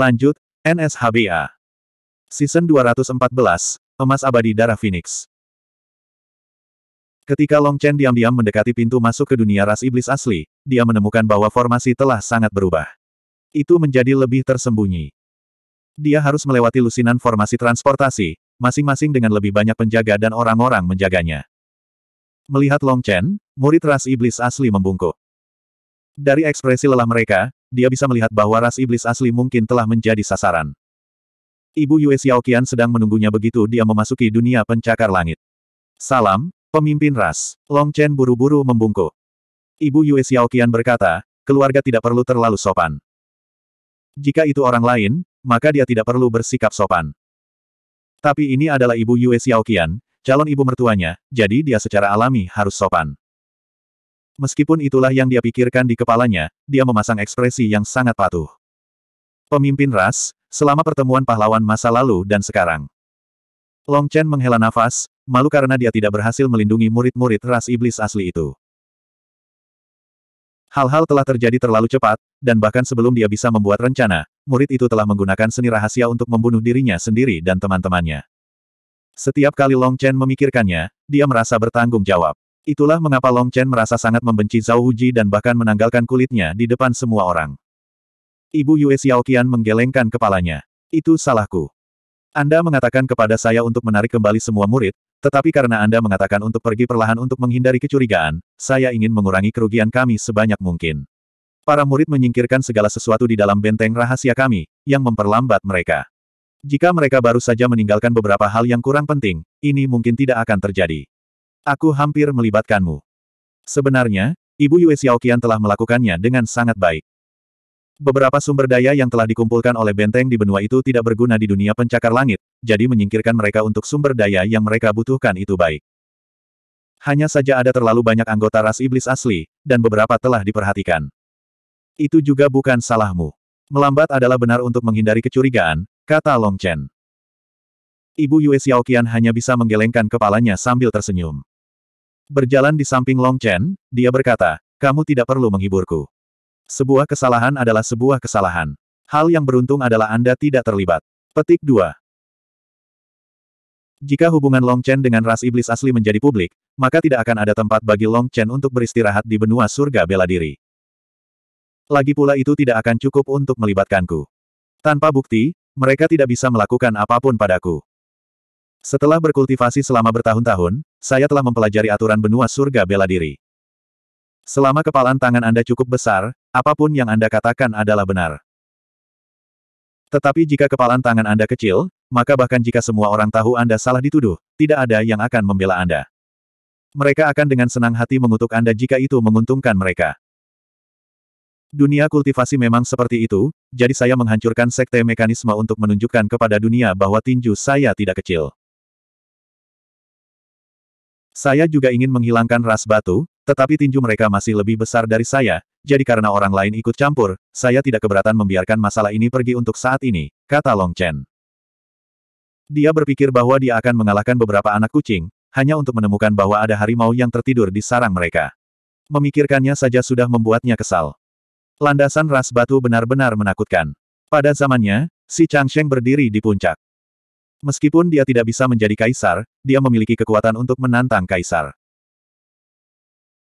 Lanjut, NSHBA. Season 214, Emas Abadi Darah Phoenix. Ketika Long Chen diam-diam mendekati pintu masuk ke dunia ras iblis asli, dia menemukan bahwa formasi telah sangat berubah. Itu menjadi lebih tersembunyi. Dia harus melewati lusinan formasi transportasi, masing-masing dengan lebih banyak penjaga dan orang-orang menjaganya. Melihat Long Chen, murid ras iblis asli membungkuk. Dari ekspresi lelah mereka, dia bisa melihat bahwa ras iblis asli mungkin telah menjadi sasaran. Ibu Yue Xiaoqian sedang menunggunya begitu dia memasuki dunia pencakar langit. Salam, pemimpin ras. Long Chen buru-buru membungkuk. Ibu Yue Xiaoqian berkata, keluarga tidak perlu terlalu sopan. Jika itu orang lain, maka dia tidak perlu bersikap sopan. Tapi ini adalah ibu Yue Xiaoqian, calon ibu mertuanya, jadi dia secara alami harus sopan. Meskipun itulah yang dia pikirkan di kepalanya, dia memasang ekspresi yang sangat patuh. Pemimpin ras, selama pertemuan pahlawan masa lalu dan sekarang. Long Chen menghela nafas, malu karena dia tidak berhasil melindungi murid-murid ras iblis asli itu. Hal-hal telah terjadi terlalu cepat, dan bahkan sebelum dia bisa membuat rencana, murid itu telah menggunakan seni rahasia untuk membunuh dirinya sendiri dan teman-temannya. Setiap kali Long Chen memikirkannya, dia merasa bertanggung jawab. Itulah mengapa Long Chen merasa sangat membenci Zhao Huji dan bahkan menanggalkan kulitnya di depan semua orang. Ibu Yue Xiaoqian menggelengkan kepalanya. Itu salahku. Anda mengatakan kepada saya untuk menarik kembali semua murid, tetapi karena Anda mengatakan untuk pergi perlahan untuk menghindari kecurigaan, saya ingin mengurangi kerugian kami sebanyak mungkin. Para murid menyingkirkan segala sesuatu di dalam benteng rahasia kami, yang memperlambat mereka. Jika mereka baru saja meninggalkan beberapa hal yang kurang penting, ini mungkin tidak akan terjadi. Aku hampir melibatkanmu. Sebenarnya, Ibu Yue Xiaoqian telah melakukannya dengan sangat baik. Beberapa sumber daya yang telah dikumpulkan oleh benteng di benua itu tidak berguna di dunia pencakar langit, jadi menyingkirkan mereka untuk sumber daya yang mereka butuhkan itu baik. Hanya saja ada terlalu banyak anggota ras iblis asli, dan beberapa telah diperhatikan. Itu juga bukan salahmu. Melambat adalah benar untuk menghindari kecurigaan, kata Long Chen. Ibu Yue Xiaoqian hanya bisa menggelengkan kepalanya sambil tersenyum. Berjalan di samping Long Chen, dia berkata, kamu tidak perlu menghiburku. Sebuah kesalahan adalah sebuah kesalahan. Hal yang beruntung adalah Anda tidak terlibat. Petik 2. Jika hubungan Long Chen dengan ras iblis asli menjadi publik, maka tidak akan ada tempat bagi Long Chen untuk beristirahat di benua surga bela diri. Lagi pula itu tidak akan cukup untuk melibatkanku. Tanpa bukti, mereka tidak bisa melakukan apapun padaku. Setelah berkultivasi selama bertahun-tahun, saya telah mempelajari aturan benua surga bela diri. Selama kepalan tangan Anda cukup besar, apapun yang Anda katakan adalah benar. Tetapi jika kepalan tangan Anda kecil, maka bahkan jika semua orang tahu Anda salah dituduh, tidak ada yang akan membela Anda. Mereka akan dengan senang hati mengutuk Anda jika itu menguntungkan mereka. Dunia kultivasi memang seperti itu, jadi saya menghancurkan sekte mekanisme untuk menunjukkan kepada dunia bahwa tinju saya tidak kecil. Saya juga ingin menghilangkan ras batu, tetapi tinju mereka masih lebih besar dari saya, jadi karena orang lain ikut campur, saya tidak keberatan membiarkan masalah ini pergi untuk saat ini, kata Long Chen. Dia berpikir bahwa dia akan mengalahkan beberapa anak kucing, hanya untuk menemukan bahwa ada harimau yang tertidur di sarang mereka. Memikirkannya saja sudah membuatnya kesal. Landasan ras batu benar-benar menakutkan. Pada zamannya, si Changsheng berdiri di puncak. Meskipun dia tidak bisa menjadi kaisar, dia memiliki kekuatan untuk menantang kaisar.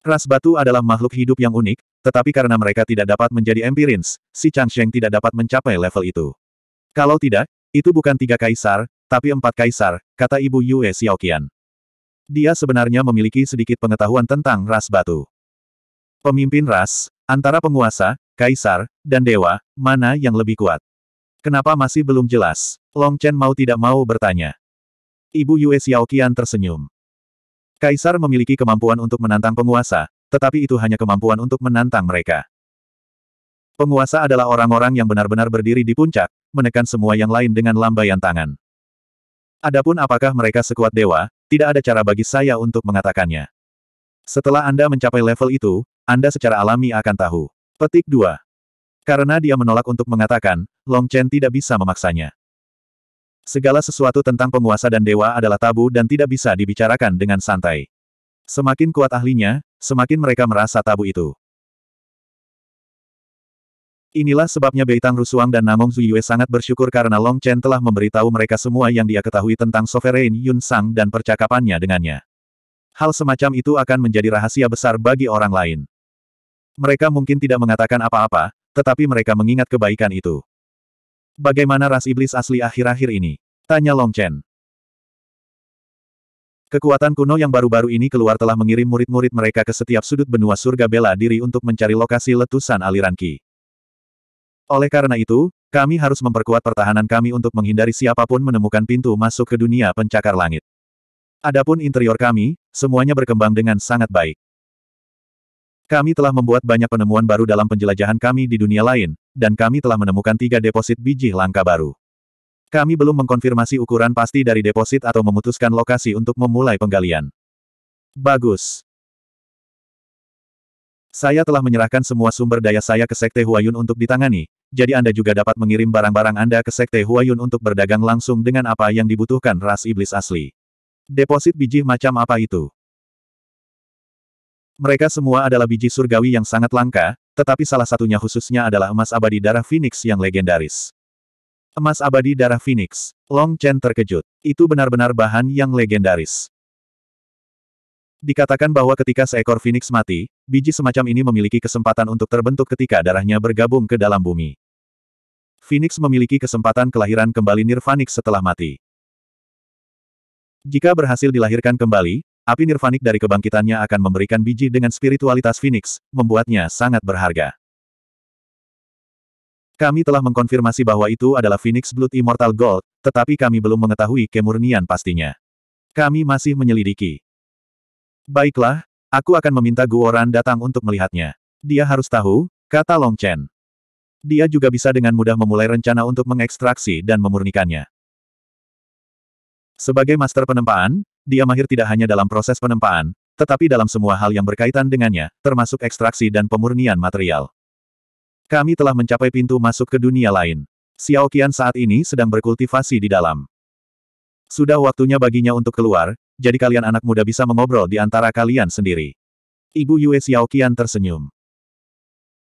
Ras batu adalah makhluk hidup yang unik, tetapi karena mereka tidak dapat menjadi empirins, si Chang Sheng tidak dapat mencapai level itu. Kalau tidak, itu bukan tiga kaisar, tapi empat kaisar, kata ibu Yue Xiaoqian. Dia sebenarnya memiliki sedikit pengetahuan tentang ras batu. Pemimpin ras, antara penguasa, kaisar, dan dewa, mana yang lebih kuat? Kenapa masih belum jelas? Long Chen mau tidak mau bertanya. Ibu Yue Xiaoqian tersenyum. Kaisar memiliki kemampuan untuk menantang penguasa, tetapi itu hanya kemampuan untuk menantang mereka. Penguasa adalah orang-orang yang benar-benar berdiri di puncak, menekan semua yang lain dengan lambaian tangan. Adapun apakah mereka sekuat dewa, tidak ada cara bagi saya untuk mengatakannya. Setelah Anda mencapai level itu, Anda secara alami akan tahu. Petik 2. Karena dia menolak untuk mengatakan, Long Chen tidak bisa memaksanya. Segala sesuatu tentang penguasa dan dewa adalah tabu dan tidak bisa dibicarakan dengan santai. Semakin kuat ahlinya, semakin mereka merasa tabu itu. Inilah sebabnya Beitang Rusuang dan Namong Zuyue sangat bersyukur karena Long Chen telah memberitahu mereka semua yang dia ketahui tentang Sovereign Yun Sang dan percakapannya dengannya. Hal semacam itu akan menjadi rahasia besar bagi orang lain. Mereka mungkin tidak mengatakan apa-apa, tetapi mereka mengingat kebaikan itu. Bagaimana ras iblis asli akhir-akhir ini? Tanya Long Chen. Kekuatan kuno yang baru-baru ini keluar telah mengirim murid-murid mereka ke setiap sudut benua surga bela diri untuk mencari lokasi letusan aliran Ki. Oleh karena itu, kami harus memperkuat pertahanan kami untuk menghindari siapapun menemukan pintu masuk ke dunia pencakar langit. Adapun interior kami, semuanya berkembang dengan sangat baik. Kami telah membuat banyak penemuan baru dalam penjelajahan kami di dunia lain, dan kami telah menemukan tiga deposit biji langka baru. Kami belum mengkonfirmasi ukuran pasti dari deposit atau memutuskan lokasi untuk memulai penggalian. Bagus. Saya telah menyerahkan semua sumber daya saya ke Sekte Huayun untuk ditangani, jadi Anda juga dapat mengirim barang-barang Anda ke Sekte Huayun untuk berdagang langsung dengan apa yang dibutuhkan ras iblis asli. Deposit biji macam apa itu? Mereka semua adalah biji surgawi yang sangat langka, tetapi salah satunya khususnya adalah emas abadi darah Phoenix yang legendaris. Emas abadi darah Phoenix. Long Chen terkejut. Itu benar-benar bahan yang legendaris. Dikatakan bahwa ketika seekor Phoenix mati, biji semacam ini memiliki kesempatan untuk terbentuk ketika darahnya bergabung ke dalam bumi. Phoenix memiliki kesempatan kelahiran kembali Nirvanix setelah mati. Jika berhasil dilahirkan kembali, Api nirvanik dari kebangkitannya akan memberikan biji dengan spiritualitas Phoenix, membuatnya sangat berharga. Kami telah mengkonfirmasi bahwa itu adalah Phoenix Blood Immortal Gold, tetapi kami belum mengetahui kemurnian pastinya. Kami masih menyelidiki. Baiklah, aku akan meminta Guoran datang untuk melihatnya. Dia harus tahu, kata Long Chen. Dia juga bisa dengan mudah memulai rencana untuk mengekstraksi dan memurnikannya. Sebagai master penempaan, dia mahir tidak hanya dalam proses penempaan, tetapi dalam semua hal yang berkaitan dengannya, termasuk ekstraksi dan pemurnian material. Kami telah mencapai pintu masuk ke dunia lain. Xiao Qian saat ini sedang berkultivasi di dalam. Sudah waktunya baginya untuk keluar, jadi kalian anak muda bisa mengobrol di antara kalian sendiri. Ibu Yue Xiao Qian tersenyum.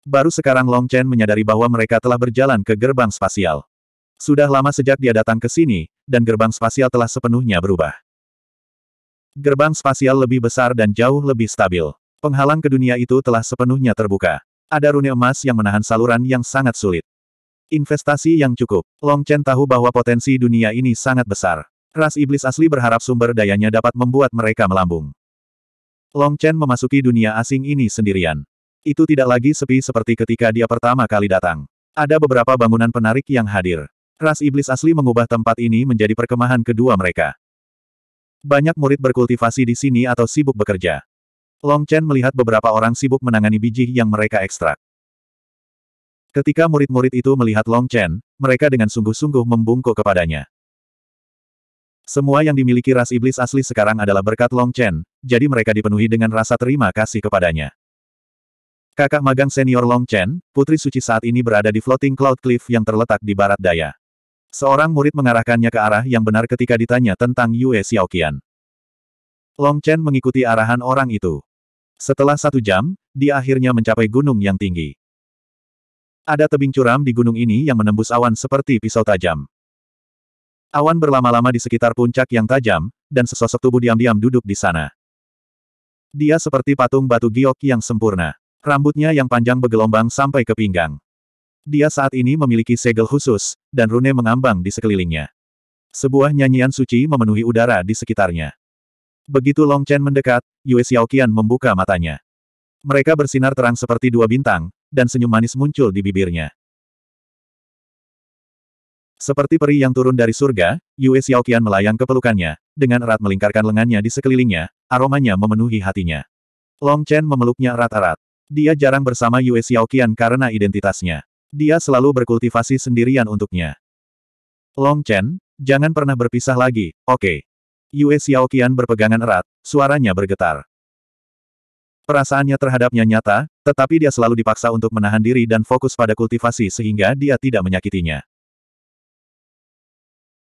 Baru sekarang Long Chen menyadari bahwa mereka telah berjalan ke gerbang spasial. Sudah lama sejak dia datang ke sini, dan gerbang spasial telah sepenuhnya berubah. Gerbang spasial lebih besar dan jauh lebih stabil. Penghalang ke dunia itu telah sepenuhnya terbuka. Ada rune emas yang menahan saluran yang sangat sulit. Investasi yang cukup. Long Chen tahu bahwa potensi dunia ini sangat besar. Ras iblis asli berharap sumber dayanya dapat membuat mereka melambung. Long Chen memasuki dunia asing ini sendirian. Itu tidak lagi sepi seperti ketika dia pertama kali datang. Ada beberapa bangunan penarik yang hadir. Ras iblis asli mengubah tempat ini menjadi perkemahan kedua mereka. Banyak murid berkultivasi di sini atau sibuk bekerja. Long Chen melihat beberapa orang sibuk menangani biji yang mereka ekstrak. Ketika murid-murid itu melihat Long Chen, mereka dengan sungguh-sungguh membungkuk kepadanya. Semua yang dimiliki ras iblis asli sekarang adalah berkat Long Chen, jadi mereka dipenuhi dengan rasa terima kasih kepadanya. Kakak magang senior Long Chen, putri suci saat ini berada di Floating Cloud Cliff yang terletak di barat daya. Seorang murid mengarahkannya ke arah yang benar ketika ditanya tentang Yue Xiaoqian. Long Chen mengikuti arahan orang itu. Setelah satu jam, dia akhirnya mencapai gunung yang tinggi. Ada tebing curam di gunung ini yang menembus awan seperti pisau tajam. Awan berlama-lama di sekitar puncak yang tajam, dan sesosok tubuh diam-diam duduk di sana. Dia seperti patung batu giok yang sempurna. Rambutnya yang panjang bergelombang sampai ke pinggang. Dia saat ini memiliki segel khusus, dan rune mengambang di sekelilingnya. Sebuah nyanyian suci memenuhi udara di sekitarnya. Begitu Long Chen mendekat, Yue Xiaoqian membuka matanya. Mereka bersinar terang seperti dua bintang, dan senyum manis muncul di bibirnya. Seperti peri yang turun dari surga, Yue Xiaoqian melayang ke pelukannya, dengan erat melingkarkan lengannya di sekelilingnya, aromanya memenuhi hatinya. Long Chen memeluknya erat-erat. Dia jarang bersama Yue Xiaoqian karena identitasnya dia selalu berkultivasi sendirian untuknya. Long Chen, jangan pernah berpisah lagi, oke. Okay. Yue Xiaoqian berpegangan erat, suaranya bergetar. Perasaannya terhadapnya nyata, tetapi dia selalu dipaksa untuk menahan diri dan fokus pada kultivasi sehingga dia tidak menyakitinya.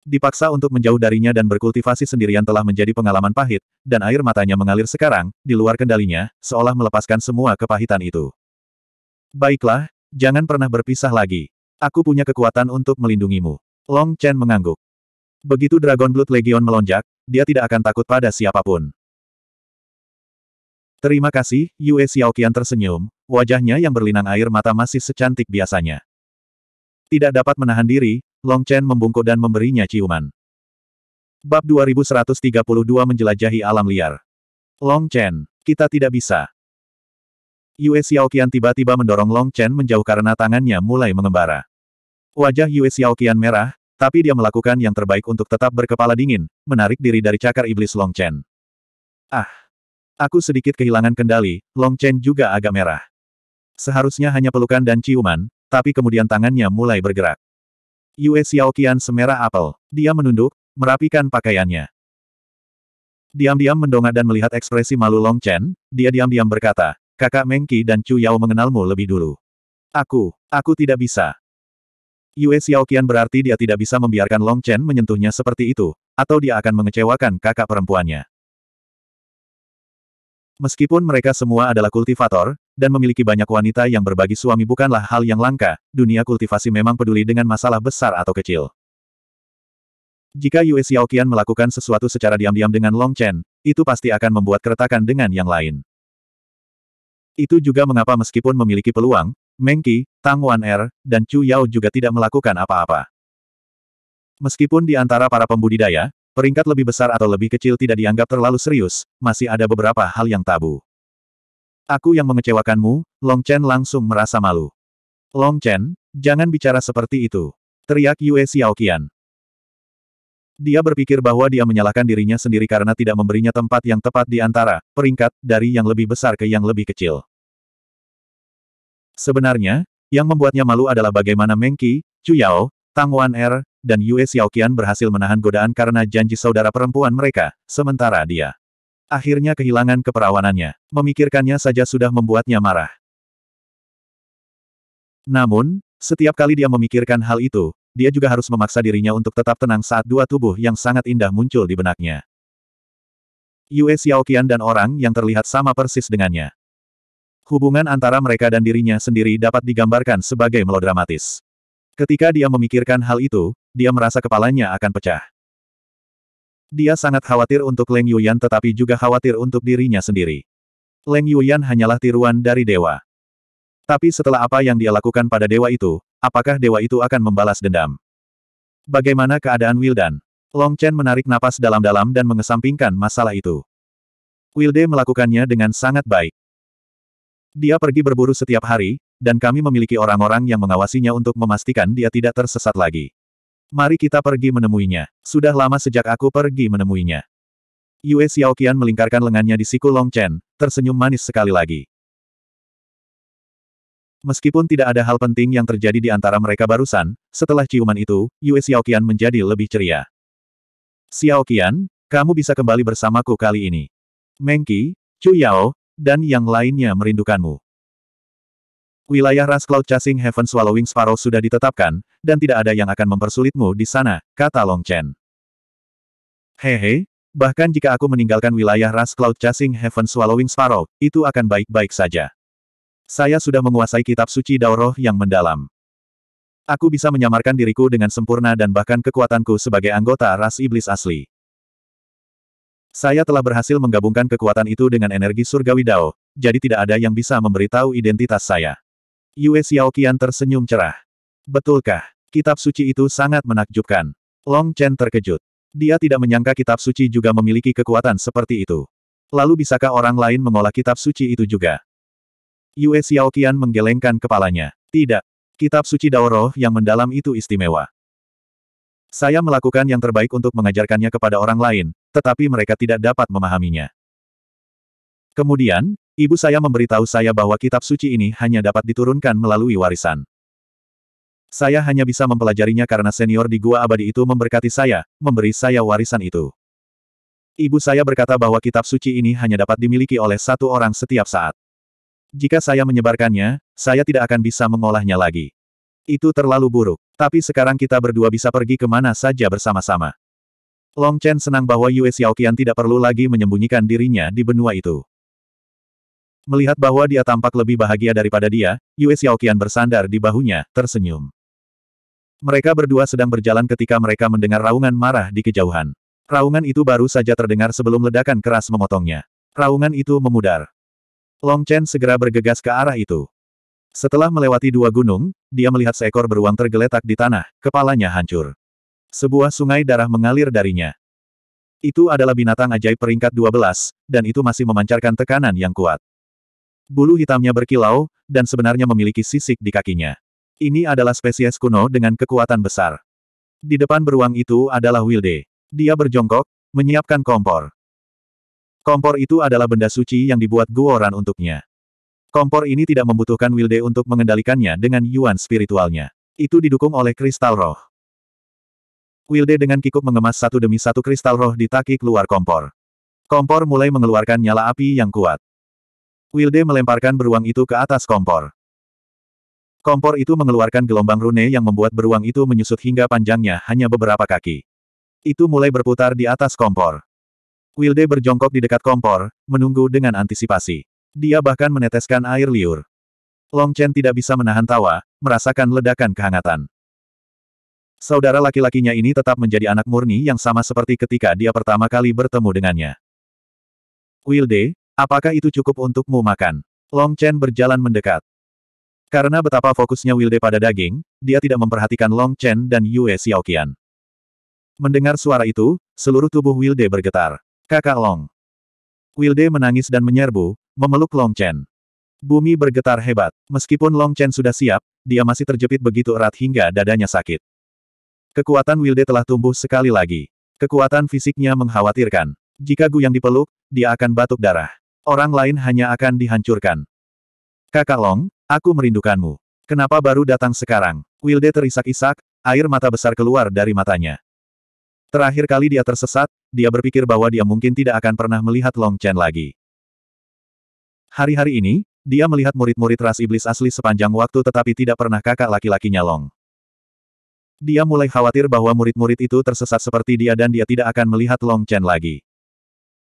Dipaksa untuk menjauh darinya dan berkultivasi sendirian telah menjadi pengalaman pahit, dan air matanya mengalir sekarang, di luar kendalinya, seolah melepaskan semua kepahitan itu. Baiklah, Jangan pernah berpisah lagi. Aku punya kekuatan untuk melindungimu. Long Chen mengangguk. Begitu Dragon Blood Legion melonjak, dia tidak akan takut pada siapapun. Terima kasih, Yue Xiaoqian tersenyum, wajahnya yang berlinang air mata masih secantik biasanya. Tidak dapat menahan diri, Long Chen membungkuk dan memberinya ciuman. Bab 2132 Menjelajahi Alam Liar Long Chen, kita tidak bisa. Yue Xiaoqian tiba-tiba mendorong Long Chen menjauh karena tangannya mulai mengembara. Wajah Yue Xiaoqian merah, tapi dia melakukan yang terbaik untuk tetap berkepala dingin, menarik diri dari cakar iblis Long Chen. Ah! Aku sedikit kehilangan kendali, Long Chen juga agak merah. Seharusnya hanya pelukan dan ciuman, tapi kemudian tangannya mulai bergerak. Yue Xiaoqian semerah apel. Dia menunduk, merapikan pakaiannya. Diam-diam mendongak dan melihat ekspresi malu Long Chen, dia diam-diam berkata, Kakak Mengki dan Chu Yao mengenalmu lebih dulu. Aku, aku tidak bisa. Yue Xiaoqian berarti dia tidak bisa membiarkan Long Chen menyentuhnya seperti itu, atau dia akan mengecewakan kakak perempuannya. Meskipun mereka semua adalah kultivator, dan memiliki banyak wanita yang berbagi suami bukanlah hal yang langka, dunia kultivasi memang peduli dengan masalah besar atau kecil. Jika Yue Xiaoqian melakukan sesuatu secara diam-diam dengan Long Chen, itu pasti akan membuat keretakan dengan yang lain. Itu juga mengapa meskipun memiliki peluang, Mengki, Tang Wan Er, dan Chu Yao juga tidak melakukan apa-apa. Meskipun di antara para pembudidaya, peringkat lebih besar atau lebih kecil tidak dianggap terlalu serius, masih ada beberapa hal yang tabu. Aku yang mengecewakanmu, Long Chen langsung merasa malu. Long Chen, jangan bicara seperti itu. Teriak Yue Xiaoqian. Dia berpikir bahwa dia menyalahkan dirinya sendiri karena tidak memberinya tempat yang tepat di antara peringkat dari yang lebih besar ke yang lebih kecil. Sebenarnya, yang membuatnya malu adalah bagaimana Mengki, Chu Yao, Tang Wan Er, dan Yue Xiaoqian berhasil menahan godaan karena janji saudara perempuan mereka, sementara dia akhirnya kehilangan keperawanannya. Memikirkannya saja sudah membuatnya marah. Namun, setiap kali dia memikirkan hal itu, dia juga harus memaksa dirinya untuk tetap tenang saat dua tubuh yang sangat indah muncul di benaknya. Yue Xiaoqian dan orang yang terlihat sama persis dengannya. Hubungan antara mereka dan dirinya sendiri dapat digambarkan sebagai melodramatis. Ketika dia memikirkan hal itu, dia merasa kepalanya akan pecah. Dia sangat khawatir untuk Leng Yuyan tetapi juga khawatir untuk dirinya sendiri. Leng Yuyan hanyalah tiruan dari dewa. Tapi setelah apa yang dia lakukan pada dewa itu, apakah dewa itu akan membalas dendam? Bagaimana keadaan Wildan? Long Chen menarik napas dalam-dalam dan mengesampingkan masalah itu. Wilde melakukannya dengan sangat baik. Dia pergi berburu setiap hari, dan kami memiliki orang-orang yang mengawasinya untuk memastikan dia tidak tersesat lagi. Mari kita pergi menemuinya. Sudah lama sejak aku pergi menemuinya. Yue Xiaoqian melingkarkan lengannya di siku Long Chen, tersenyum manis sekali lagi. Meskipun tidak ada hal penting yang terjadi di antara mereka barusan, setelah ciuman itu, Yue Xiaoqian menjadi lebih ceria. Xiaoqian, kamu bisa kembali bersamaku kali ini. Mengki, Chu Yao, dan yang lainnya merindukanmu. Wilayah ras Cloud Chasing Heaven Swallowing Sparrow sudah ditetapkan, dan tidak ada yang akan mempersulitmu di sana, kata Long Chen. Hehe, bahkan jika aku meninggalkan wilayah ras Cloud Chasing Heaven Swallowing Sparrow, itu akan baik-baik saja. Saya sudah menguasai kitab suci Dauroh yang mendalam. Aku bisa menyamarkan diriku dengan sempurna dan bahkan kekuatanku sebagai anggota ras iblis asli. Saya telah berhasil menggabungkan kekuatan itu dengan energi surgawi Dao, jadi tidak ada yang bisa memberitahu identitas saya. Yue Xiaoqian tersenyum cerah. Betulkah? Kitab suci itu sangat menakjubkan. Long Chen terkejut. Dia tidak menyangka kitab suci juga memiliki kekuatan seperti itu. Lalu bisakah orang lain mengolah kitab suci itu juga? Yue Xiaoqian menggelengkan kepalanya. Tidak. Kitab suci Dao Daoroh yang mendalam itu istimewa. Saya melakukan yang terbaik untuk mengajarkannya kepada orang lain, tetapi mereka tidak dapat memahaminya. Kemudian, ibu saya memberitahu saya bahwa kitab suci ini hanya dapat diturunkan melalui warisan. Saya hanya bisa mempelajarinya karena senior di gua abadi itu memberkati saya, memberi saya warisan itu. Ibu saya berkata bahwa kitab suci ini hanya dapat dimiliki oleh satu orang setiap saat. Jika saya menyebarkannya, saya tidak akan bisa mengolahnya lagi. Itu terlalu buruk. Tapi sekarang kita berdua bisa pergi kemana saja bersama-sama. Long Chen senang bahwa Yue Xiaoqian tidak perlu lagi menyembunyikan dirinya di benua itu. Melihat bahwa dia tampak lebih bahagia daripada dia, Yue Xiaoqian bersandar di bahunya, tersenyum. Mereka berdua sedang berjalan ketika mereka mendengar raungan marah di kejauhan. Raungan itu baru saja terdengar sebelum ledakan keras memotongnya. Raungan itu memudar. Long Chen segera bergegas ke arah itu. Setelah melewati dua gunung, dia melihat seekor beruang tergeletak di tanah, kepalanya hancur. Sebuah sungai darah mengalir darinya. Itu adalah binatang ajaib peringkat 12, dan itu masih memancarkan tekanan yang kuat. Bulu hitamnya berkilau, dan sebenarnya memiliki sisik di kakinya. Ini adalah spesies kuno dengan kekuatan besar. Di depan beruang itu adalah Wilde. Dia berjongkok, menyiapkan kompor. Kompor itu adalah benda suci yang dibuat Guoran untuknya. Kompor ini tidak membutuhkan Wilde untuk mengendalikannya dengan yuan spiritualnya. Itu didukung oleh kristal roh. Wilde dengan kikuk mengemas satu demi satu kristal roh di taki keluar kompor. Kompor mulai mengeluarkan nyala api yang kuat. Wilde melemparkan beruang itu ke atas kompor. Kompor itu mengeluarkan gelombang rune yang membuat beruang itu menyusut hingga panjangnya hanya beberapa kaki. Itu mulai berputar di atas kompor. Wilde berjongkok di dekat kompor, menunggu dengan antisipasi. Dia bahkan meneteskan air liur. Long Chen tidak bisa menahan tawa, merasakan ledakan kehangatan. Saudara laki-lakinya ini tetap menjadi anak murni yang sama seperti ketika dia pertama kali bertemu dengannya. Wilde, apakah itu cukup untukmu makan? Long Chen berjalan mendekat. Karena betapa fokusnya Wilde pada daging, dia tidak memperhatikan Long Chen dan Yue Xiaoqian. Mendengar suara itu, seluruh tubuh Wilde bergetar. Kakak Long. Wilde menangis dan menyerbu, memeluk Long Chen. Bumi bergetar hebat. Meskipun Long Chen sudah siap, dia masih terjepit begitu erat hingga dadanya sakit. Kekuatan Wilde telah tumbuh sekali lagi. Kekuatan fisiknya mengkhawatirkan. Jika Gu yang dipeluk, dia akan batuk darah. Orang lain hanya akan dihancurkan. Kakak Long, aku merindukanmu. Kenapa baru datang sekarang? Wilde terisak-isak, air mata besar keluar dari matanya. Terakhir kali dia tersesat, dia berpikir bahwa dia mungkin tidak akan pernah melihat Long Chen lagi. Hari-hari ini, dia melihat murid-murid ras iblis asli sepanjang waktu tetapi tidak pernah kakak laki-lakinya Long. Dia mulai khawatir bahwa murid-murid itu tersesat seperti dia dan dia tidak akan melihat Long Chen lagi.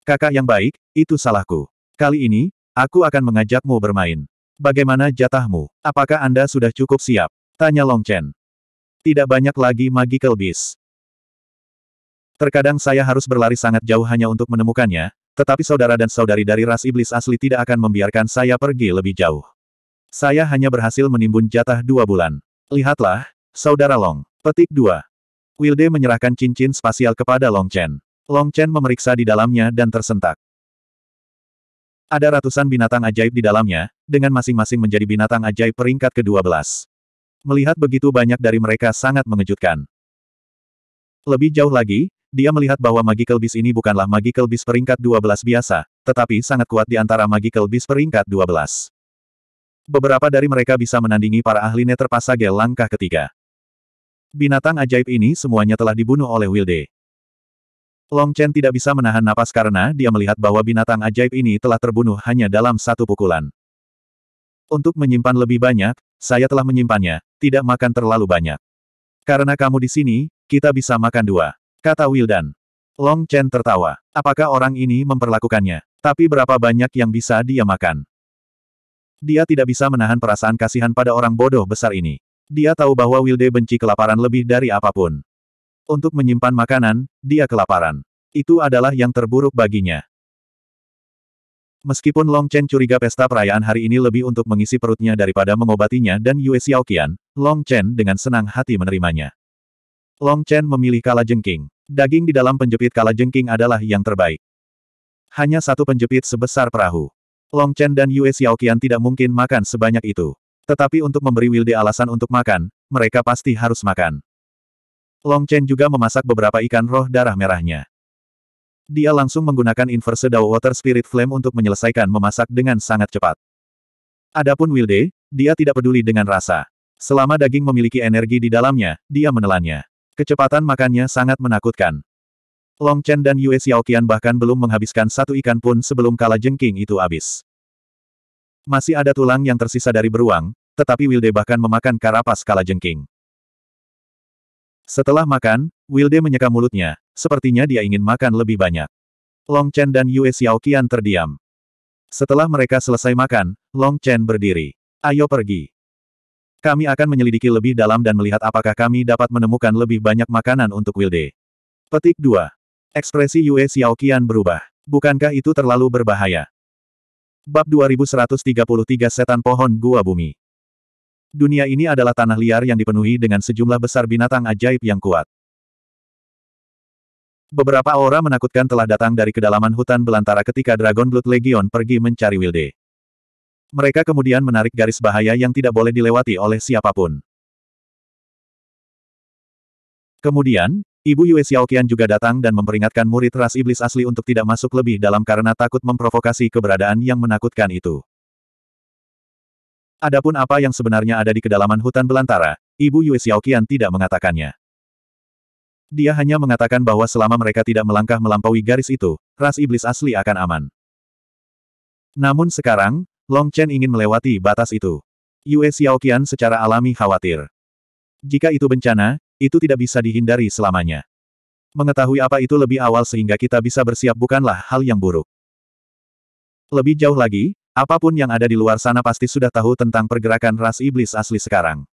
Kakak yang baik, itu salahku. Kali ini, aku akan mengajakmu bermain. Bagaimana jatahmu? Apakah Anda sudah cukup siap? Tanya Long Chen. Tidak banyak lagi magical beast. Terkadang saya harus berlari sangat jauh hanya untuk menemukannya, tetapi saudara dan saudari dari ras iblis asli tidak akan membiarkan saya pergi lebih jauh. Saya hanya berhasil menimbun jatah dua bulan. Lihatlah, saudara Long. Petik 2. Wilde menyerahkan cincin spasial kepada Long Chen. Long Chen memeriksa di dalamnya dan tersentak. Ada ratusan binatang ajaib di dalamnya, dengan masing-masing menjadi binatang ajaib peringkat ke-12. Melihat begitu banyak dari mereka sangat mengejutkan. Lebih jauh lagi, dia melihat bahwa Magical Beast ini bukanlah Magical Beast peringkat 12 biasa, tetapi sangat kuat di antara Magical Beast peringkat 12. Beberapa dari mereka bisa menandingi para ahli neterpasage langkah ketiga. Binatang ajaib ini semuanya telah dibunuh oleh Wilde. Long Chen tidak bisa menahan napas karena dia melihat bahwa binatang ajaib ini telah terbunuh hanya dalam satu pukulan. Untuk menyimpan lebih banyak, saya telah menyimpannya, tidak makan terlalu banyak. Karena kamu di sini, kita bisa makan dua, kata Wildan. Long Chen tertawa. Apakah orang ini memperlakukannya? Tapi berapa banyak yang bisa dia makan? Dia tidak bisa menahan perasaan kasihan pada orang bodoh besar ini. Dia tahu bahwa Wilde benci kelaparan lebih dari apapun. Untuk menyimpan makanan, dia kelaparan. Itu adalah yang terburuk baginya. Meskipun Long Chen curiga pesta perayaan hari ini lebih untuk mengisi perutnya daripada mengobatinya dan Yue Xiaoqian, Long Chen dengan senang hati menerimanya. Long Chen memilih kala jengking. Daging di dalam penjepit kala jengking adalah yang terbaik. Hanya satu penjepit sebesar perahu. Long Chen dan Yue Xiaoqian tidak mungkin makan sebanyak itu. Tetapi untuk memberi Wilde alasan untuk makan, mereka pasti harus makan. Long Chen juga memasak beberapa ikan roh darah merahnya. Dia langsung menggunakan inverse Dao Water Spirit Flame untuk menyelesaikan memasak dengan sangat cepat. Adapun Wilde, dia tidak peduli dengan rasa. Selama daging memiliki energi di dalamnya, dia menelannya. Kecepatan makannya sangat menakutkan. Long Chen dan Yue Xiaoqian bahkan belum menghabiskan satu ikan pun sebelum kala jengking itu habis. Masih ada tulang yang tersisa dari beruang, tetapi Wilde bahkan memakan karapas kala jengking. Setelah makan, Wilde menyeka mulutnya, sepertinya dia ingin makan lebih banyak. Long Chen dan Yue Xiaoqian terdiam. Setelah mereka selesai makan, Long Chen berdiri. Ayo pergi. Kami akan menyelidiki lebih dalam dan melihat apakah kami dapat menemukan lebih banyak makanan untuk Wilde. Petik 2. Ekspresi Yue Xiaoqian berubah. Bukankah itu terlalu berbahaya? Bab 2133 Setan Pohon Gua Bumi Dunia ini adalah tanah liar yang dipenuhi dengan sejumlah besar binatang ajaib yang kuat. Beberapa aura menakutkan telah datang dari kedalaman hutan belantara ketika Dragon Blood Legion pergi mencari Wilde. Mereka kemudian menarik garis bahaya yang tidak boleh dilewati oleh siapapun. Kemudian, Ibu Yue Xiaoqian juga datang dan memperingatkan murid ras iblis asli untuk tidak masuk lebih dalam karena takut memprovokasi keberadaan yang menakutkan itu. Adapun apa yang sebenarnya ada di kedalaman hutan belantara, Ibu Yue Xiaoqian tidak mengatakannya. Dia hanya mengatakan bahwa selama mereka tidak melangkah melampaui garis itu, ras iblis asli akan aman. Namun sekarang, Long Chen ingin melewati batas itu. Yue Xiaoqian secara alami khawatir. Jika itu bencana, itu tidak bisa dihindari selamanya. Mengetahui apa itu lebih awal sehingga kita bisa bersiap bukanlah hal yang buruk. Lebih jauh lagi, Apapun yang ada di luar sana pasti sudah tahu tentang pergerakan ras iblis asli sekarang.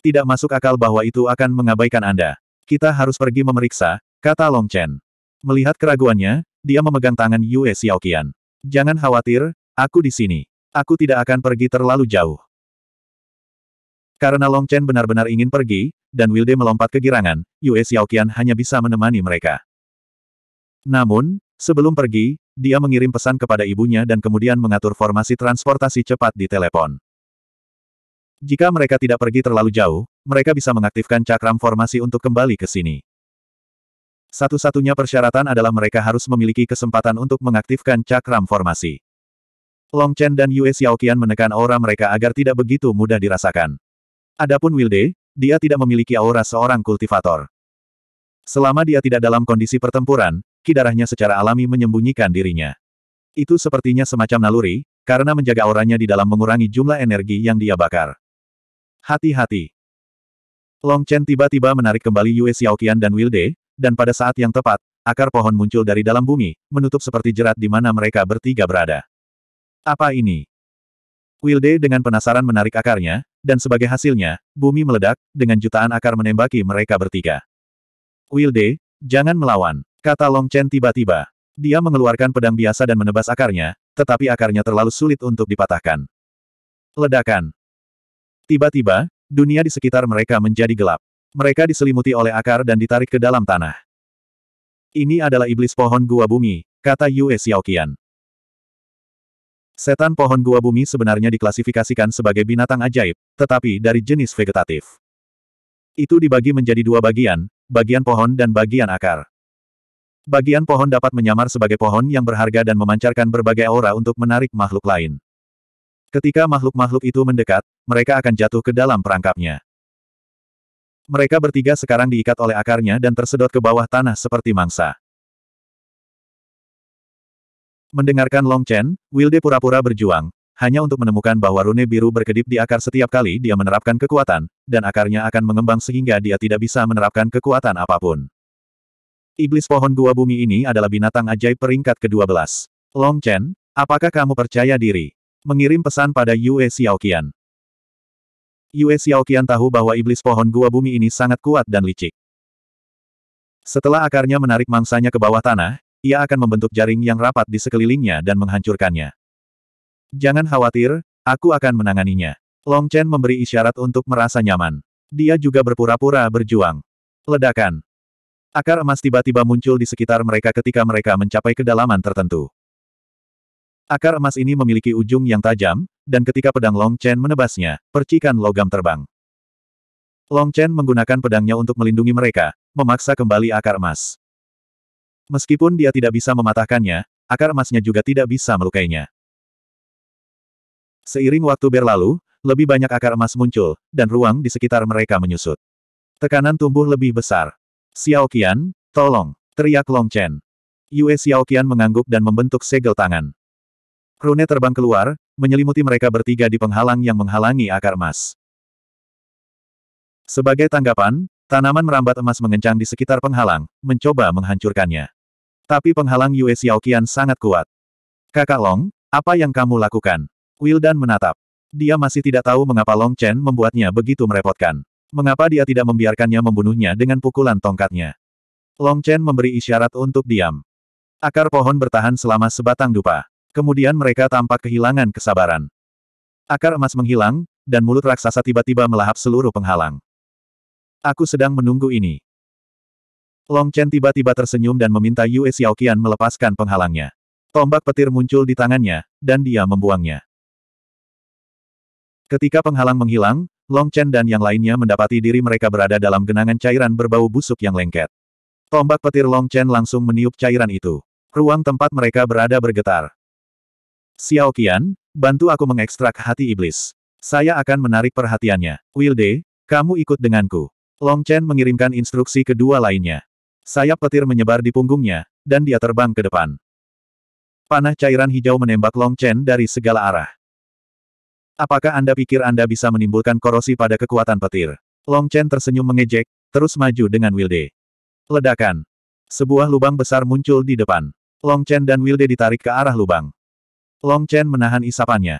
Tidak masuk akal bahwa itu akan mengabaikan Anda. Kita harus pergi memeriksa, kata Long Chen. Melihat keraguannya, dia memegang tangan Yue Xiaoqian. Jangan khawatir, aku di sini. Aku tidak akan pergi terlalu jauh. Karena Long Chen benar-benar ingin pergi, dan Wilde melompat kegirangan, Yue Xiaoqian hanya bisa menemani mereka. Namun, Sebelum pergi, dia mengirim pesan kepada ibunya dan kemudian mengatur formasi transportasi cepat di telepon. Jika mereka tidak pergi terlalu jauh, mereka bisa mengaktifkan cakram formasi untuk kembali ke sini. Satu-satunya persyaratan adalah mereka harus memiliki kesempatan untuk mengaktifkan cakram formasi. Long Chen dan Yue Xiaoqian menekan aura mereka agar tidak begitu mudah dirasakan. Adapun Wilde, dia tidak memiliki aura seorang kultivator. Selama dia tidak dalam kondisi pertempuran, ki secara alami menyembunyikan dirinya. Itu sepertinya semacam naluri, karena menjaga auranya di dalam mengurangi jumlah energi yang dia bakar. Hati-hati. Long Chen tiba-tiba menarik kembali Yue Xiaoqian dan Wilde, dan pada saat yang tepat, akar pohon muncul dari dalam bumi, menutup seperti jerat di mana mereka bertiga berada. Apa ini? Wilde dengan penasaran menarik akarnya, dan sebagai hasilnya, bumi meledak, dengan jutaan akar menembaki mereka bertiga. Wilde, jangan melawan. Kata Long Chen tiba-tiba. Dia mengeluarkan pedang biasa dan menebas akarnya, tetapi akarnya terlalu sulit untuk dipatahkan. Ledakan. Tiba-tiba, dunia di sekitar mereka menjadi gelap. Mereka diselimuti oleh akar dan ditarik ke dalam tanah. Ini adalah iblis pohon gua bumi, kata Yue Xiaoqian. Setan pohon gua bumi sebenarnya diklasifikasikan sebagai binatang ajaib, tetapi dari jenis vegetatif. Itu dibagi menjadi dua bagian, bagian pohon dan bagian akar. Bagian pohon dapat menyamar sebagai pohon yang berharga dan memancarkan berbagai aura untuk menarik makhluk lain. Ketika makhluk-makhluk itu mendekat, mereka akan jatuh ke dalam perangkapnya. Mereka bertiga sekarang diikat oleh akarnya dan tersedot ke bawah tanah seperti mangsa. Mendengarkan Long Chen, Wilde pura-pura berjuang, hanya untuk menemukan bahwa rune biru berkedip di akar setiap kali dia menerapkan kekuatan, dan akarnya akan mengembang sehingga dia tidak bisa menerapkan kekuatan apapun. Iblis pohon gua bumi ini adalah binatang ajaib peringkat ke-12. Long Chen, apakah kamu percaya diri? Mengirim pesan pada Yue Xiaoqian. Yue Xiaoqian tahu bahwa iblis pohon gua bumi ini sangat kuat dan licik. Setelah akarnya menarik mangsanya ke bawah tanah, ia akan membentuk jaring yang rapat di sekelilingnya dan menghancurkannya. Jangan khawatir, aku akan menanganinya. Long Chen memberi isyarat untuk merasa nyaman. Dia juga berpura-pura berjuang. Ledakan. Akar emas tiba-tiba muncul di sekitar mereka ketika mereka mencapai kedalaman tertentu. Akar emas ini memiliki ujung yang tajam, dan ketika pedang Long Chen menebasnya, percikan logam terbang. Long Chen menggunakan pedangnya untuk melindungi mereka, memaksa kembali akar emas. Meskipun dia tidak bisa mematahkannya, akar emasnya juga tidak bisa melukainya. Seiring waktu berlalu, lebih banyak akar emas muncul, dan ruang di sekitar mereka menyusut. Tekanan tumbuh lebih besar. Xiao Qian, tolong, teriak Long Chen. Yue Qian mengangguk dan membentuk segel tangan. Rune terbang keluar, menyelimuti mereka bertiga di penghalang yang menghalangi akar emas. Sebagai tanggapan, tanaman merambat emas mengencang di sekitar penghalang, mencoba menghancurkannya. Tapi penghalang Yue Qian sangat kuat. Kakak Long, apa yang kamu lakukan? Wildan menatap. Dia masih tidak tahu mengapa Long Chen membuatnya begitu merepotkan. Mengapa dia tidak membiarkannya membunuhnya dengan pukulan tongkatnya? Long Chen memberi isyarat untuk diam. Akar pohon bertahan selama sebatang dupa. Kemudian mereka tampak kehilangan kesabaran. Akar emas menghilang, dan mulut raksasa tiba-tiba melahap seluruh penghalang. Aku sedang menunggu ini. Long Chen tiba-tiba tersenyum dan meminta Yue Xiaoqian melepaskan penghalangnya. Tombak petir muncul di tangannya, dan dia membuangnya. Ketika penghalang menghilang, Long Chen dan yang lainnya mendapati diri mereka berada dalam genangan cairan berbau busuk yang lengket. Tombak petir Long Chen langsung meniup cairan itu. Ruang tempat mereka berada bergetar. Xiao Qian, bantu aku mengekstrak hati iblis. Saya akan menarik perhatiannya. Wilde, kamu ikut denganku. Long Chen mengirimkan instruksi kedua lainnya. Sayap petir menyebar di punggungnya, dan dia terbang ke depan. Panah cairan hijau menembak Long Chen dari segala arah. Apakah Anda pikir Anda bisa menimbulkan korosi pada kekuatan petir? Long Chen tersenyum mengejek, terus maju dengan Wilde. Ledakan. Sebuah lubang besar muncul di depan. Long Chen dan Wilde ditarik ke arah lubang. Long Chen menahan isapannya.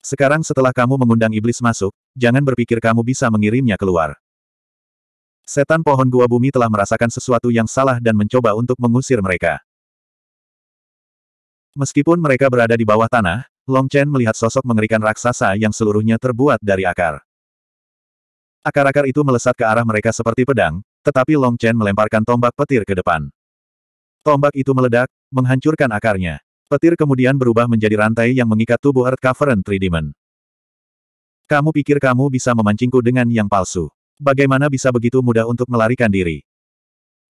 Sekarang setelah kamu mengundang iblis masuk, jangan berpikir kamu bisa mengirimnya keluar. Setan pohon gua bumi telah merasakan sesuatu yang salah dan mencoba untuk mengusir mereka. Meskipun mereka berada di bawah tanah, Long Chen melihat sosok mengerikan raksasa yang seluruhnya terbuat dari akar. Akar-akar itu melesat ke arah mereka seperti pedang, tetapi Long Chen melemparkan tombak petir ke depan. Tombak itu meledak, menghancurkan akarnya. Petir kemudian berubah menjadi rantai yang mengikat tubuh Earth Cavern Demon. Kamu pikir kamu bisa memancingku dengan yang palsu? Bagaimana bisa begitu mudah untuk melarikan diri?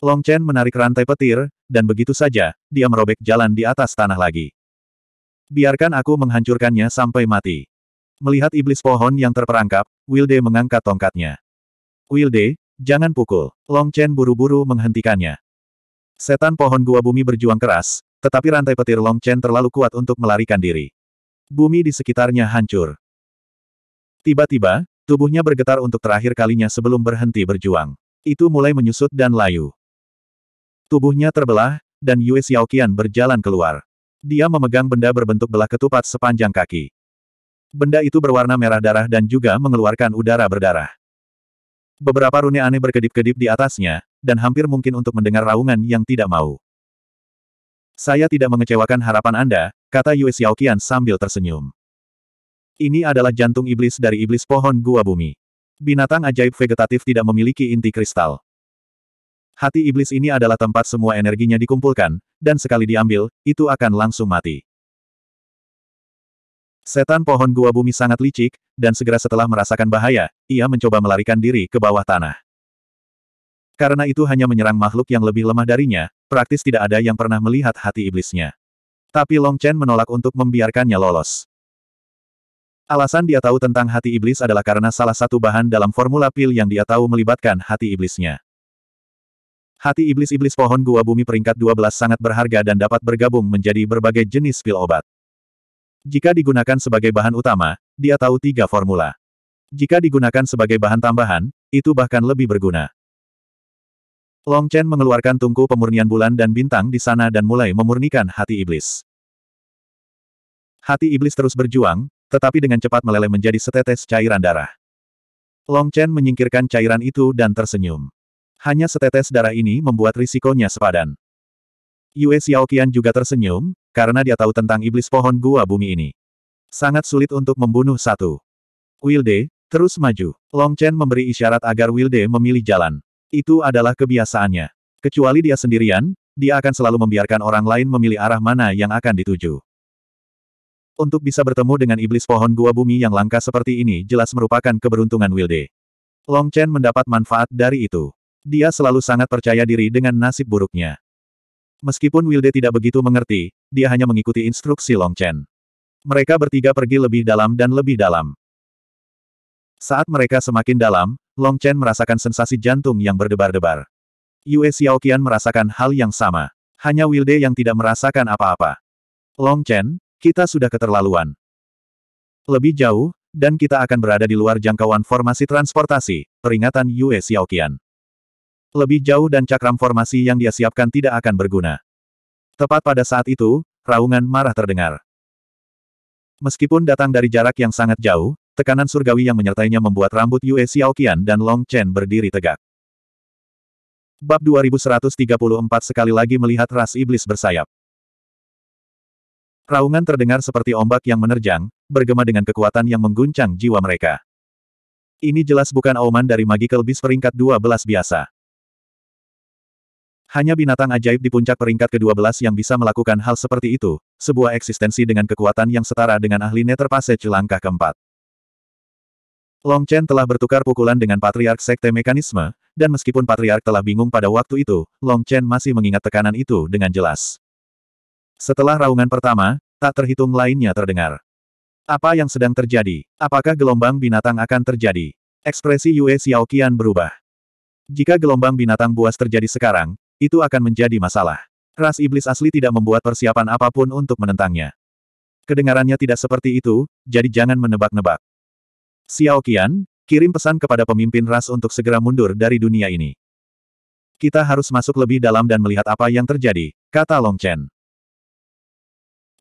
Long Chen menarik rantai petir, dan begitu saja, dia merobek jalan di atas tanah lagi. Biarkan aku menghancurkannya sampai mati. Melihat iblis pohon yang terperangkap, Wilde mengangkat tongkatnya. Wilde, jangan pukul. Long Chen buru-buru menghentikannya. Setan pohon gua bumi berjuang keras, tetapi rantai petir Long Chen terlalu kuat untuk melarikan diri. Bumi di sekitarnya hancur. Tiba-tiba, tubuhnya bergetar untuk terakhir kalinya sebelum berhenti berjuang. Itu mulai menyusut dan layu. Tubuhnya terbelah, dan Yue Xiaoqian berjalan keluar. Dia memegang benda berbentuk belah ketupat sepanjang kaki. Benda itu berwarna merah darah dan juga mengeluarkan udara berdarah. Beberapa rune aneh berkedip-kedip di atasnya, dan hampir mungkin untuk mendengar raungan yang tidak mau. Saya tidak mengecewakan harapan Anda, kata Yue Xiaoqian sambil tersenyum. Ini adalah jantung iblis dari iblis pohon gua bumi. Binatang ajaib vegetatif tidak memiliki inti kristal. Hati iblis ini adalah tempat semua energinya dikumpulkan, dan sekali diambil, itu akan langsung mati. Setan pohon gua bumi sangat licik, dan segera setelah merasakan bahaya, ia mencoba melarikan diri ke bawah tanah. Karena itu hanya menyerang makhluk yang lebih lemah darinya, praktis tidak ada yang pernah melihat hati iblisnya. Tapi Long Chen menolak untuk membiarkannya lolos. Alasan dia tahu tentang hati iblis adalah karena salah satu bahan dalam formula pil yang dia tahu melibatkan hati iblisnya. Hati iblis-iblis pohon gua bumi peringkat 12 sangat berharga dan dapat bergabung menjadi berbagai jenis pil obat. Jika digunakan sebagai bahan utama, dia tahu tiga formula. Jika digunakan sebagai bahan tambahan, itu bahkan lebih berguna. Long Chen mengeluarkan tungku pemurnian bulan dan bintang di sana dan mulai memurnikan hati iblis. Hati iblis terus berjuang, tetapi dengan cepat meleleh menjadi setetes cairan darah. Long Chen menyingkirkan cairan itu dan tersenyum. Hanya setetes darah ini membuat risikonya sepadan. Yue Xiaoqian juga tersenyum, karena dia tahu tentang iblis pohon gua bumi ini. Sangat sulit untuk membunuh satu. Wilde, terus maju. Long Chen memberi isyarat agar Wilde memilih jalan. Itu adalah kebiasaannya. Kecuali dia sendirian, dia akan selalu membiarkan orang lain memilih arah mana yang akan dituju. Untuk bisa bertemu dengan iblis pohon gua bumi yang langka seperti ini jelas merupakan keberuntungan Wilde. Long Chen mendapat manfaat dari itu. Dia selalu sangat percaya diri dengan nasib buruknya. Meskipun Wilde tidak begitu mengerti, dia hanya mengikuti instruksi Long Chen. Mereka bertiga pergi lebih dalam dan lebih dalam. Saat mereka semakin dalam, Long Chen merasakan sensasi jantung yang berdebar-debar. Yue Xiaoqian merasakan hal yang sama. Hanya Wilde yang tidak merasakan apa-apa. Long Chen, kita sudah keterlaluan. Lebih jauh, dan kita akan berada di luar jangkauan formasi transportasi, peringatan Yue Xiaoqian. Lebih jauh dan cakram formasi yang dia siapkan tidak akan berguna. Tepat pada saat itu, raungan marah terdengar. Meskipun datang dari jarak yang sangat jauh, tekanan surgawi yang menyertainya membuat rambut Yue Xiaoqian dan Long Chen berdiri tegak. Bab 2134 sekali lagi melihat ras iblis bersayap. Raungan terdengar seperti ombak yang menerjang, bergema dengan kekuatan yang mengguncang jiwa mereka. Ini jelas bukan auman dari Magical Beast peringkat 12 biasa. Hanya binatang ajaib di puncak peringkat ke-12 yang bisa melakukan hal seperti itu, sebuah eksistensi dengan kekuatan yang setara dengan ahli Nether Passage langkah keempat. Long Chen telah bertukar pukulan dengan Patriark Sekte Mekanisme, dan meskipun Patriark telah bingung pada waktu itu, Long Chen masih mengingat tekanan itu dengan jelas. Setelah raungan pertama, tak terhitung lainnya terdengar. Apa yang sedang terjadi? Apakah gelombang binatang akan terjadi? Ekspresi Yue Xiaoqian berubah. Jika gelombang binatang buas terjadi sekarang, itu akan menjadi masalah. Ras iblis asli tidak membuat persiapan apapun untuk menentangnya. Kedengarannya tidak seperti itu, jadi jangan menebak-nebak. Xiao Qian, kirim pesan kepada pemimpin ras untuk segera mundur dari dunia ini. Kita harus masuk lebih dalam dan melihat apa yang terjadi, kata Long Chen.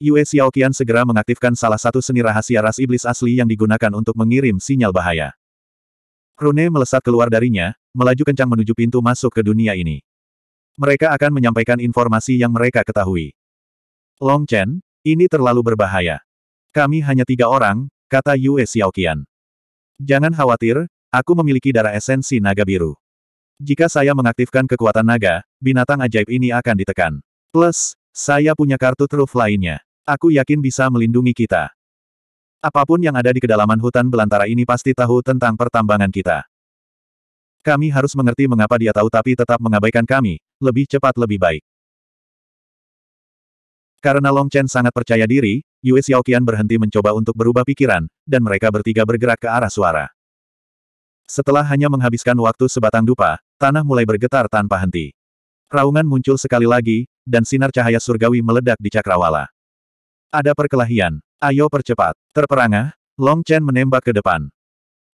Yue Xiao Qian segera mengaktifkan salah satu seni rahasia ras iblis asli yang digunakan untuk mengirim sinyal bahaya. Rune melesat keluar darinya, melaju kencang menuju pintu masuk ke dunia ini. Mereka akan menyampaikan informasi yang mereka ketahui. Long Chen, ini terlalu berbahaya. Kami hanya tiga orang, kata Yue Xiaoqian. Jangan khawatir, aku memiliki darah esensi naga biru. Jika saya mengaktifkan kekuatan naga, binatang ajaib ini akan ditekan. Plus, saya punya kartu truf lainnya. Aku yakin bisa melindungi kita. Apapun yang ada di kedalaman hutan belantara ini pasti tahu tentang pertambangan kita. Kami harus mengerti mengapa dia tahu tapi tetap mengabaikan kami, lebih cepat lebih baik. Karena Long Chen sangat percaya diri, Yue Xiaoqian berhenti mencoba untuk berubah pikiran, dan mereka bertiga bergerak ke arah suara. Setelah hanya menghabiskan waktu sebatang dupa, tanah mulai bergetar tanpa henti. Raungan muncul sekali lagi, dan sinar cahaya surgawi meledak di cakrawala. Ada perkelahian. Ayo percepat. Terperangah, Long Chen menembak ke depan.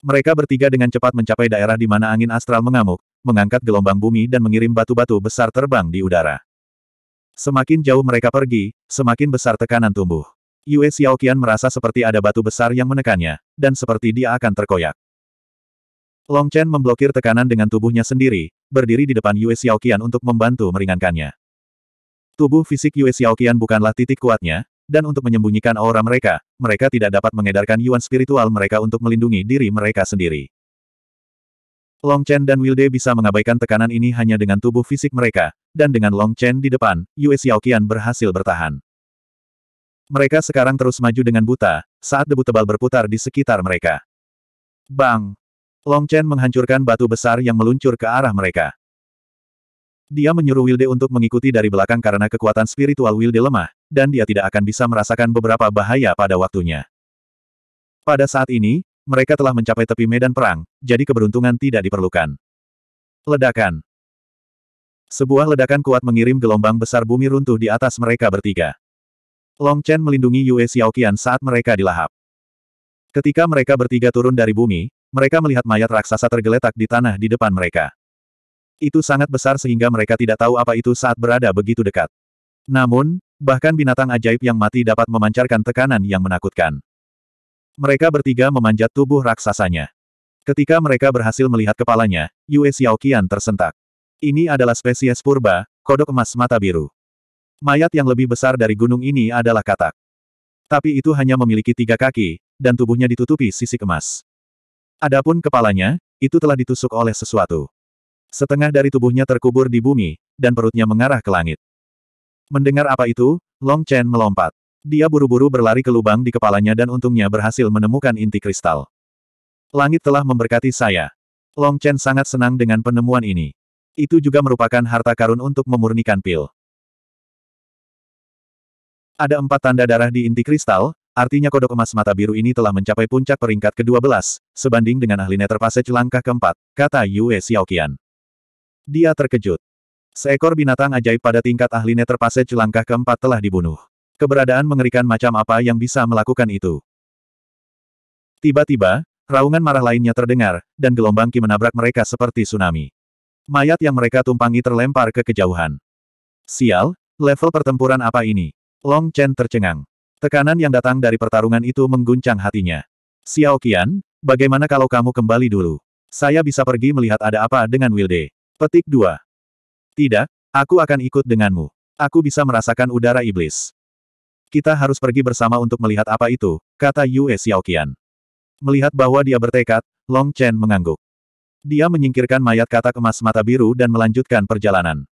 Mereka bertiga dengan cepat mencapai daerah di mana angin astral mengamuk, mengangkat gelombang bumi dan mengirim batu-batu besar terbang di udara. Semakin jauh mereka pergi, semakin besar tekanan tumbuh. Yue Xiaoqian merasa seperti ada batu besar yang menekannya, dan seperti dia akan terkoyak. Long Chen memblokir tekanan dengan tubuhnya sendiri, berdiri di depan Yue Xiaoqian untuk membantu meringankannya. Tubuh fisik Yue Xiaoqian bukanlah titik kuatnya, dan untuk menyembunyikan aura mereka, mereka tidak dapat mengedarkan yuan spiritual mereka untuk melindungi diri mereka sendiri. Long Chen dan Wilde bisa mengabaikan tekanan ini hanya dengan tubuh fisik mereka, dan dengan Long Chen di depan, Yue Xiaoqian berhasil bertahan. Mereka sekarang terus maju dengan buta, saat debu tebal berputar di sekitar mereka. Bang! Long Chen menghancurkan batu besar yang meluncur ke arah mereka. Dia menyuruh Wilde untuk mengikuti dari belakang karena kekuatan spiritual Wilde lemah, dan dia tidak akan bisa merasakan beberapa bahaya pada waktunya. Pada saat ini, mereka telah mencapai tepi medan perang, jadi keberuntungan tidak diperlukan. Ledakan Sebuah ledakan kuat mengirim gelombang besar bumi runtuh di atas mereka bertiga. Long Chen melindungi Yue Xiaoqian saat mereka dilahap. Ketika mereka bertiga turun dari bumi, mereka melihat mayat raksasa tergeletak di tanah di depan mereka. Itu sangat besar sehingga mereka tidak tahu apa itu saat berada begitu dekat. Namun, bahkan binatang ajaib yang mati dapat memancarkan tekanan yang menakutkan. Mereka bertiga memanjat tubuh raksasanya. Ketika mereka berhasil melihat kepalanya, Yue Xiaoqian tersentak. Ini adalah spesies purba, kodok emas mata biru. Mayat yang lebih besar dari gunung ini adalah katak. Tapi itu hanya memiliki tiga kaki, dan tubuhnya ditutupi sisik emas. Adapun kepalanya, itu telah ditusuk oleh sesuatu. Setengah dari tubuhnya terkubur di bumi, dan perutnya mengarah ke langit. Mendengar apa itu, Long Chen melompat. Dia buru-buru berlari ke lubang di kepalanya dan untungnya berhasil menemukan inti kristal. Langit telah memberkati saya. Long Chen sangat senang dengan penemuan ini. Itu juga merupakan harta karun untuk memurnikan pil. Ada empat tanda darah di inti kristal, artinya kodok emas mata biru ini telah mencapai puncak peringkat ke-12, sebanding dengan ahli neter Passage langkah keempat, kata Yue Xiaoqian. Dia terkejut. Seekor binatang ajaib pada tingkat ahli neter Passage langkah keempat telah dibunuh. Keberadaan mengerikan macam apa yang bisa melakukan itu. Tiba-tiba, raungan marah lainnya terdengar, dan gelombang ki menabrak mereka seperti tsunami. Mayat yang mereka tumpangi terlempar ke kejauhan. Sial, level pertempuran apa ini? Long Chen tercengang. Tekanan yang datang dari pertarungan itu mengguncang hatinya. Xiao Qian, bagaimana kalau kamu kembali dulu? Saya bisa pergi melihat ada apa dengan Wilde. Petik 2. Tidak, aku akan ikut denganmu. Aku bisa merasakan udara iblis. Kita harus pergi bersama untuk melihat apa itu, kata Yue Xiaoqian. Melihat bahwa dia bertekad, Long Chen mengangguk. Dia menyingkirkan mayat katak emas mata biru dan melanjutkan perjalanan.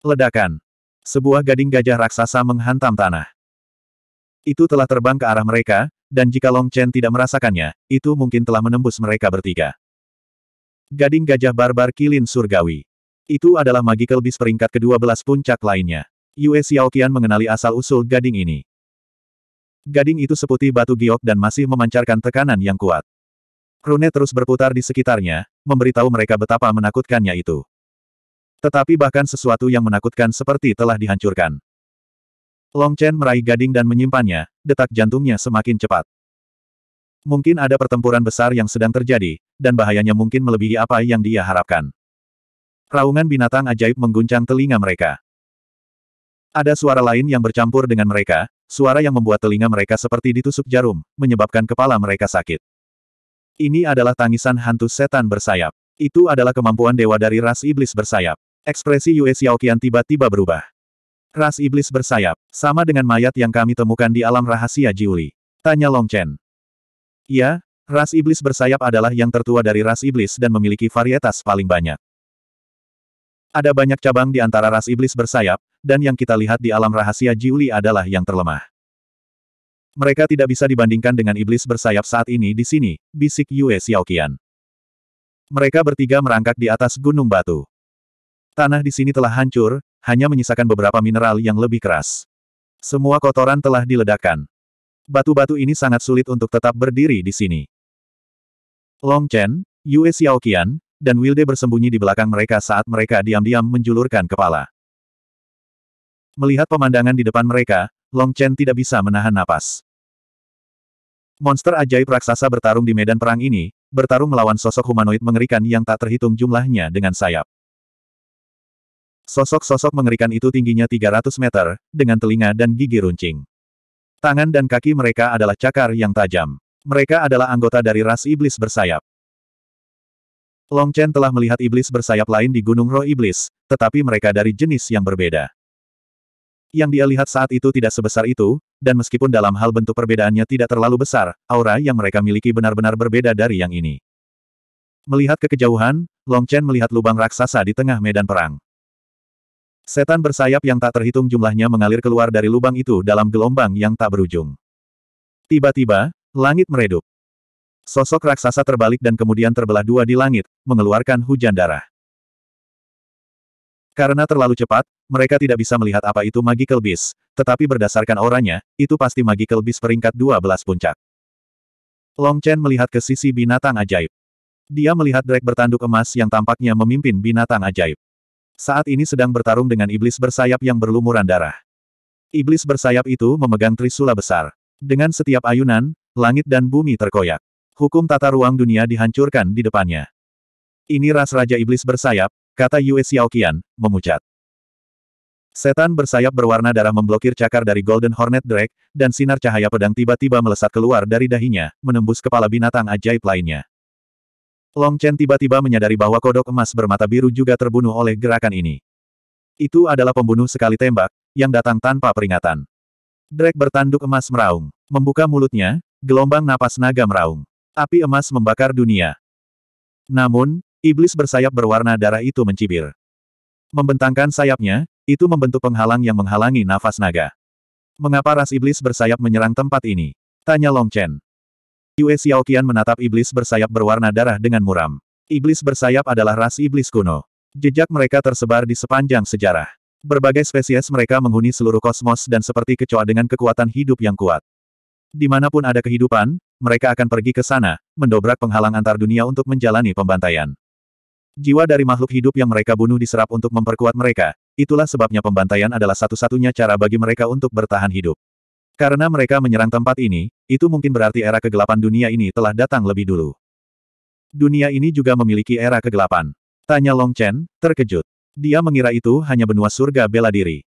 Ledakan. Sebuah gading gajah raksasa menghantam tanah. Itu telah terbang ke arah mereka, dan jika Long Chen tidak merasakannya, itu mungkin telah menembus mereka bertiga. Gading gajah barbar kilin surgawi. Itu adalah magical beast peringkat ke-12 puncak lainnya. Yue Xiaoqian mengenali asal-usul gading ini gading itu seputih batu giok dan masih memancarkan tekanan yang kuat. Rune terus berputar di sekitarnya, memberitahu mereka betapa menakutkannya itu. Tetapi bahkan sesuatu yang menakutkan seperti telah dihancurkan. Long Chen meraih gading dan menyimpannya, detak jantungnya semakin cepat. Mungkin ada pertempuran besar yang sedang terjadi, dan bahayanya mungkin melebihi apa yang dia harapkan. Raungan binatang ajaib mengguncang telinga mereka. Ada suara lain yang bercampur dengan mereka, Suara yang membuat telinga mereka seperti ditusuk jarum, menyebabkan kepala mereka sakit. Ini adalah tangisan hantu setan bersayap. Itu adalah kemampuan dewa dari ras iblis bersayap. Ekspresi Yue Xiaoqian tiba-tiba berubah. Ras iblis bersayap, sama dengan mayat yang kami temukan di alam rahasia Jiuli. Tanya Long Chen. Ya, ras iblis bersayap adalah yang tertua dari ras iblis dan memiliki varietas paling banyak. Ada banyak cabang di antara ras iblis bersayap, dan yang kita lihat di alam rahasia Jiuli adalah yang terlemah. Mereka tidak bisa dibandingkan dengan iblis bersayap saat ini di sini, bisik Yue Xiaoqian. Mereka bertiga merangkak di atas gunung batu. Tanah di sini telah hancur, hanya menyisakan beberapa mineral yang lebih keras. Semua kotoran telah diledakkan. Batu-batu ini sangat sulit untuk tetap berdiri di sini. Long Chen, Yue Xiaoqian, dan Wilde bersembunyi di belakang mereka saat mereka diam-diam menjulurkan kepala. Melihat pemandangan di depan mereka, Long Chen tidak bisa menahan napas. Monster ajaib raksasa bertarung di medan perang ini, bertarung melawan sosok humanoid mengerikan yang tak terhitung jumlahnya dengan sayap. Sosok-sosok mengerikan itu tingginya 300 meter, dengan telinga dan gigi runcing. Tangan dan kaki mereka adalah cakar yang tajam. Mereka adalah anggota dari ras iblis bersayap. Long Chen telah melihat iblis bersayap lain di Gunung Roh Iblis, tetapi mereka dari jenis yang berbeda. Yang dia lihat saat itu tidak sebesar itu, dan meskipun dalam hal bentuk perbedaannya tidak terlalu besar, aura yang mereka miliki benar-benar berbeda dari yang ini. Melihat ke kejauhan, Long Chen melihat lubang raksasa di tengah medan perang. Setan bersayap yang tak terhitung jumlahnya mengalir keluar dari lubang itu dalam gelombang yang tak berujung. Tiba-tiba, langit meredup. Sosok raksasa terbalik dan kemudian terbelah dua di langit, mengeluarkan hujan darah. Karena terlalu cepat, mereka tidak bisa melihat apa itu Magical Beast, tetapi berdasarkan auranya, itu pasti Magical Beast peringkat 12 puncak. Long Chen melihat ke sisi binatang ajaib. Dia melihat Drake bertanduk emas yang tampaknya memimpin binatang ajaib. Saat ini sedang bertarung dengan iblis bersayap yang berlumuran darah. Iblis bersayap itu memegang trisula besar. Dengan setiap ayunan, langit dan bumi terkoyak. Hukum tata ruang dunia dihancurkan di depannya. Ini ras Raja Iblis bersayap, kata Yue Xiaoqian, memucat. Setan bersayap berwarna darah memblokir cakar dari Golden Hornet Drake, dan sinar cahaya pedang tiba-tiba melesat keluar dari dahinya, menembus kepala binatang ajaib lainnya. Long Chen tiba-tiba menyadari bahwa kodok emas bermata biru juga terbunuh oleh gerakan ini. Itu adalah pembunuh sekali tembak, yang datang tanpa peringatan. Drake bertanduk emas meraung. Membuka mulutnya, gelombang napas naga meraung. Api emas membakar dunia. Namun, iblis bersayap berwarna darah itu mencibir. Membentangkan sayapnya, itu membentuk penghalang yang menghalangi nafas naga. Mengapa ras iblis bersayap menyerang tempat ini? Tanya Long Chen. Yue Xiaoqian menatap iblis bersayap berwarna darah dengan muram. Iblis bersayap adalah ras iblis kuno. Jejak mereka tersebar di sepanjang sejarah. Berbagai spesies mereka menghuni seluruh kosmos dan seperti kecoa dengan kekuatan hidup yang kuat. Dimanapun ada kehidupan, mereka akan pergi ke sana, mendobrak penghalang antar dunia untuk menjalani pembantaian. Jiwa dari makhluk hidup yang mereka bunuh diserap untuk memperkuat mereka, itulah sebabnya pembantaian adalah satu-satunya cara bagi mereka untuk bertahan hidup. Karena mereka menyerang tempat ini, itu mungkin berarti era kegelapan dunia ini telah datang lebih dulu. Dunia ini juga memiliki era kegelapan. Tanya Long Chen, terkejut. Dia mengira itu hanya benua surga bela diri.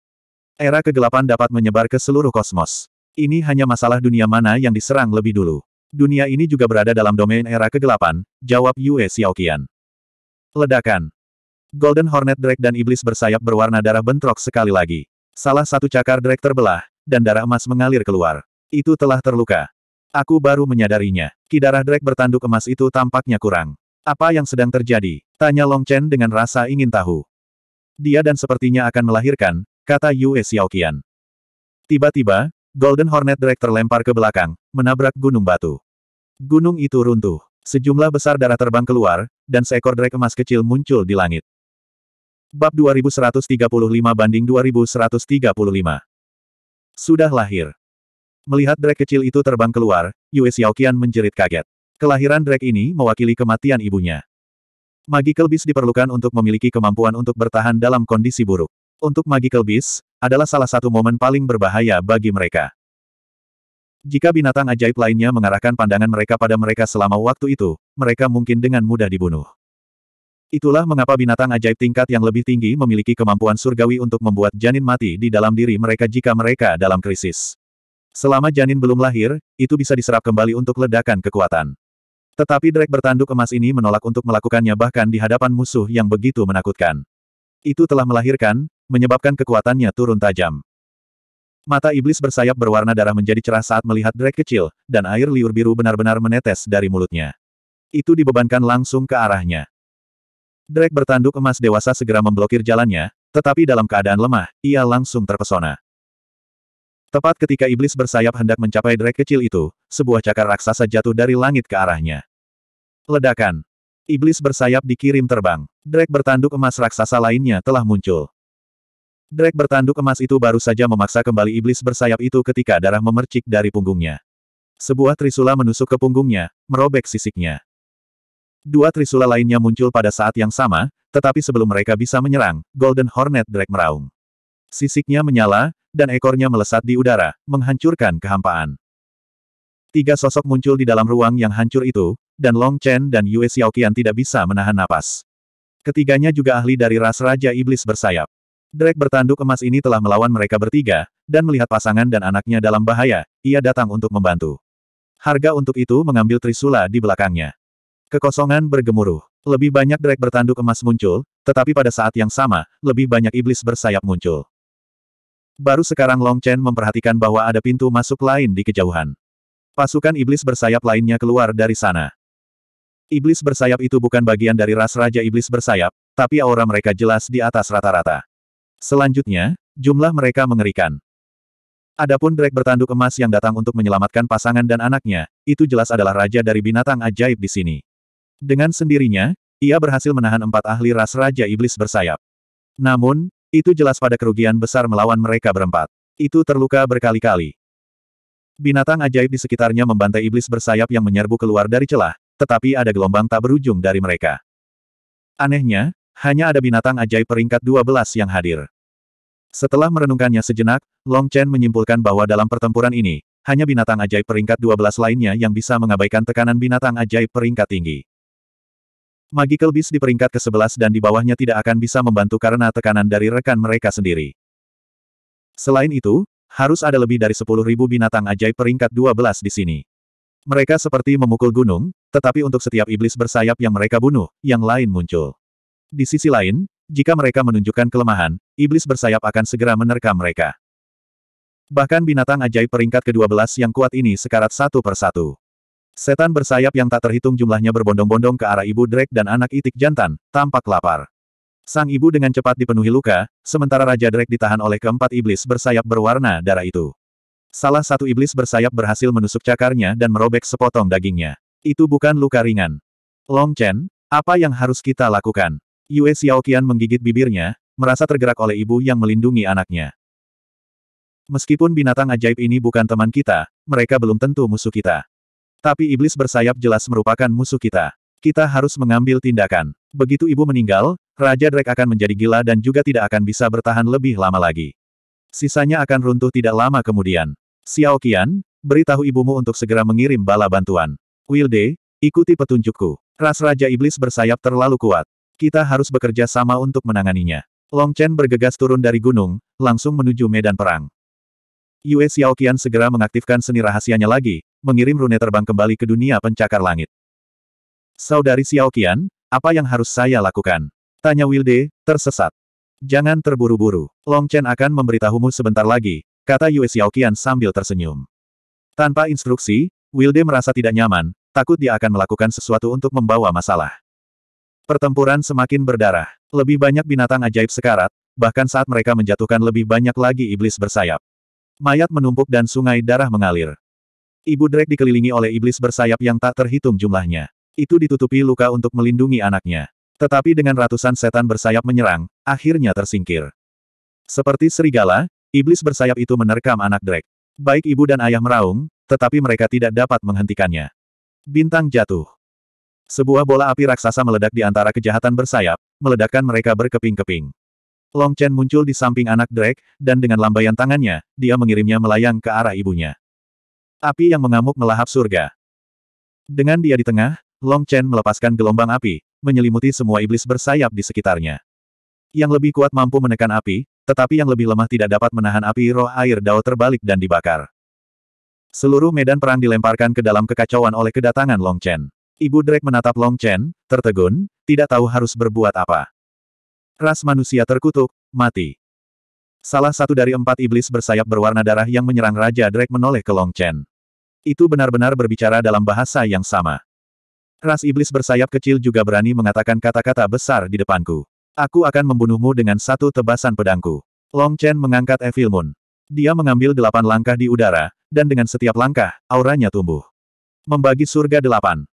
Era kegelapan dapat menyebar ke seluruh kosmos. Ini hanya masalah dunia mana yang diserang lebih dulu. Dunia ini juga berada dalam domain era kegelapan, jawab Yue Xiaoqian. Ledakan. Golden Hornet Drake dan iblis bersayap berwarna darah bentrok sekali lagi. Salah satu cakar Drake terbelah, dan darah emas mengalir keluar. Itu telah terluka. Aku baru menyadarinya. Kidarah Drake bertanduk emas itu tampaknya kurang. Apa yang sedang terjadi? Tanya Long Chen dengan rasa ingin tahu. Dia dan sepertinya akan melahirkan, kata Yue Xiaoqian. Tiba-tiba, Golden Hornet Drake terlempar ke belakang, menabrak gunung batu. Gunung itu runtuh. Sejumlah besar darah terbang keluar, dan seekor drake emas kecil muncul di langit. Bab 2135 banding 2135. Sudah lahir. Melihat drake kecil itu terbang keluar, Yue Xiaoqian menjerit kaget. Kelahiran drake ini mewakili kematian ibunya. Magical Beast diperlukan untuk memiliki kemampuan untuk bertahan dalam kondisi buruk untuk Magical Beast, adalah salah satu momen paling berbahaya bagi mereka. Jika binatang ajaib lainnya mengarahkan pandangan mereka pada mereka selama waktu itu, mereka mungkin dengan mudah dibunuh. Itulah mengapa binatang ajaib tingkat yang lebih tinggi memiliki kemampuan surgawi untuk membuat janin mati di dalam diri mereka jika mereka dalam krisis. Selama janin belum lahir, itu bisa diserap kembali untuk ledakan kekuatan. Tetapi Drake bertanduk emas ini menolak untuk melakukannya bahkan di hadapan musuh yang begitu menakutkan. Itu telah melahirkan, menyebabkan kekuatannya turun tajam. Mata iblis bersayap berwarna darah menjadi cerah saat melihat Drake kecil, dan air liur biru benar-benar menetes dari mulutnya. Itu dibebankan langsung ke arahnya. Drake bertanduk emas dewasa segera memblokir jalannya, tetapi dalam keadaan lemah, ia langsung terpesona. Tepat ketika iblis bersayap hendak mencapai Drake kecil itu, sebuah cakar raksasa jatuh dari langit ke arahnya. Ledakan. Iblis bersayap dikirim terbang. Drake bertanduk emas raksasa lainnya telah muncul. Drek bertanduk emas itu baru saja memaksa kembali iblis bersayap itu ketika darah memercik dari punggungnya. Sebuah trisula menusuk ke punggungnya, merobek sisiknya. Dua trisula lainnya muncul pada saat yang sama, tetapi sebelum mereka bisa menyerang, Golden Hornet Drake meraung. Sisiknya menyala, dan ekornya melesat di udara, menghancurkan kehampaan. Tiga sosok muncul di dalam ruang yang hancur itu, dan Long Chen dan Yue Xiaoqian tidak bisa menahan napas. Ketiganya juga ahli dari ras Raja Iblis bersayap. Drake bertanduk emas ini telah melawan mereka bertiga, dan melihat pasangan dan anaknya dalam bahaya, ia datang untuk membantu. Harga untuk itu mengambil Trisula di belakangnya. Kekosongan bergemuruh. Lebih banyak Drake bertanduk emas muncul, tetapi pada saat yang sama, lebih banyak iblis bersayap muncul. Baru sekarang Long Chen memperhatikan bahwa ada pintu masuk lain di kejauhan. Pasukan iblis bersayap lainnya keluar dari sana. Iblis bersayap itu bukan bagian dari ras Raja Iblis bersayap, tapi aura mereka jelas di atas rata-rata. Selanjutnya, jumlah mereka mengerikan. Adapun Drake bertanduk emas yang datang untuk menyelamatkan pasangan dan anaknya, itu jelas adalah raja dari binatang ajaib di sini. Dengan sendirinya, ia berhasil menahan empat ahli ras Raja Iblis bersayap. Namun, itu jelas pada kerugian besar melawan mereka berempat. Itu terluka berkali-kali. Binatang ajaib di sekitarnya membantai iblis bersayap yang menyerbu keluar dari celah, tetapi ada gelombang tak berujung dari mereka. Anehnya, hanya ada binatang ajaib peringkat 12 yang hadir. Setelah merenungkannya sejenak, Long Chen menyimpulkan bahwa dalam pertempuran ini, hanya binatang ajaib peringkat 12 lainnya yang bisa mengabaikan tekanan binatang ajaib peringkat tinggi. Magical Beast di peringkat ke-11 dan di bawahnya tidak akan bisa membantu karena tekanan dari rekan mereka sendiri. Selain itu, harus ada lebih dari 10.000 binatang ajaib peringkat 12 di sini. Mereka seperti memukul gunung, tetapi untuk setiap iblis bersayap yang mereka bunuh, yang lain muncul. Di sisi lain, jika mereka menunjukkan kelemahan, iblis bersayap akan segera menerkam mereka. Bahkan binatang ajaib peringkat ke-12 yang kuat ini sekarat satu persatu. Setan bersayap yang tak terhitung jumlahnya berbondong-bondong ke arah ibu Drake dan anak itik jantan, tampak lapar. Sang ibu dengan cepat dipenuhi luka, sementara Raja Drake ditahan oleh keempat iblis bersayap berwarna darah itu. Salah satu iblis bersayap berhasil menusuk cakarnya dan merobek sepotong dagingnya. Itu bukan luka ringan. Long Chen, apa yang harus kita lakukan? Yue Xiaoqian menggigit bibirnya, merasa tergerak oleh ibu yang melindungi anaknya. Meskipun binatang ajaib ini bukan teman kita, mereka belum tentu musuh kita. Tapi iblis bersayap jelas merupakan musuh kita. Kita harus mengambil tindakan. Begitu ibu meninggal, Raja Drake akan menjadi gila dan juga tidak akan bisa bertahan lebih lama lagi. Sisanya akan runtuh tidak lama kemudian. Xiao Qian, beritahu ibumu untuk segera mengirim bala bantuan. Wilde, ikuti petunjukku. Ras Raja Iblis bersayap terlalu kuat. Kita harus bekerja sama untuk menanganinya. Long Chen bergegas turun dari gunung, langsung menuju medan perang. Yue Xiaoqian segera mengaktifkan seni rahasianya lagi, mengirim rune terbang kembali ke dunia pencakar langit. Saudari Xiaoqian, apa yang harus saya lakukan? Tanya Wilde, tersesat. Jangan terburu-buru. Long Chen akan memberitahumu sebentar lagi, kata Yue Xiaoqian sambil tersenyum. Tanpa instruksi, Wilde merasa tidak nyaman, takut dia akan melakukan sesuatu untuk membawa masalah. Pertempuran semakin berdarah. Lebih banyak binatang ajaib sekarat, bahkan saat mereka menjatuhkan lebih banyak lagi iblis bersayap. Mayat menumpuk dan sungai darah mengalir. Ibu Drake dikelilingi oleh iblis bersayap yang tak terhitung jumlahnya. Itu ditutupi luka untuk melindungi anaknya. Tetapi dengan ratusan setan bersayap menyerang, akhirnya tersingkir. Seperti serigala, iblis bersayap itu menerkam anak Drake. Baik ibu dan ayah meraung, tetapi mereka tidak dapat menghentikannya. Bintang jatuh. Sebuah bola api raksasa meledak di antara kejahatan bersayap, meledakkan mereka berkeping-keping. Long Chen muncul di samping anak Drake, dan dengan lambaian tangannya, dia mengirimnya melayang ke arah ibunya. Api yang mengamuk melahap surga. Dengan dia di tengah, Long Chen melepaskan gelombang api, menyelimuti semua iblis bersayap di sekitarnya. Yang lebih kuat mampu menekan api, tetapi yang lebih lemah tidak dapat menahan api roh air dao terbalik dan dibakar. Seluruh medan perang dilemparkan ke dalam kekacauan oleh kedatangan Long Chen. Ibu Drake menatap Long Chen, tertegun, tidak tahu harus berbuat apa. Ras manusia terkutuk, mati. Salah satu dari empat iblis bersayap berwarna darah yang menyerang Raja Drake menoleh ke Long Chen. Itu benar-benar berbicara dalam bahasa yang sama. Ras iblis bersayap kecil juga berani mengatakan kata-kata besar di depanku. Aku akan membunuhmu dengan satu tebasan pedangku. Long Chen mengangkat Evil Moon. Dia mengambil delapan langkah di udara, dan dengan setiap langkah, auranya tumbuh. Membagi surga delapan.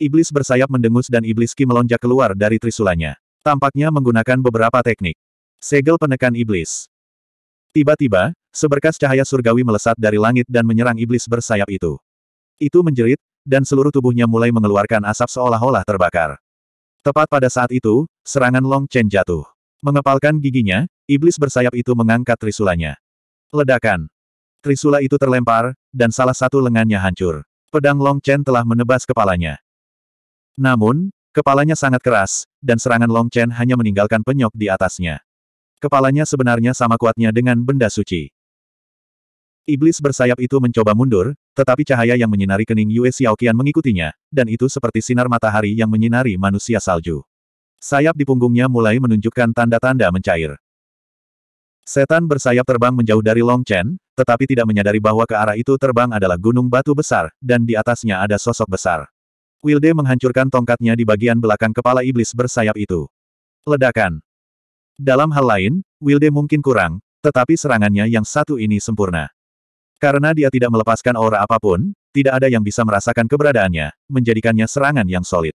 Iblis bersayap mendengus dan iblis Ki melonjak keluar dari trisulanya. Tampaknya menggunakan beberapa teknik. Segel penekan iblis. Tiba-tiba, seberkas cahaya surgawi melesat dari langit dan menyerang iblis bersayap itu. Itu menjerit, dan seluruh tubuhnya mulai mengeluarkan asap seolah-olah terbakar. Tepat pada saat itu, serangan Long Chen jatuh. Mengepalkan giginya, iblis bersayap itu mengangkat trisulanya. Ledakan. Trisula itu terlempar, dan salah satu lengannya hancur. Pedang Long Chen telah menebas kepalanya. Namun, kepalanya sangat keras, dan serangan Long Chen hanya meninggalkan penyok di atasnya. Kepalanya sebenarnya sama kuatnya dengan benda suci. Iblis bersayap itu mencoba mundur, tetapi cahaya yang menyinari kening Yue Xiaoqian mengikutinya, dan itu seperti sinar matahari yang menyinari manusia salju. Sayap di punggungnya mulai menunjukkan tanda-tanda mencair. Setan bersayap terbang menjauh dari Long Chen, tetapi tidak menyadari bahwa ke arah itu terbang adalah gunung batu besar, dan di atasnya ada sosok besar. Wilde menghancurkan tongkatnya di bagian belakang kepala iblis bersayap itu. Ledakan. Dalam hal lain, Wilde mungkin kurang, tetapi serangannya yang satu ini sempurna. Karena dia tidak melepaskan aura apapun, tidak ada yang bisa merasakan keberadaannya, menjadikannya serangan yang solid.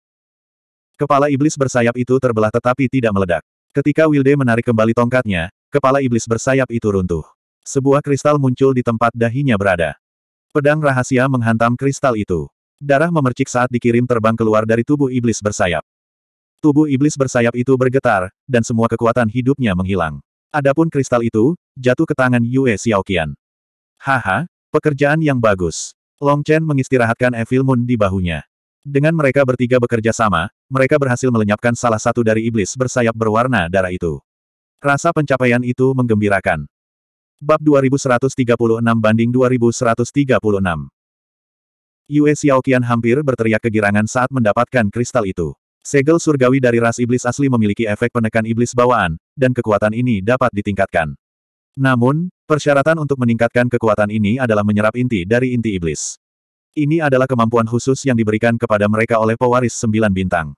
Kepala iblis bersayap itu terbelah tetapi tidak meledak. Ketika Wilde menarik kembali tongkatnya, kepala iblis bersayap itu runtuh. Sebuah kristal muncul di tempat dahinya berada. Pedang rahasia menghantam kristal itu. Darah memercik saat dikirim terbang keluar dari tubuh iblis bersayap. Tubuh iblis bersayap itu bergetar, dan semua kekuatan hidupnya menghilang. Adapun kristal itu, jatuh ke tangan Yue Xiaoqian. Haha, pekerjaan yang bagus. Long Chen mengistirahatkan Evil Moon di bahunya. Dengan mereka bertiga bekerja sama, mereka berhasil melenyapkan salah satu dari iblis bersayap berwarna darah itu. Rasa pencapaian itu menggembirakan. Bab 2136 banding 2136 Yue Xiaoqian hampir berteriak kegirangan saat mendapatkan kristal itu. Segel surgawi dari ras iblis asli memiliki efek penekan iblis bawaan, dan kekuatan ini dapat ditingkatkan. Namun, persyaratan untuk meningkatkan kekuatan ini adalah menyerap inti dari inti iblis. Ini adalah kemampuan khusus yang diberikan kepada mereka oleh pewaris sembilan bintang.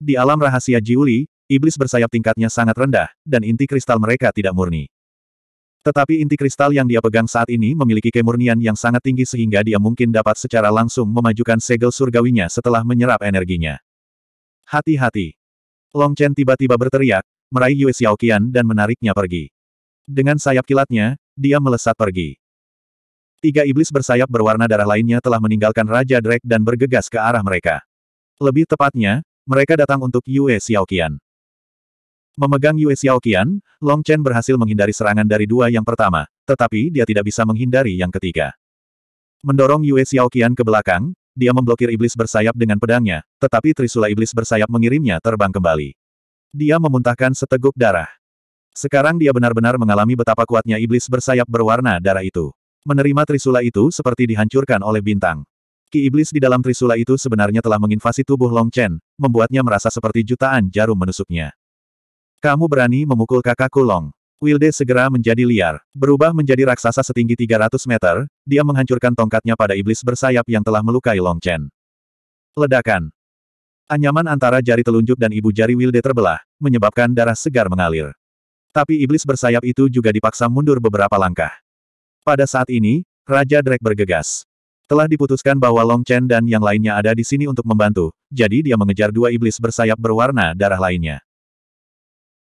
Di alam rahasia Jiuli, iblis bersayap tingkatnya sangat rendah, dan inti kristal mereka tidak murni. Tetapi inti kristal yang dia pegang saat ini memiliki kemurnian yang sangat tinggi sehingga dia mungkin dapat secara langsung memajukan segel surgawinya setelah menyerap energinya. Hati-hati. Long Chen tiba-tiba berteriak, meraih Yue Xiaoqian dan menariknya pergi. Dengan sayap kilatnya, dia melesat pergi. Tiga iblis bersayap berwarna darah lainnya telah meninggalkan Raja Drake dan bergegas ke arah mereka. Lebih tepatnya, mereka datang untuk Yue Xiaoqian. Memegang Yue Xiaoqian, Long Chen berhasil menghindari serangan dari dua yang pertama, tetapi dia tidak bisa menghindari yang ketiga. Mendorong Yue Xiaoqian ke belakang, dia memblokir iblis bersayap dengan pedangnya, tetapi trisula iblis bersayap mengirimnya terbang kembali. Dia memuntahkan seteguk darah. Sekarang dia benar-benar mengalami betapa kuatnya iblis bersayap berwarna darah itu. Menerima trisula itu seperti dihancurkan oleh bintang. Ki iblis di dalam trisula itu sebenarnya telah menginvasi tubuh Long Chen, membuatnya merasa seperti jutaan jarum menusuknya. Kamu berani memukul kakakku Long. Wilde segera menjadi liar, berubah menjadi raksasa setinggi 300 meter, dia menghancurkan tongkatnya pada iblis bersayap yang telah melukai Long Chen. Ledakan. Anyaman antara jari telunjuk dan ibu jari Wilde terbelah, menyebabkan darah segar mengalir. Tapi iblis bersayap itu juga dipaksa mundur beberapa langkah. Pada saat ini, Raja Drake bergegas. Telah diputuskan bahwa Long Chen dan yang lainnya ada di sini untuk membantu, jadi dia mengejar dua iblis bersayap berwarna darah lainnya.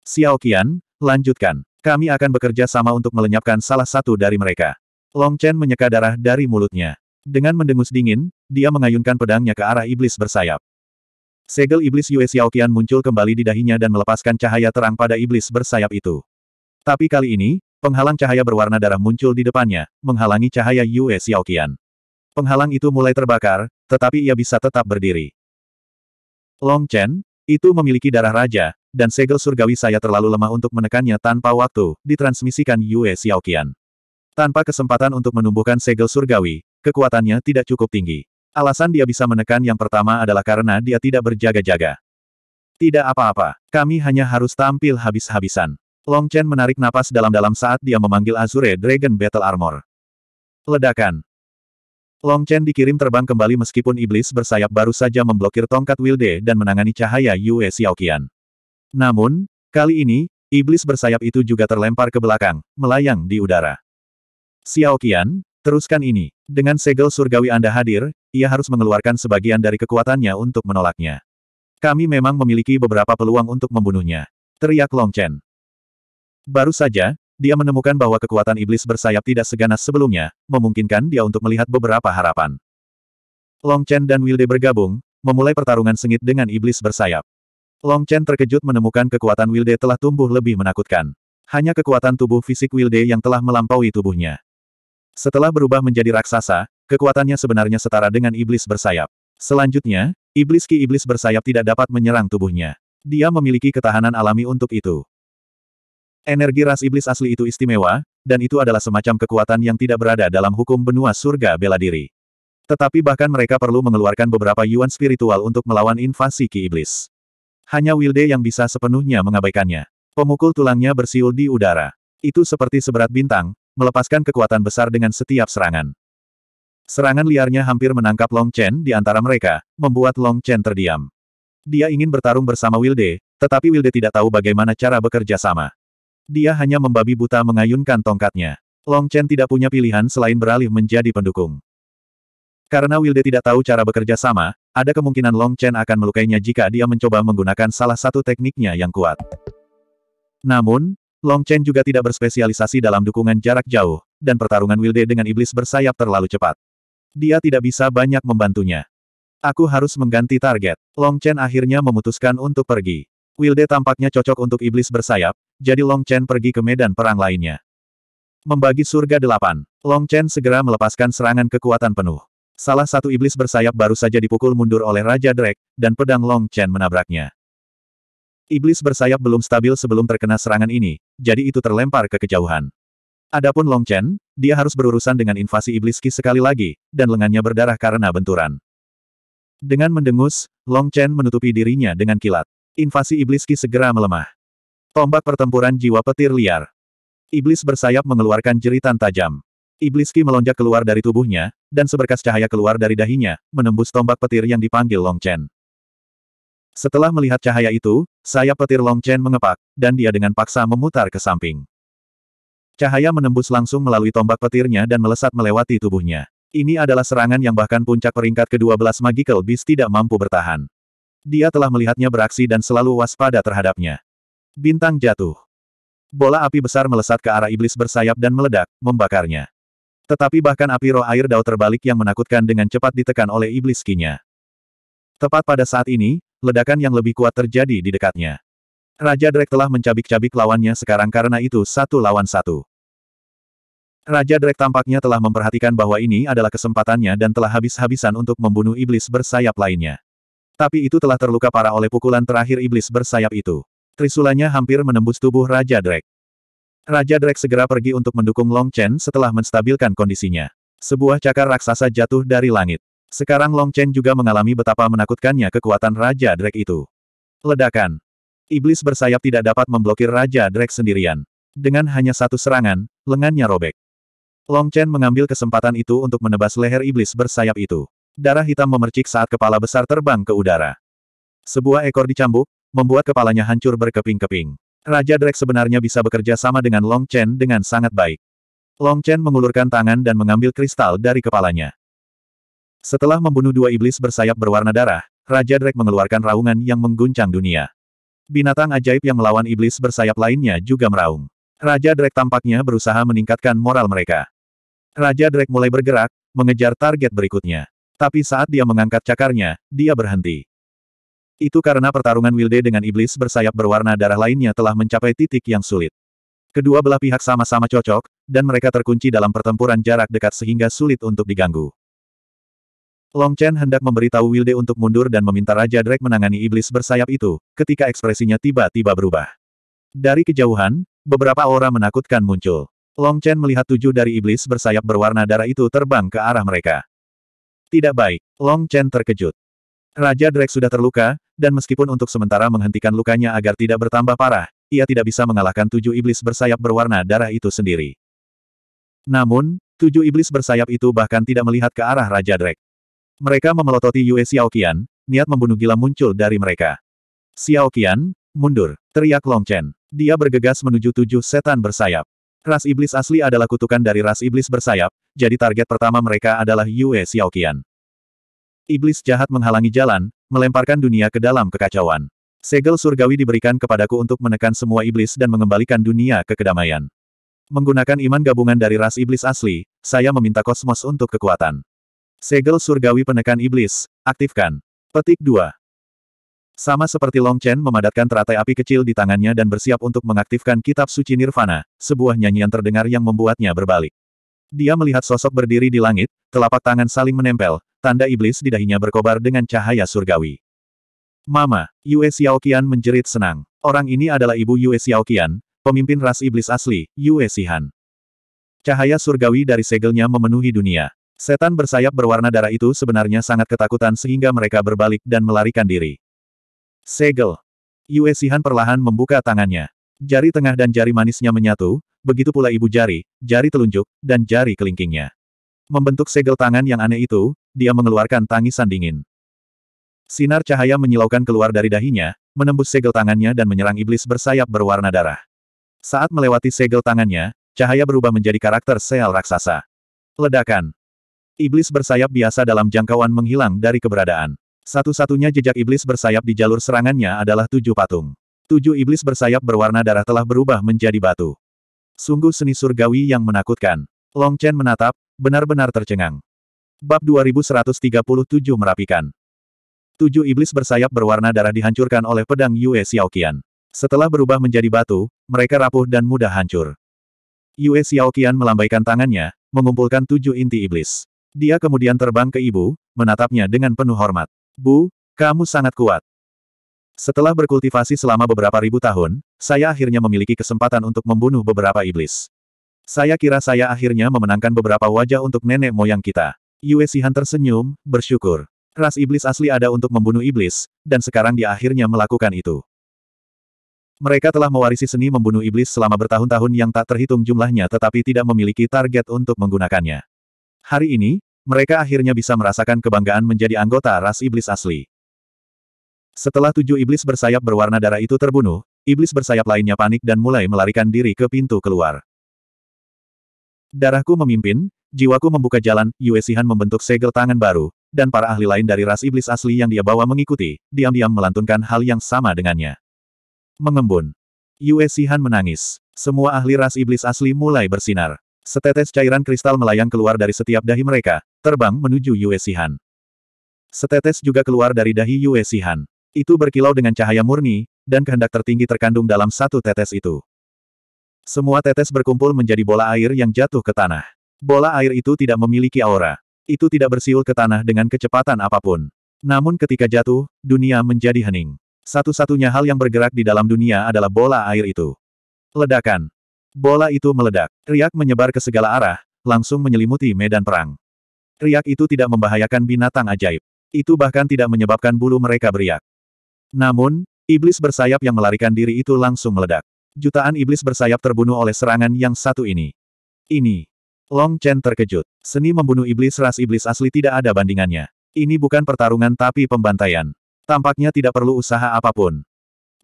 Xiao Qian, lanjutkan. Kami akan bekerja sama untuk melenyapkan salah satu dari mereka. Long Chen menyeka darah dari mulutnya. Dengan mendengus dingin, dia mengayunkan pedangnya ke arah iblis bersayap. Segel iblis Yue Qian muncul kembali di dahinya dan melepaskan cahaya terang pada iblis bersayap itu. Tapi kali ini, penghalang cahaya berwarna darah muncul di depannya, menghalangi cahaya Yue Qian. Penghalang itu mulai terbakar, tetapi ia bisa tetap berdiri. Long Chen, itu memiliki darah raja, dan segel surgawi saya terlalu lemah untuk menekannya tanpa waktu, ditransmisikan Yue Xiaoqian. Tanpa kesempatan untuk menumbuhkan segel surgawi, kekuatannya tidak cukup tinggi. Alasan dia bisa menekan yang pertama adalah karena dia tidak berjaga-jaga. Tidak apa-apa, kami hanya harus tampil habis-habisan. Long Chen menarik napas dalam-dalam saat dia memanggil Azure Dragon Battle Armor. Ledakan. Long Chen dikirim terbang kembali meskipun iblis bersayap baru saja memblokir tongkat Wilde dan menangani cahaya Yue Xiaoqian. Namun, kali ini, iblis bersayap itu juga terlempar ke belakang, melayang di udara. Xiao Qian, teruskan ini. Dengan segel surgawi Anda hadir, ia harus mengeluarkan sebagian dari kekuatannya untuk menolaknya. Kami memang memiliki beberapa peluang untuk membunuhnya. Teriak Long Chen. Baru saja, dia menemukan bahwa kekuatan iblis bersayap tidak seganas sebelumnya, memungkinkan dia untuk melihat beberapa harapan. Long Chen dan Wilde bergabung, memulai pertarungan sengit dengan iblis bersayap. Long Chen terkejut menemukan kekuatan Wilde telah tumbuh lebih menakutkan. Hanya kekuatan tubuh fisik Wilde yang telah melampaui tubuhnya. Setelah berubah menjadi raksasa, kekuatannya sebenarnya setara dengan iblis bersayap. Selanjutnya, iblis ki iblis bersayap tidak dapat menyerang tubuhnya. Dia memiliki ketahanan alami untuk itu. Energi ras iblis asli itu istimewa, dan itu adalah semacam kekuatan yang tidak berada dalam hukum benua surga bela diri. Tetapi bahkan mereka perlu mengeluarkan beberapa yuan spiritual untuk melawan invasi ki iblis. Hanya Wilde yang bisa sepenuhnya mengabaikannya. Pemukul tulangnya bersiul di udara. Itu seperti seberat bintang, melepaskan kekuatan besar dengan setiap serangan. Serangan liarnya hampir menangkap Long Chen di antara mereka, membuat Long Chen terdiam. Dia ingin bertarung bersama Wilde, tetapi Wilde tidak tahu bagaimana cara bekerja sama. Dia hanya membabi buta mengayunkan tongkatnya. Long Chen tidak punya pilihan selain beralih menjadi pendukung. Karena Wilde tidak tahu cara bekerja sama, ada kemungkinan Long Chen akan melukainya jika dia mencoba menggunakan salah satu tekniknya yang kuat. Namun, Long Chen juga tidak berspesialisasi dalam dukungan jarak jauh, dan pertarungan Wilde dengan iblis bersayap terlalu cepat. Dia tidak bisa banyak membantunya. Aku harus mengganti target. Long Chen akhirnya memutuskan untuk pergi. Wilde tampaknya cocok untuk iblis bersayap, jadi Long Chen pergi ke medan perang lainnya. Membagi surga delapan, Long Chen segera melepaskan serangan kekuatan penuh. Salah satu iblis bersayap baru saja dipukul mundur oleh Raja Drake, dan pedang Long Chen menabraknya. Iblis bersayap belum stabil sebelum terkena serangan ini, jadi itu terlempar ke kejauhan. Adapun Long Chen, dia harus berurusan dengan invasi iblis Qi sekali lagi, dan lengannya berdarah karena benturan. Dengan mendengus, Long Chen menutupi dirinya dengan kilat. Invasi iblis Qi segera melemah. Tombak pertempuran jiwa petir liar. Iblis bersayap mengeluarkan jeritan tajam. Iblis Ki melonjak keluar dari tubuhnya, dan seberkas cahaya keluar dari dahinya, menembus tombak petir yang dipanggil Long Chen. Setelah melihat cahaya itu, sayap petir Long Chen mengepak, dan dia dengan paksa memutar ke samping. Cahaya menembus langsung melalui tombak petirnya dan melesat melewati tubuhnya. Ini adalah serangan yang bahkan puncak peringkat ke-12 Magical Beast tidak mampu bertahan. Dia telah melihatnya beraksi dan selalu waspada terhadapnya. Bintang jatuh. Bola api besar melesat ke arah iblis bersayap dan meledak, membakarnya. Tetapi bahkan api roh air dao terbalik yang menakutkan dengan cepat ditekan oleh iblis kinya. Tepat pada saat ini, ledakan yang lebih kuat terjadi di dekatnya. Raja Drake telah mencabik-cabik lawannya sekarang karena itu satu lawan satu. Raja Drake tampaknya telah memperhatikan bahwa ini adalah kesempatannya dan telah habis-habisan untuk membunuh iblis bersayap lainnya. Tapi itu telah terluka parah oleh pukulan terakhir iblis bersayap itu. Trisulanya hampir menembus tubuh Raja Drake. Raja Drake segera pergi untuk mendukung Long Chen setelah menstabilkan kondisinya. Sebuah cakar raksasa jatuh dari langit. Sekarang Long Chen juga mengalami betapa menakutkannya kekuatan Raja Drake itu. Ledakan. Iblis bersayap tidak dapat memblokir Raja Drake sendirian. Dengan hanya satu serangan, lengannya robek. Long Chen mengambil kesempatan itu untuk menebas leher iblis bersayap itu. Darah hitam memercik saat kepala besar terbang ke udara. Sebuah ekor dicambuk, membuat kepalanya hancur berkeping-keping. Raja Drake sebenarnya bisa bekerja sama dengan Long Chen dengan sangat baik. Long Chen mengulurkan tangan dan mengambil kristal dari kepalanya. Setelah membunuh dua iblis bersayap berwarna darah, Raja Drake mengeluarkan raungan yang mengguncang dunia. Binatang ajaib yang melawan iblis bersayap lainnya juga meraung. Raja Drake tampaknya berusaha meningkatkan moral mereka. Raja Drake mulai bergerak, mengejar target berikutnya. Tapi saat dia mengangkat cakarnya, dia berhenti. Itu karena pertarungan Wilde dengan iblis bersayap berwarna darah lainnya telah mencapai titik yang sulit. Kedua belah pihak sama-sama cocok, dan mereka terkunci dalam pertempuran jarak dekat sehingga sulit untuk diganggu. Long Chen hendak memberitahu Wilde untuk mundur dan meminta Raja Drake menangani iblis bersayap itu, ketika ekspresinya tiba-tiba berubah. Dari kejauhan, beberapa aura menakutkan muncul. Long Chen melihat tujuh dari iblis bersayap berwarna darah itu terbang ke arah mereka. Tidak baik, Long Chen terkejut. Raja Drake sudah terluka, dan meskipun untuk sementara menghentikan lukanya agar tidak bertambah parah, ia tidak bisa mengalahkan tujuh iblis bersayap berwarna darah itu sendiri. Namun, tujuh iblis bersayap itu bahkan tidak melihat ke arah Raja Drake. Mereka memelototi Yue Xiaoqian, niat membunuh gila muncul dari mereka. Xiaoqian, mundur, teriak Long Chen. Dia bergegas menuju tujuh setan bersayap. Ras iblis asli adalah kutukan dari ras iblis bersayap, jadi target pertama mereka adalah Yue Xiaoqian. Iblis jahat menghalangi jalan, melemparkan dunia ke dalam kekacauan. Segel surgawi diberikan kepadaku untuk menekan semua iblis dan mengembalikan dunia ke kedamaian. Menggunakan iman gabungan dari ras iblis asli, saya meminta kosmos untuk kekuatan. Segel surgawi penekan iblis, aktifkan. Petik 2. Sama seperti Long Chen memadatkan teratai api kecil di tangannya dan bersiap untuk mengaktifkan kitab suci Nirvana, sebuah nyanyian terdengar yang membuatnya berbalik. Dia melihat sosok berdiri di langit, telapak tangan saling menempel, tanda iblis di dahinya berkobar dengan cahaya surgawi. Mama, Yue Xiaoqian menjerit senang. Orang ini adalah ibu Yue Xiaoqian, pemimpin ras iblis asli, Yue Sihan. Cahaya surgawi dari segelnya memenuhi dunia. Setan bersayap berwarna darah itu sebenarnya sangat ketakutan sehingga mereka berbalik dan melarikan diri. Segel. Yue Sihan perlahan membuka tangannya. Jari tengah dan jari manisnya menyatu, begitu pula ibu jari, jari telunjuk, dan jari kelingkingnya. Membentuk segel tangan yang aneh itu, dia mengeluarkan tangisan dingin. Sinar cahaya menyilaukan keluar dari dahinya, menembus segel tangannya dan menyerang iblis bersayap berwarna darah. Saat melewati segel tangannya, cahaya berubah menjadi karakter sel raksasa. Ledakan. Iblis bersayap biasa dalam jangkauan menghilang dari keberadaan. Satu-satunya jejak iblis bersayap di jalur serangannya adalah tujuh patung. Tujuh iblis bersayap berwarna darah telah berubah menjadi batu. Sungguh seni surgawi yang menakutkan. Long Chen menatap, benar-benar tercengang. Bab 2137 Merapikan Tujuh iblis bersayap berwarna darah dihancurkan oleh pedang Yue Xiaoqian. Setelah berubah menjadi batu, mereka rapuh dan mudah hancur. Yue Xiaoqian melambaikan tangannya, mengumpulkan tujuh inti iblis. Dia kemudian terbang ke ibu, menatapnya dengan penuh hormat. Bu, kamu sangat kuat. Setelah berkultivasi selama beberapa ribu tahun, saya akhirnya memiliki kesempatan untuk membunuh beberapa iblis. Saya kira saya akhirnya memenangkan beberapa wajah untuk nenek moyang kita. Yue Sihan tersenyum, bersyukur. Ras iblis asli ada untuk membunuh iblis, dan sekarang dia akhirnya melakukan itu. Mereka telah mewarisi seni membunuh iblis selama bertahun-tahun yang tak terhitung jumlahnya tetapi tidak memiliki target untuk menggunakannya. Hari ini, mereka akhirnya bisa merasakan kebanggaan menjadi anggota ras iblis asli. Setelah tujuh iblis bersayap berwarna darah itu terbunuh, iblis bersayap lainnya panik dan mulai melarikan diri ke pintu keluar. Darahku memimpin, Jiwaku membuka jalan, Yue Sihan membentuk segel tangan baru, dan para ahli lain dari ras iblis asli yang dia bawa mengikuti, diam-diam melantunkan hal yang sama dengannya. Mengembun. Yue Sihan menangis. Semua ahli ras iblis asli mulai bersinar. Setetes cairan kristal melayang keluar dari setiap dahi mereka, terbang menuju Yue Sihan. Setetes juga keluar dari dahi Yue Sihan. Itu berkilau dengan cahaya murni, dan kehendak tertinggi terkandung dalam satu tetes itu. Semua tetes berkumpul menjadi bola air yang jatuh ke tanah. Bola air itu tidak memiliki aura. Itu tidak bersiul ke tanah dengan kecepatan apapun. Namun ketika jatuh, dunia menjadi hening. Satu-satunya hal yang bergerak di dalam dunia adalah bola air itu. Ledakan. Bola itu meledak. Riak menyebar ke segala arah, langsung menyelimuti medan perang. Riak itu tidak membahayakan binatang ajaib. Itu bahkan tidak menyebabkan bulu mereka beriak. Namun, iblis bersayap yang melarikan diri itu langsung meledak. Jutaan iblis bersayap terbunuh oleh serangan yang satu ini. Ini Long Chen terkejut. Seni membunuh iblis ras iblis asli tidak ada bandingannya. Ini bukan pertarungan tapi pembantaian. Tampaknya tidak perlu usaha apapun.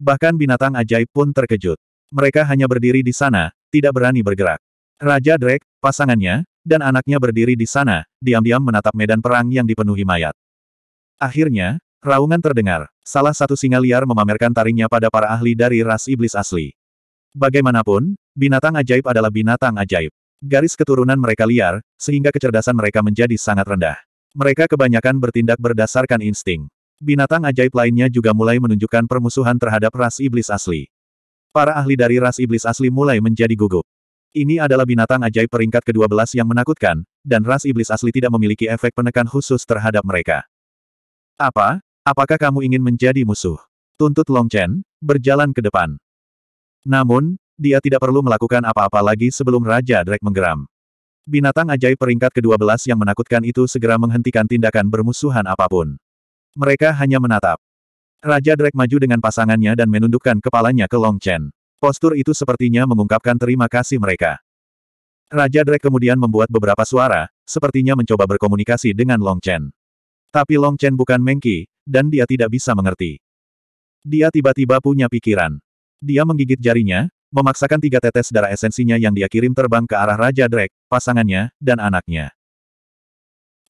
Bahkan binatang ajaib pun terkejut. Mereka hanya berdiri di sana, tidak berani bergerak. Raja Drake, pasangannya, dan anaknya berdiri di sana, diam-diam menatap medan perang yang dipenuhi mayat. Akhirnya, raungan terdengar. Salah satu singa liar memamerkan taringnya pada para ahli dari ras iblis asli. Bagaimanapun, binatang ajaib adalah binatang ajaib. Garis keturunan mereka liar, sehingga kecerdasan mereka menjadi sangat rendah. Mereka kebanyakan bertindak berdasarkan insting. Binatang ajaib lainnya juga mulai menunjukkan permusuhan terhadap ras iblis asli. Para ahli dari ras iblis asli mulai menjadi gugup. Ini adalah binatang ajaib peringkat ke-12 yang menakutkan, dan ras iblis asli tidak memiliki efek penekan khusus terhadap mereka. Apa? Apakah kamu ingin menjadi musuh? Tuntut Long Chen, berjalan ke depan. Namun, dia tidak perlu melakukan apa-apa lagi sebelum Raja Drake menggeram. Binatang ajaib peringkat ke-12 yang menakutkan itu segera menghentikan tindakan bermusuhan apapun. Mereka hanya menatap. Raja Drake maju dengan pasangannya dan menundukkan kepalanya ke Long Chen. Postur itu sepertinya mengungkapkan terima kasih mereka. Raja Drake kemudian membuat beberapa suara, sepertinya mencoba berkomunikasi dengan Long Chen. Tapi Long Chen bukan Mengki, dan dia tidak bisa mengerti. Dia tiba-tiba punya pikiran. Dia menggigit jarinya, memaksakan tiga tetes darah esensinya yang dia kirim terbang ke arah Raja Drake, pasangannya, dan anaknya.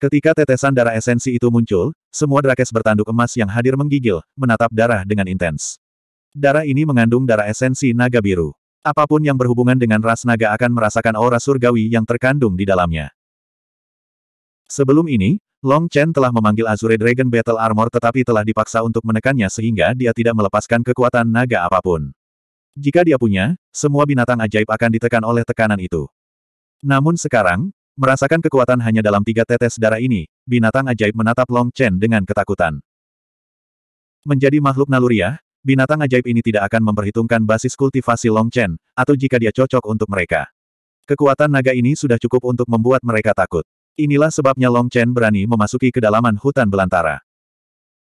Ketika tetesan darah esensi itu muncul, semua drakes bertanduk emas yang hadir menggigil, menatap darah dengan intens. Darah ini mengandung darah esensi naga biru. Apapun yang berhubungan dengan ras naga akan merasakan aura surgawi yang terkandung di dalamnya. Sebelum ini, Long Chen telah memanggil Azure Dragon Battle Armor tetapi telah dipaksa untuk menekannya sehingga dia tidak melepaskan kekuatan naga apapun. Jika dia punya, semua binatang ajaib akan ditekan oleh tekanan itu. Namun sekarang, merasakan kekuatan hanya dalam tiga tetes darah ini, binatang ajaib menatap Long Chen dengan ketakutan. Menjadi makhluk naluriah, binatang ajaib ini tidak akan memperhitungkan basis kultivasi Long Chen, atau jika dia cocok untuk mereka. Kekuatan naga ini sudah cukup untuk membuat mereka takut. Inilah sebabnya Long Chen berani memasuki kedalaman hutan belantara.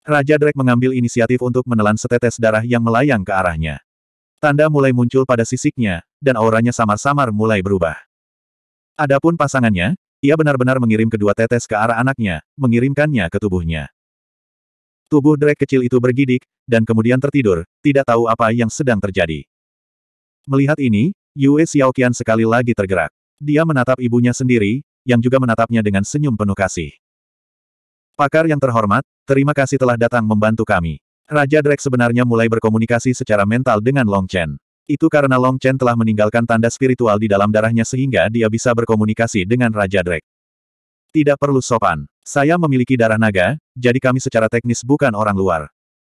Raja Drake mengambil inisiatif untuk menelan setetes darah yang melayang ke arahnya. Tanda mulai muncul pada sisiknya, dan auranya samar-samar mulai berubah. Adapun pasangannya, ia benar-benar mengirim kedua tetes ke arah anaknya, mengirimkannya ke tubuhnya. Tubuh Drake kecil itu bergidik, dan kemudian tertidur, tidak tahu apa yang sedang terjadi. Melihat ini, Yue Xiaoqian sekali lagi tergerak. Dia menatap ibunya sendiri, yang juga menatapnya dengan senyum penuh kasih. Pakar yang terhormat, terima kasih telah datang membantu kami. Raja Drake sebenarnya mulai berkomunikasi secara mental dengan Long Chen. Itu karena Long Chen telah meninggalkan tanda spiritual di dalam darahnya sehingga dia bisa berkomunikasi dengan Raja Drake. Tidak perlu sopan. Saya memiliki darah naga, jadi kami secara teknis bukan orang luar.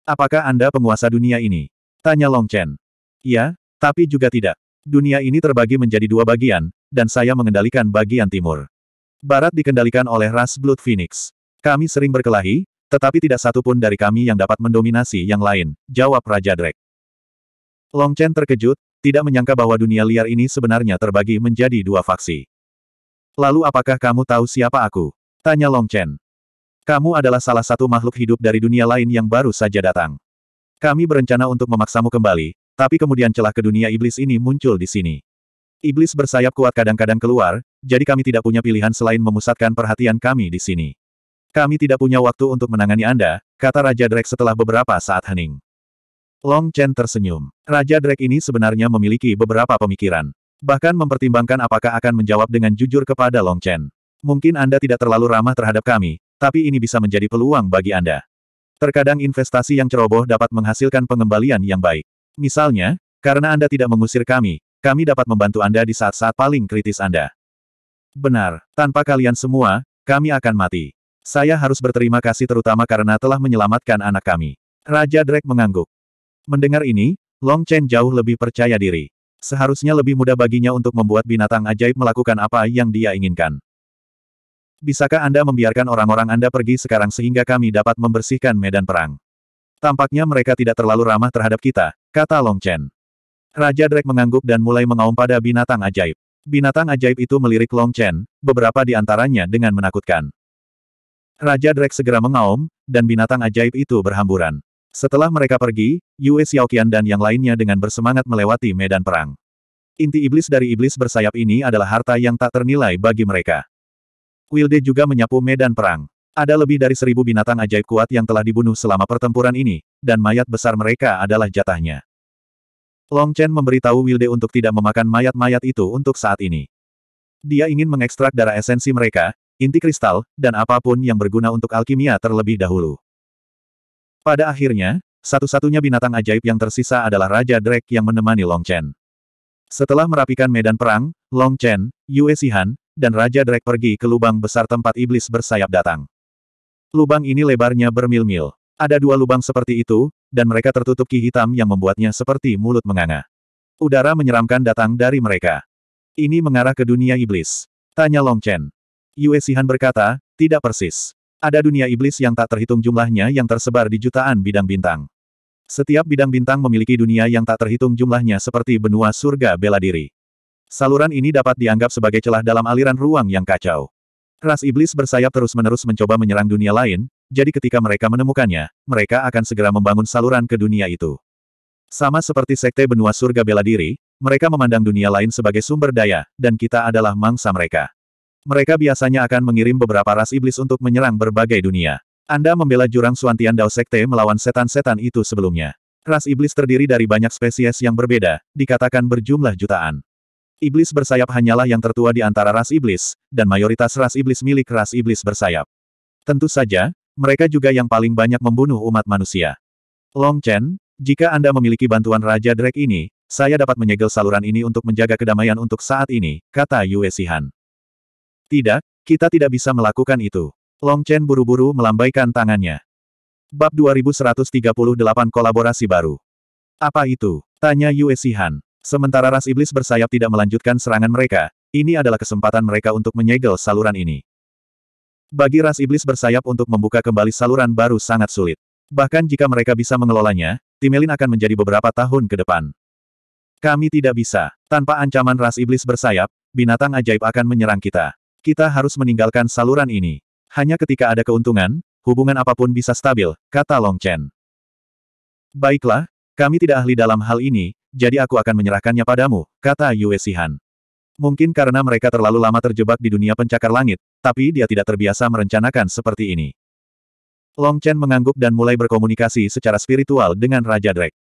Apakah Anda penguasa dunia ini? Tanya Long Chen. Ya, tapi juga tidak. Dunia ini terbagi menjadi dua bagian, dan saya mengendalikan bagian timur. Barat dikendalikan oleh ras Blood Phoenix. Kami sering berkelahi, tetapi tidak satu pun dari kami yang dapat mendominasi yang lain, jawab Raja Drake. Long Chen terkejut, tidak menyangka bahwa dunia liar ini sebenarnya terbagi menjadi dua faksi. Lalu apakah kamu tahu siapa aku? Tanya Long Chen. Kamu adalah salah satu makhluk hidup dari dunia lain yang baru saja datang. Kami berencana untuk memaksamu kembali, tapi kemudian celah ke dunia iblis ini muncul di sini. Iblis bersayap kuat kadang-kadang keluar, jadi kami tidak punya pilihan selain memusatkan perhatian kami di sini. Kami tidak punya waktu untuk menangani Anda, kata Raja Drek setelah beberapa saat hening. Long Chen tersenyum. Raja Drek ini sebenarnya memiliki beberapa pemikiran. Bahkan mempertimbangkan apakah akan menjawab dengan jujur kepada Long Chen. Mungkin Anda tidak terlalu ramah terhadap kami, tapi ini bisa menjadi peluang bagi Anda. Terkadang investasi yang ceroboh dapat menghasilkan pengembalian yang baik. Misalnya, karena Anda tidak mengusir kami, kami dapat membantu Anda di saat-saat paling kritis Anda. Benar, tanpa kalian semua, kami akan mati. Saya harus berterima kasih terutama karena telah menyelamatkan anak kami. Raja Drake mengangguk. Mendengar ini, Long Chen jauh lebih percaya diri. Seharusnya lebih mudah baginya untuk membuat binatang ajaib melakukan apa yang dia inginkan. Bisakah Anda membiarkan orang-orang Anda pergi sekarang sehingga kami dapat membersihkan medan perang? Tampaknya mereka tidak terlalu ramah terhadap kita, kata Long Chen. Raja Drake mengangguk dan mulai mengaum pada binatang ajaib. Binatang ajaib itu melirik Long Chen, beberapa di antaranya dengan menakutkan. Raja Drake segera mengaum, dan binatang ajaib itu berhamburan. Setelah mereka pergi, Yue Xiaoqian dan yang lainnya dengan bersemangat melewati medan perang. Inti iblis dari iblis bersayap ini adalah harta yang tak ternilai bagi mereka. Wilde juga menyapu medan perang. Ada lebih dari seribu binatang ajaib kuat yang telah dibunuh selama pertempuran ini, dan mayat besar mereka adalah jatahnya. Long Chen memberitahu Wilde untuk tidak memakan mayat-mayat itu untuk saat ini. Dia ingin mengekstrak darah esensi mereka, inti kristal, dan apapun yang berguna untuk alkimia terlebih dahulu. Pada akhirnya, satu-satunya binatang ajaib yang tersisa adalah Raja Drake yang menemani Long Chen. Setelah merapikan medan perang, Long Chen, Yue Sihan, dan Raja Drake pergi ke lubang besar tempat iblis bersayap datang. Lubang ini lebarnya bermil-mil. Ada dua lubang seperti itu, dan mereka tertutup ki hitam yang membuatnya seperti mulut menganga. Udara menyeramkan datang dari mereka. Ini mengarah ke dunia iblis. Tanya Long Chen. Yue Sihan berkata, tidak persis. Ada dunia iblis yang tak terhitung jumlahnya yang tersebar di jutaan bidang bintang. Setiap bidang bintang memiliki dunia yang tak terhitung jumlahnya seperti benua surga bela diri. Saluran ini dapat dianggap sebagai celah dalam aliran ruang yang kacau. Ras iblis bersayap terus-menerus mencoba menyerang dunia lain, jadi ketika mereka menemukannya, mereka akan segera membangun saluran ke dunia itu. Sama seperti sekte benua surga bela diri, mereka memandang dunia lain sebagai sumber daya, dan kita adalah mangsa mereka. Mereka biasanya akan mengirim beberapa ras iblis untuk menyerang berbagai dunia. Anda membela jurang Suantian Dao Sekte melawan setan-setan itu sebelumnya. Ras iblis terdiri dari banyak spesies yang berbeda, dikatakan berjumlah jutaan. Iblis bersayap hanyalah yang tertua di antara ras iblis, dan mayoritas ras iblis milik ras iblis bersayap. Tentu saja, mereka juga yang paling banyak membunuh umat manusia. Long Chen, jika Anda memiliki bantuan Raja Drake ini, saya dapat menyegel saluran ini untuk menjaga kedamaian untuk saat ini, kata Yue Sihan. Tidak, kita tidak bisa melakukan itu. Long Chen buru-buru melambaikan tangannya. Bab 2138 Kolaborasi Baru Apa itu? Tanya Yue Sihan. Sementara ras iblis bersayap tidak melanjutkan serangan mereka, ini adalah kesempatan mereka untuk menyegel saluran ini. Bagi ras iblis bersayap untuk membuka kembali saluran baru sangat sulit. Bahkan jika mereka bisa mengelolanya, Timelin akan menjadi beberapa tahun ke depan. Kami tidak bisa. Tanpa ancaman ras iblis bersayap, binatang ajaib akan menyerang kita. Kita harus meninggalkan saluran ini. Hanya ketika ada keuntungan, hubungan apapun bisa stabil, kata Long Chen. Baiklah, kami tidak ahli dalam hal ini, jadi aku akan menyerahkannya padamu, kata Yue Sihan. Mungkin karena mereka terlalu lama terjebak di dunia pencakar langit, tapi dia tidak terbiasa merencanakan seperti ini. Long Chen mengangguk dan mulai berkomunikasi secara spiritual dengan Raja Drake.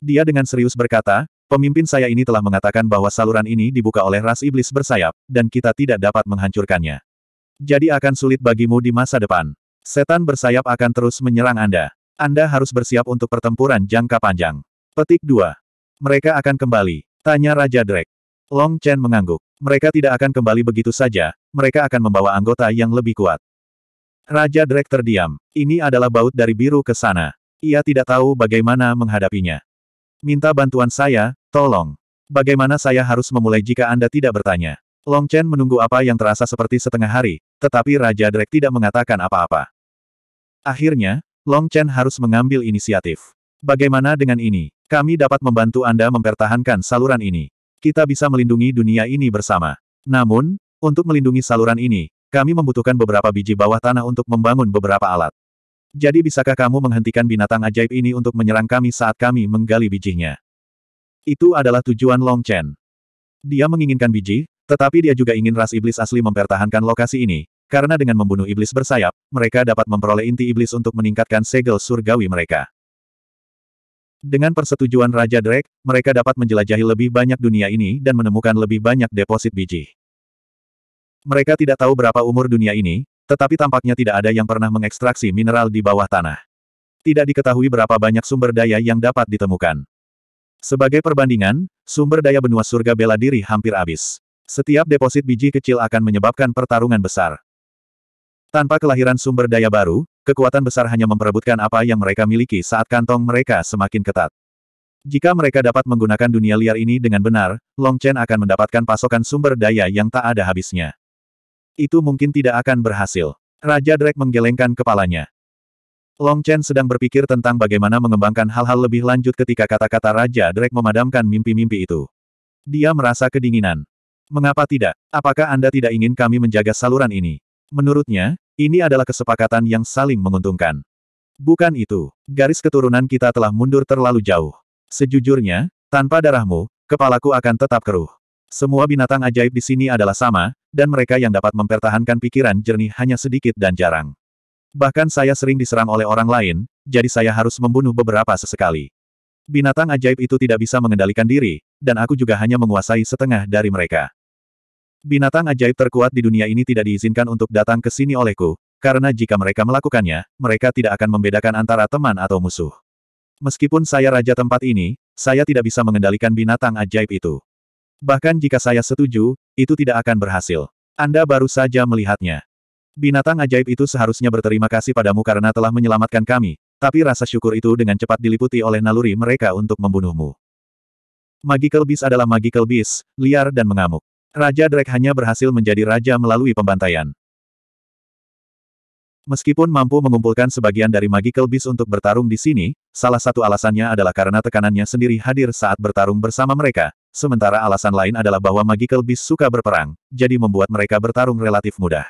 Dia dengan serius berkata, Pemimpin saya ini telah mengatakan bahwa saluran ini dibuka oleh ras iblis bersayap, dan kita tidak dapat menghancurkannya. Jadi akan sulit bagimu di masa depan. Setan bersayap akan terus menyerang Anda. Anda harus bersiap untuk pertempuran jangka panjang. Petik 2. Mereka akan kembali. Tanya Raja Drake. Long Chen mengangguk. Mereka tidak akan kembali begitu saja, mereka akan membawa anggota yang lebih kuat. Raja Drake terdiam. Ini adalah baut dari biru ke sana. Ia tidak tahu bagaimana menghadapinya. Minta bantuan saya, Tolong. Bagaimana saya harus memulai jika Anda tidak bertanya? Long Chen menunggu apa yang terasa seperti setengah hari, tetapi Raja Drake tidak mengatakan apa-apa. Akhirnya, Long Chen harus mengambil inisiatif. Bagaimana dengan ini? Kami dapat membantu Anda mempertahankan saluran ini. Kita bisa melindungi dunia ini bersama. Namun, untuk melindungi saluran ini, kami membutuhkan beberapa biji bawah tanah untuk membangun beberapa alat. Jadi bisakah kamu menghentikan binatang ajaib ini untuk menyerang kami saat kami menggali bijinya? Itu adalah tujuan Long Chen. Dia menginginkan biji, tetapi dia juga ingin ras iblis asli mempertahankan lokasi ini, karena dengan membunuh iblis bersayap, mereka dapat memperoleh inti iblis untuk meningkatkan segel surgawi mereka. Dengan persetujuan Raja Drake, mereka dapat menjelajahi lebih banyak dunia ini dan menemukan lebih banyak deposit biji. Mereka tidak tahu berapa umur dunia ini, tetapi tampaknya tidak ada yang pernah mengekstraksi mineral di bawah tanah. Tidak diketahui berapa banyak sumber daya yang dapat ditemukan. Sebagai perbandingan, sumber daya benua surga bela diri hampir habis. Setiap deposit biji kecil akan menyebabkan pertarungan besar. Tanpa kelahiran sumber daya baru, kekuatan besar hanya memperebutkan apa yang mereka miliki saat kantong mereka semakin ketat. Jika mereka dapat menggunakan dunia liar ini dengan benar, Long Chen akan mendapatkan pasokan sumber daya yang tak ada habisnya. Itu mungkin tidak akan berhasil. Raja Drake menggelengkan kepalanya. Long Chen sedang berpikir tentang bagaimana mengembangkan hal-hal lebih lanjut ketika kata-kata Raja Drake memadamkan mimpi-mimpi itu. Dia merasa kedinginan. Mengapa tidak? Apakah Anda tidak ingin kami menjaga saluran ini? Menurutnya, ini adalah kesepakatan yang saling menguntungkan. Bukan itu. Garis keturunan kita telah mundur terlalu jauh. Sejujurnya, tanpa darahmu, kepalaku akan tetap keruh. Semua binatang ajaib di sini adalah sama, dan mereka yang dapat mempertahankan pikiran jernih hanya sedikit dan jarang. Bahkan saya sering diserang oleh orang lain, jadi saya harus membunuh beberapa sesekali. Binatang ajaib itu tidak bisa mengendalikan diri, dan aku juga hanya menguasai setengah dari mereka. Binatang ajaib terkuat di dunia ini tidak diizinkan untuk datang ke sini olehku, karena jika mereka melakukannya, mereka tidak akan membedakan antara teman atau musuh. Meskipun saya raja tempat ini, saya tidak bisa mengendalikan binatang ajaib itu. Bahkan jika saya setuju, itu tidak akan berhasil. Anda baru saja melihatnya. Binatang ajaib itu seharusnya berterima kasih padamu karena telah menyelamatkan kami, tapi rasa syukur itu dengan cepat diliputi oleh naluri mereka untuk membunuhmu. Magical Beast adalah Magical Beast, liar dan mengamuk. Raja Drake hanya berhasil menjadi raja melalui pembantaian. Meskipun mampu mengumpulkan sebagian dari Magical Beast untuk bertarung di sini, salah satu alasannya adalah karena tekanannya sendiri hadir saat bertarung bersama mereka, sementara alasan lain adalah bahwa Magical Beast suka berperang, jadi membuat mereka bertarung relatif mudah.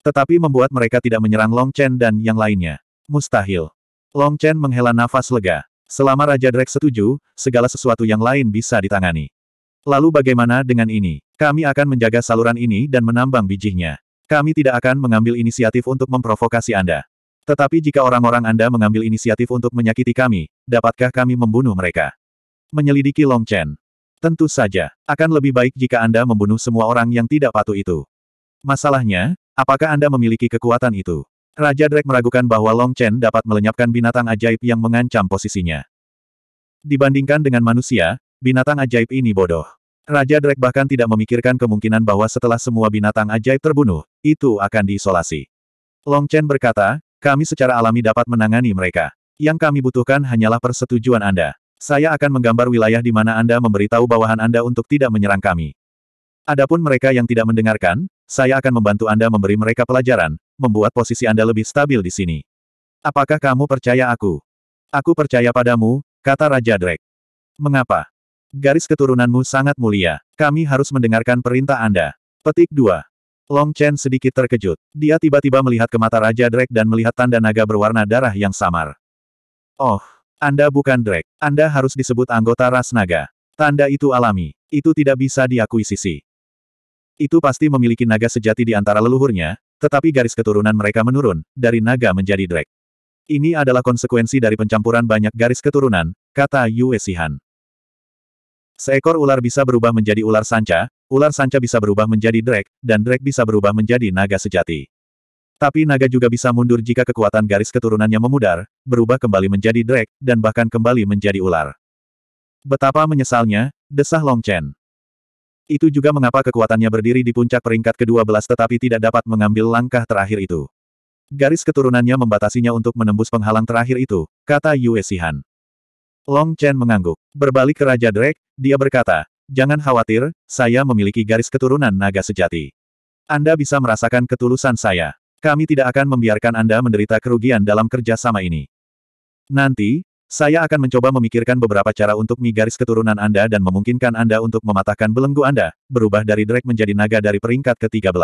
Tetapi membuat mereka tidak menyerang Long Chen dan yang lainnya. Mustahil. Long Chen menghela nafas lega. Selama Raja Drake setuju, segala sesuatu yang lain bisa ditangani. Lalu bagaimana dengan ini? Kami akan menjaga saluran ini dan menambang bijinya. Kami tidak akan mengambil inisiatif untuk memprovokasi Anda. Tetapi jika orang-orang Anda mengambil inisiatif untuk menyakiti kami, dapatkah kami membunuh mereka? Menyelidiki Long Chen. Tentu saja, akan lebih baik jika Anda membunuh semua orang yang tidak patuh itu. Masalahnya, Apakah Anda memiliki kekuatan itu? Raja Drake meragukan bahwa Long Chen dapat melenyapkan binatang ajaib yang mengancam posisinya. Dibandingkan dengan manusia, binatang ajaib ini bodoh. Raja Drake bahkan tidak memikirkan kemungkinan bahwa setelah semua binatang ajaib terbunuh, itu akan diisolasi. Long Chen berkata, kami secara alami dapat menangani mereka. Yang kami butuhkan hanyalah persetujuan Anda. Saya akan menggambar wilayah di mana Anda memberitahu bawahan Anda untuk tidak menyerang kami. Adapun mereka yang tidak mendengarkan, saya akan membantu Anda memberi mereka pelajaran, membuat posisi Anda lebih stabil di sini. Apakah kamu percaya aku? Aku percaya padamu, kata Raja Drake. Mengapa? Garis keturunanmu sangat mulia. Kami harus mendengarkan perintah Anda. Petik 2. Long Chen sedikit terkejut. Dia tiba-tiba melihat ke mata Raja Drake dan melihat tanda naga berwarna darah yang samar. Oh, Anda bukan Drake. Anda harus disebut anggota ras naga. Tanda itu alami. Itu tidak bisa diakuisisi. Itu pasti memiliki naga sejati di antara leluhurnya, tetapi garis keturunan mereka menurun, dari naga menjadi drake. Ini adalah konsekuensi dari pencampuran banyak garis keturunan, kata Yue Sihan. Seekor ular bisa berubah menjadi ular sanca, ular sanca bisa berubah menjadi drake, dan drake bisa berubah menjadi naga sejati. Tapi naga juga bisa mundur jika kekuatan garis keturunannya memudar, berubah kembali menjadi drake, dan bahkan kembali menjadi ular. Betapa menyesalnya, desah Long Chen. Itu juga mengapa kekuatannya berdiri di puncak peringkat kedua belas tetapi tidak dapat mengambil langkah terakhir itu. Garis keturunannya membatasinya untuk menembus penghalang terakhir itu, kata Yue Sihan. Long Chen mengangguk. Berbalik ke Raja Drake, dia berkata, Jangan khawatir, saya memiliki garis keturunan naga sejati. Anda bisa merasakan ketulusan saya. Kami tidak akan membiarkan Anda menderita kerugian dalam kerja sama ini. Nanti, saya akan mencoba memikirkan beberapa cara untuk mi keturunan Anda dan memungkinkan Anda untuk mematahkan belenggu Anda, berubah dari Drake menjadi naga dari peringkat ke-13.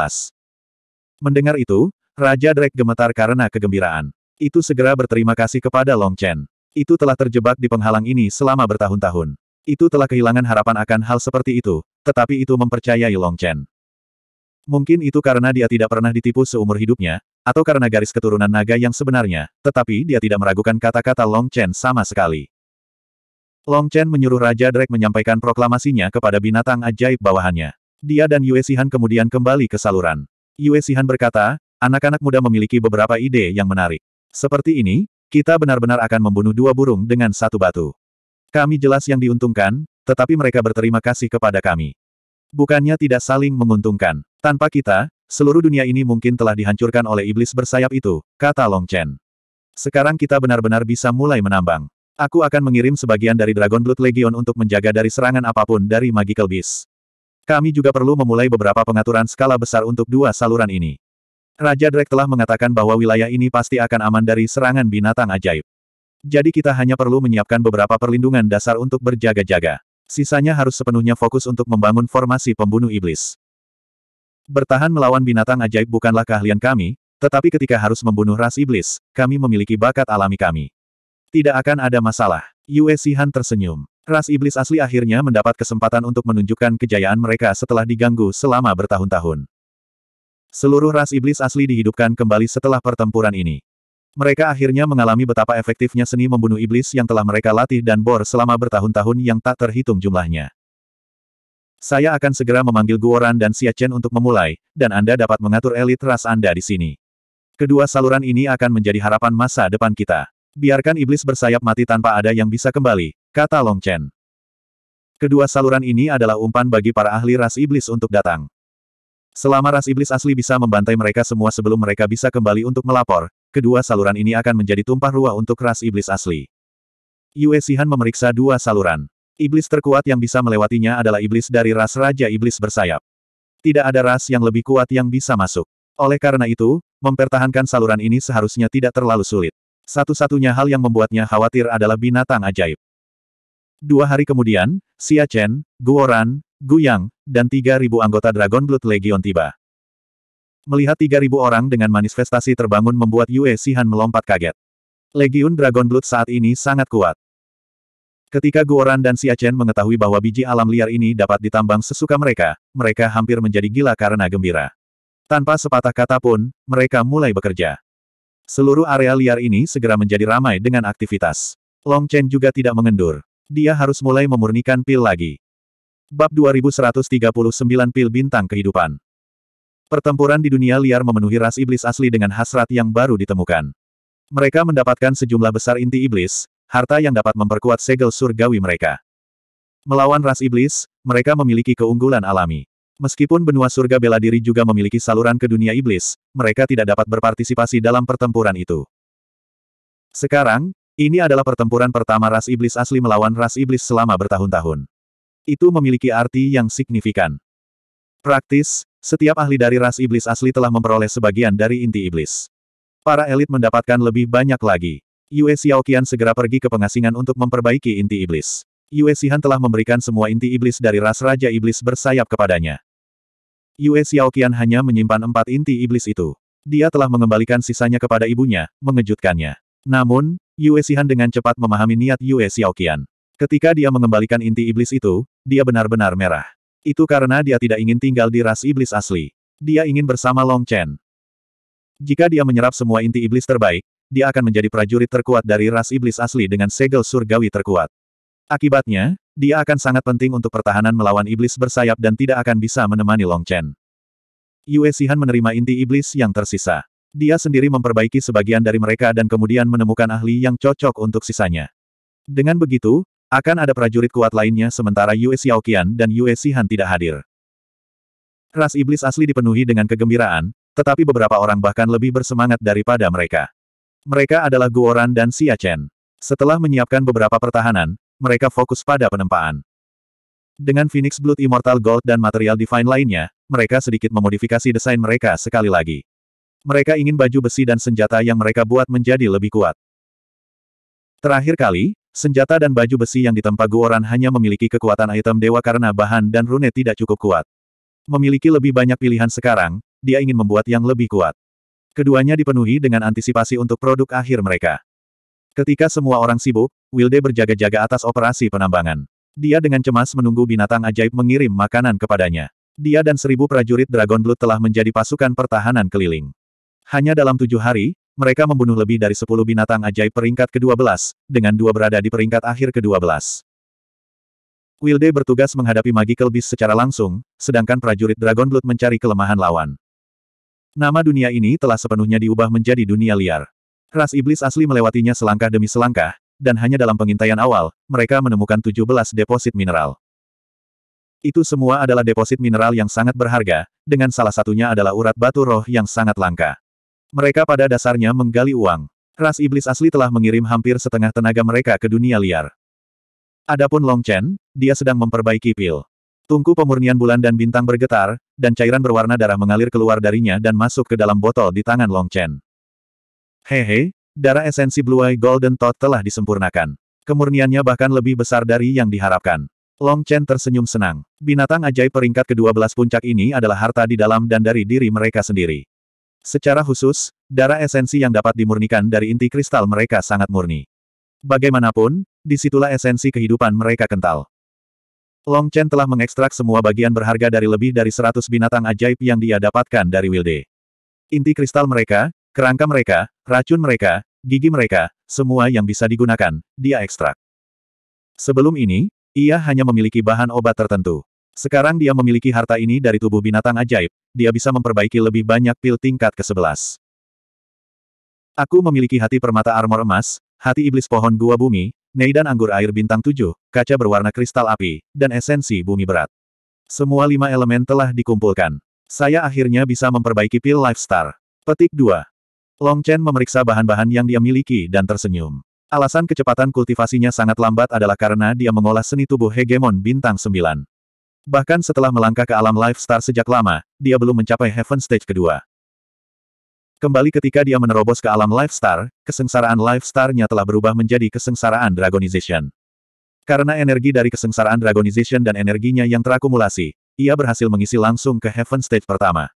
Mendengar itu, Raja Drake gemetar karena kegembiraan. Itu segera berterima kasih kepada Long Chen. Itu telah terjebak di penghalang ini selama bertahun-tahun. Itu telah kehilangan harapan akan hal seperti itu, tetapi itu mempercayai Long Chen. Mungkin itu karena dia tidak pernah ditipu seumur hidupnya, atau karena garis keturunan naga yang sebenarnya, tetapi dia tidak meragukan kata-kata Long Chen sama sekali. Long Chen menyuruh Raja Drake menyampaikan proklamasinya kepada binatang ajaib bawahannya. Dia dan Yue Sihan kemudian kembali ke saluran. Yue Sihan berkata, anak-anak muda memiliki beberapa ide yang menarik. Seperti ini, kita benar-benar akan membunuh dua burung dengan satu batu. Kami jelas yang diuntungkan, tetapi mereka berterima kasih kepada kami. Bukannya tidak saling menguntungkan. Tanpa kita, Seluruh dunia ini mungkin telah dihancurkan oleh iblis bersayap itu, kata Long Chen. Sekarang kita benar-benar bisa mulai menambang. Aku akan mengirim sebagian dari Dragon Blood Legion untuk menjaga dari serangan apapun dari Magical Beast. Kami juga perlu memulai beberapa pengaturan skala besar untuk dua saluran ini. Raja Drake telah mengatakan bahwa wilayah ini pasti akan aman dari serangan binatang ajaib. Jadi kita hanya perlu menyiapkan beberapa perlindungan dasar untuk berjaga-jaga. Sisanya harus sepenuhnya fokus untuk membangun formasi pembunuh iblis. Bertahan melawan binatang ajaib bukanlah keahlian kami, tetapi ketika harus membunuh ras iblis, kami memiliki bakat alami kami. Tidak akan ada masalah. Yue Sihan tersenyum. Ras iblis asli akhirnya mendapat kesempatan untuk menunjukkan kejayaan mereka setelah diganggu selama bertahun-tahun. Seluruh ras iblis asli dihidupkan kembali setelah pertempuran ini. Mereka akhirnya mengalami betapa efektifnya seni membunuh iblis yang telah mereka latih dan bor selama bertahun-tahun yang tak terhitung jumlahnya. Saya akan segera memanggil Guoran dan Siachen untuk memulai, dan Anda dapat mengatur elit ras Anda di sini. Kedua saluran ini akan menjadi harapan masa depan kita. Biarkan iblis bersayap mati tanpa ada yang bisa kembali, kata Long Chen. Kedua saluran ini adalah umpan bagi para ahli ras iblis untuk datang. Selama ras iblis asli bisa membantai mereka semua sebelum mereka bisa kembali untuk melapor, kedua saluran ini akan menjadi tumpah ruah untuk ras iblis asli. Yue Sihan memeriksa dua saluran. Iblis terkuat yang bisa melewatinya adalah iblis dari ras Raja Iblis bersayap. Tidak ada ras yang lebih kuat yang bisa masuk. Oleh karena itu, mempertahankan saluran ini seharusnya tidak terlalu sulit. Satu-satunya hal yang membuatnya khawatir adalah binatang ajaib. Dua hari kemudian, Xia Xiachen, Guoran, Yang, dan 3.000 anggota Dragon Blood Legion tiba. Melihat 3.000 orang dengan manifestasi terbangun membuat Yue Sihan melompat kaget. Legion Dragon Blood saat ini sangat kuat. Ketika Guoran dan Siachen mengetahui bahwa biji alam liar ini dapat ditambang sesuka mereka, mereka hampir menjadi gila karena gembira. Tanpa sepatah kata pun, mereka mulai bekerja. Seluruh area liar ini segera menjadi ramai dengan aktivitas. Long Chen juga tidak mengendur. Dia harus mulai memurnikan pil lagi. Bab 2139 Pil Bintang Kehidupan Pertempuran di dunia liar memenuhi ras iblis asli dengan hasrat yang baru ditemukan. Mereka mendapatkan sejumlah besar inti iblis, harta yang dapat memperkuat segel surgawi mereka. Melawan ras iblis, mereka memiliki keunggulan alami. Meskipun benua surga bela diri juga memiliki saluran ke dunia iblis, mereka tidak dapat berpartisipasi dalam pertempuran itu. Sekarang, ini adalah pertempuran pertama ras iblis asli melawan ras iblis selama bertahun-tahun. Itu memiliki arti yang signifikan. Praktis, setiap ahli dari ras iblis asli telah memperoleh sebagian dari inti iblis. Para elit mendapatkan lebih banyak lagi. Yue Xiaoqian segera pergi ke pengasingan untuk memperbaiki inti iblis. Yue Xihan telah memberikan semua inti iblis dari ras Raja Iblis bersayap kepadanya. Yue Xiaoqian hanya menyimpan empat inti iblis itu. Dia telah mengembalikan sisanya kepada ibunya, mengejutkannya. Namun, Yue Xihan dengan cepat memahami niat Yue Xiaoqian. Ketika dia mengembalikan inti iblis itu, dia benar-benar merah. Itu karena dia tidak ingin tinggal di ras iblis asli. Dia ingin bersama Long Chen. Jika dia menyerap semua inti iblis terbaik, dia akan menjadi prajurit terkuat dari ras iblis asli dengan segel surgawi terkuat. Akibatnya, dia akan sangat penting untuk pertahanan melawan iblis bersayap dan tidak akan bisa menemani Long Chen. Yue Sihan menerima inti iblis yang tersisa. Dia sendiri memperbaiki sebagian dari mereka dan kemudian menemukan ahli yang cocok untuk sisanya. Dengan begitu, akan ada prajurit kuat lainnya sementara Yue Xiaoqian dan Yue Sihan tidak hadir. Ras iblis asli dipenuhi dengan kegembiraan, tetapi beberapa orang bahkan lebih bersemangat daripada mereka. Mereka adalah Guoran dan Siachen. Setelah menyiapkan beberapa pertahanan, mereka fokus pada penempaan. Dengan Phoenix Blood Immortal Gold dan material divine lainnya, mereka sedikit memodifikasi desain mereka sekali lagi. Mereka ingin baju besi dan senjata yang mereka buat menjadi lebih kuat. Terakhir kali, senjata dan baju besi yang ditempa Guoran hanya memiliki kekuatan item dewa karena bahan dan rune tidak cukup kuat. Memiliki lebih banyak pilihan sekarang, dia ingin membuat yang lebih kuat. Keduanya dipenuhi dengan antisipasi untuk produk akhir mereka. Ketika semua orang sibuk, Wilde berjaga-jaga atas operasi penambangan. Dia dengan cemas menunggu binatang ajaib mengirim makanan kepadanya. Dia dan seribu prajurit Dragon Blood telah menjadi pasukan pertahanan keliling. Hanya dalam tujuh hari, mereka membunuh lebih dari sepuluh binatang ajaib peringkat ke-12, dengan dua berada di peringkat akhir ke-12. Wilde bertugas menghadapi Magical Beast secara langsung, sedangkan prajurit Dragon Blood mencari kelemahan lawan. Nama dunia ini telah sepenuhnya diubah menjadi dunia liar. Ras iblis asli melewatinya selangkah demi selangkah, dan hanya dalam pengintaian awal, mereka menemukan 17 deposit mineral. Itu semua adalah deposit mineral yang sangat berharga, dengan salah satunya adalah urat batu roh yang sangat langka. Mereka pada dasarnya menggali uang. Ras iblis asli telah mengirim hampir setengah tenaga mereka ke dunia liar. Adapun Long Chen, dia sedang memperbaiki pil. Tungku pemurnian bulan dan bintang bergetar, dan cairan berwarna darah mengalir keluar darinya dan masuk ke dalam botol di tangan Long Chen. Hehe, darah esensi Blue Eye Golden Tot telah disempurnakan. Kemurniannya bahkan lebih besar dari yang diharapkan. Long Chen tersenyum senang. Binatang ajaib peringkat ke-12 puncak ini adalah harta di dalam dan dari diri mereka sendiri. Secara khusus, darah esensi yang dapat dimurnikan dari inti kristal mereka sangat murni. Bagaimanapun, disitulah esensi kehidupan mereka kental. Long Chen telah mengekstrak semua bagian berharga dari lebih dari 100 binatang ajaib yang dia dapatkan dari Wilde. Inti kristal mereka, kerangka mereka, racun mereka, gigi mereka, semua yang bisa digunakan, dia ekstrak. Sebelum ini, ia hanya memiliki bahan obat tertentu. Sekarang dia memiliki harta ini dari tubuh binatang ajaib, dia bisa memperbaiki lebih banyak pil tingkat ke-11. Aku memiliki hati permata armor emas, hati iblis pohon gua bumi, Neidan anggur air bintang tujuh, kaca berwarna kristal api, dan esensi bumi berat. Semua lima elemen telah dikumpulkan. Saya akhirnya bisa memperbaiki pil lifestar. Petik 2. Long Chen memeriksa bahan-bahan yang dia miliki dan tersenyum. Alasan kecepatan kultivasinya sangat lambat adalah karena dia mengolah seni tubuh hegemon bintang 9. Bahkan setelah melangkah ke alam lifestar sejak lama, dia belum mencapai Heaven Stage kedua. Kembali ketika dia menerobos ke alam Life Star, kesengsaraan Life Star-nya telah berubah menjadi kesengsaraan Dragonization. Karena energi dari kesengsaraan Dragonization dan energinya yang terakumulasi, ia berhasil mengisi langsung ke Heaven Stage pertama.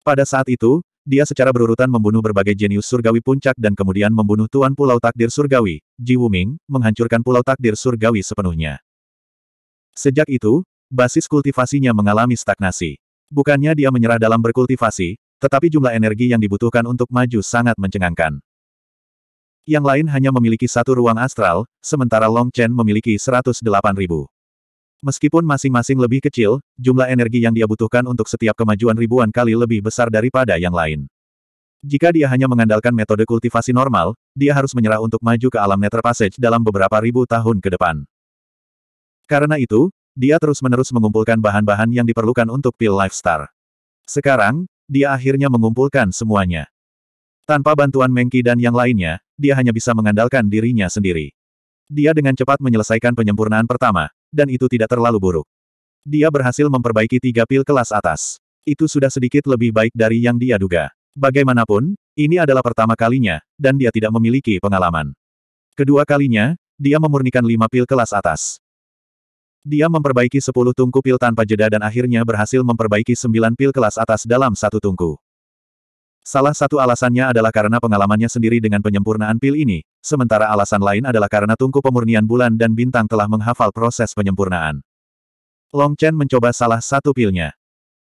Pada saat itu, dia secara berurutan membunuh berbagai jenius surgawi puncak dan kemudian membunuh Tuan Pulau Takdir Surgawi, Ji Wuming, menghancurkan Pulau Takdir Surgawi sepenuhnya. Sejak itu, basis kultivasinya mengalami stagnasi. Bukannya dia menyerah dalam berkultivasi, tetapi jumlah energi yang dibutuhkan untuk maju sangat mencengangkan. Yang lain hanya memiliki satu ruang astral, sementara Long Chen memiliki 108 ribu. Meskipun masing-masing lebih kecil, jumlah energi yang dia butuhkan untuk setiap kemajuan ribuan kali lebih besar daripada yang lain. Jika dia hanya mengandalkan metode kultivasi normal, dia harus menyerah untuk maju ke alam Nether Passage dalam beberapa ribu tahun ke depan. Karena itu, dia terus-menerus mengumpulkan bahan-bahan yang diperlukan untuk pil Life Sekarang, dia akhirnya mengumpulkan semuanya. Tanpa bantuan Mengki dan yang lainnya, dia hanya bisa mengandalkan dirinya sendiri. Dia dengan cepat menyelesaikan penyempurnaan pertama, dan itu tidak terlalu buruk. Dia berhasil memperbaiki tiga pil kelas atas. Itu sudah sedikit lebih baik dari yang dia duga. Bagaimanapun, ini adalah pertama kalinya, dan dia tidak memiliki pengalaman. Kedua kalinya, dia memurnikan lima pil kelas atas. Dia memperbaiki 10 tungku pil tanpa jeda dan akhirnya berhasil memperbaiki 9 pil kelas atas dalam satu tungku. Salah satu alasannya adalah karena pengalamannya sendiri dengan penyempurnaan pil ini, sementara alasan lain adalah karena tungku pemurnian bulan dan bintang telah menghafal proses penyempurnaan. Long Chen mencoba salah satu pilnya.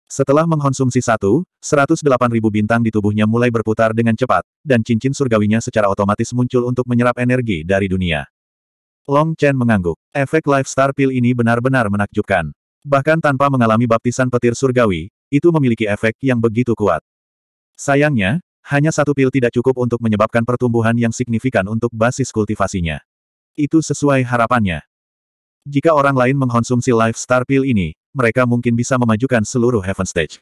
Setelah mengkonsumsi satu, 108.000 bintang di tubuhnya mulai berputar dengan cepat, dan cincin surgawinya secara otomatis muncul untuk menyerap energi dari dunia. Long Chen mengangguk. Efek Life Star Pill ini benar-benar menakjubkan. Bahkan tanpa mengalami baptisan petir surgawi, itu memiliki efek yang begitu kuat. Sayangnya, hanya satu pil tidak cukup untuk menyebabkan pertumbuhan yang signifikan untuk basis kultivasinya. Itu sesuai harapannya. Jika orang lain mengkonsumsi Life Star Pill ini, mereka mungkin bisa memajukan seluruh Heaven Stage.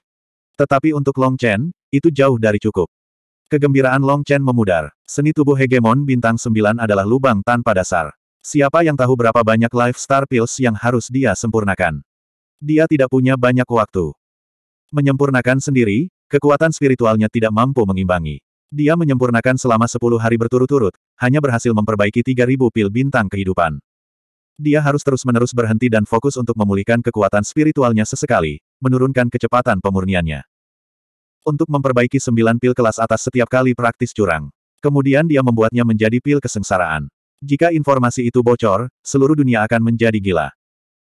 Tetapi untuk Long Chen, itu jauh dari cukup. Kegembiraan Long Chen memudar. Seni tubuh hegemon bintang 9 adalah lubang tanpa dasar. Siapa yang tahu berapa banyak life star pills yang harus dia sempurnakan? Dia tidak punya banyak waktu. Menyempurnakan sendiri, kekuatan spiritualnya tidak mampu mengimbangi. Dia menyempurnakan selama 10 hari berturut-turut, hanya berhasil memperbaiki 3000 pil bintang kehidupan. Dia harus terus-menerus berhenti dan fokus untuk memulihkan kekuatan spiritualnya sesekali, menurunkan kecepatan pemurniannya. Untuk memperbaiki 9 pil kelas atas setiap kali praktis curang. Kemudian dia membuatnya menjadi pil kesengsaraan. Jika informasi itu bocor, seluruh dunia akan menjadi gila.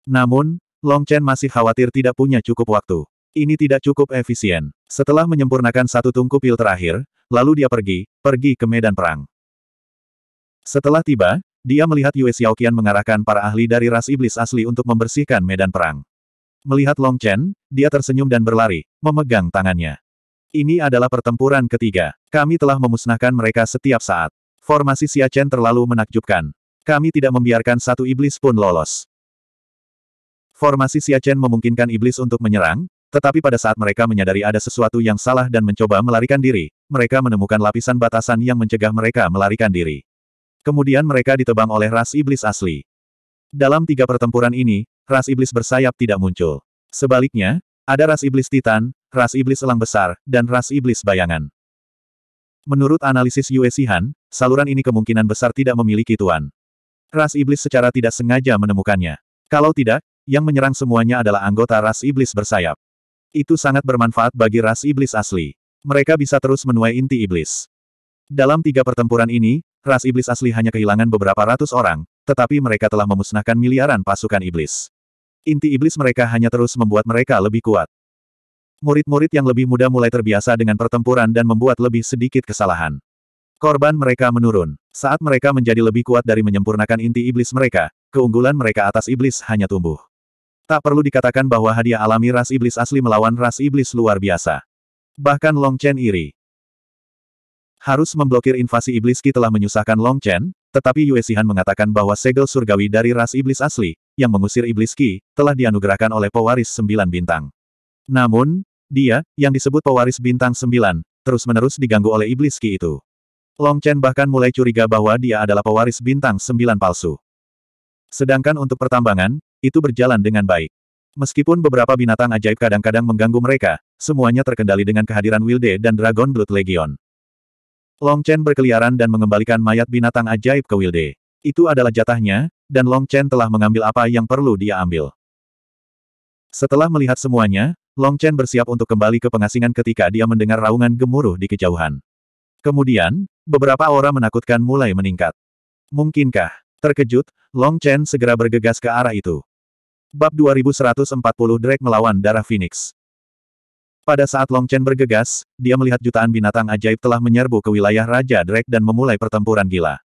Namun, Long Chen masih khawatir tidak punya cukup waktu. Ini tidak cukup efisien. Setelah menyempurnakan satu tungku pil terakhir, lalu dia pergi, pergi ke medan perang. Setelah tiba, dia melihat Yue Xiaoqian mengarahkan para ahli dari ras iblis asli untuk membersihkan medan perang. Melihat Long Chen, dia tersenyum dan berlari, memegang tangannya. Ini adalah pertempuran ketiga. Kami telah memusnahkan mereka setiap saat. Formasi Siachen terlalu menakjubkan. Kami tidak membiarkan satu iblis pun lolos. Formasi Siachen memungkinkan iblis untuk menyerang, tetapi pada saat mereka menyadari ada sesuatu yang salah dan mencoba melarikan diri, mereka menemukan lapisan batasan yang mencegah mereka melarikan diri. Kemudian mereka ditebang oleh ras iblis asli. Dalam tiga pertempuran ini, ras iblis bersayap tidak muncul. Sebaliknya, ada ras iblis titan, ras iblis elang besar, dan ras iblis bayangan. Menurut analisis Yue Sihan, saluran ini kemungkinan besar tidak memiliki tuan. Ras iblis secara tidak sengaja menemukannya. Kalau tidak, yang menyerang semuanya adalah anggota ras iblis bersayap. Itu sangat bermanfaat bagi ras iblis asli. Mereka bisa terus menuai inti iblis. Dalam tiga pertempuran ini, ras iblis asli hanya kehilangan beberapa ratus orang, tetapi mereka telah memusnahkan miliaran pasukan iblis. Inti iblis mereka hanya terus membuat mereka lebih kuat. Murid-murid yang lebih muda mulai terbiasa dengan pertempuran dan membuat lebih sedikit kesalahan. Korban mereka menurun. Saat mereka menjadi lebih kuat dari menyempurnakan inti iblis mereka, keunggulan mereka atas iblis hanya tumbuh. Tak perlu dikatakan bahwa hadiah alami ras iblis asli melawan ras iblis luar biasa. Bahkan Long Chen iri. Harus memblokir invasi iblis Ki telah menyusahkan Long Chen, tetapi Yue Sihan mengatakan bahwa segel surgawi dari ras iblis asli, yang mengusir iblis Ki, telah dianugerahkan oleh pewaris sembilan bintang. Namun, dia, yang disebut pewaris bintang sembilan, terus-menerus diganggu oleh iblis Ki itu. Long Chen bahkan mulai curiga bahwa dia adalah pewaris bintang sembilan palsu. Sedangkan untuk pertambangan, itu berjalan dengan baik. Meskipun beberapa binatang ajaib kadang-kadang mengganggu mereka, semuanya terkendali dengan kehadiran Wilde dan Dragon Blood Legion. Long Chen berkeliaran dan mengembalikan mayat binatang ajaib ke Wilde. Itu adalah jatahnya, dan Long Chen telah mengambil apa yang perlu dia ambil. Setelah melihat semuanya, Long Chen bersiap untuk kembali ke pengasingan ketika dia mendengar raungan gemuruh di kejauhan. Kemudian, beberapa aura menakutkan mulai meningkat. Mungkinkah? Terkejut, Long Chen segera bergegas ke arah itu. Bab 2140 Drake melawan darah Phoenix. Pada saat Long Chen bergegas, dia melihat jutaan binatang ajaib telah menyerbu ke wilayah Raja Drake dan memulai pertempuran gila.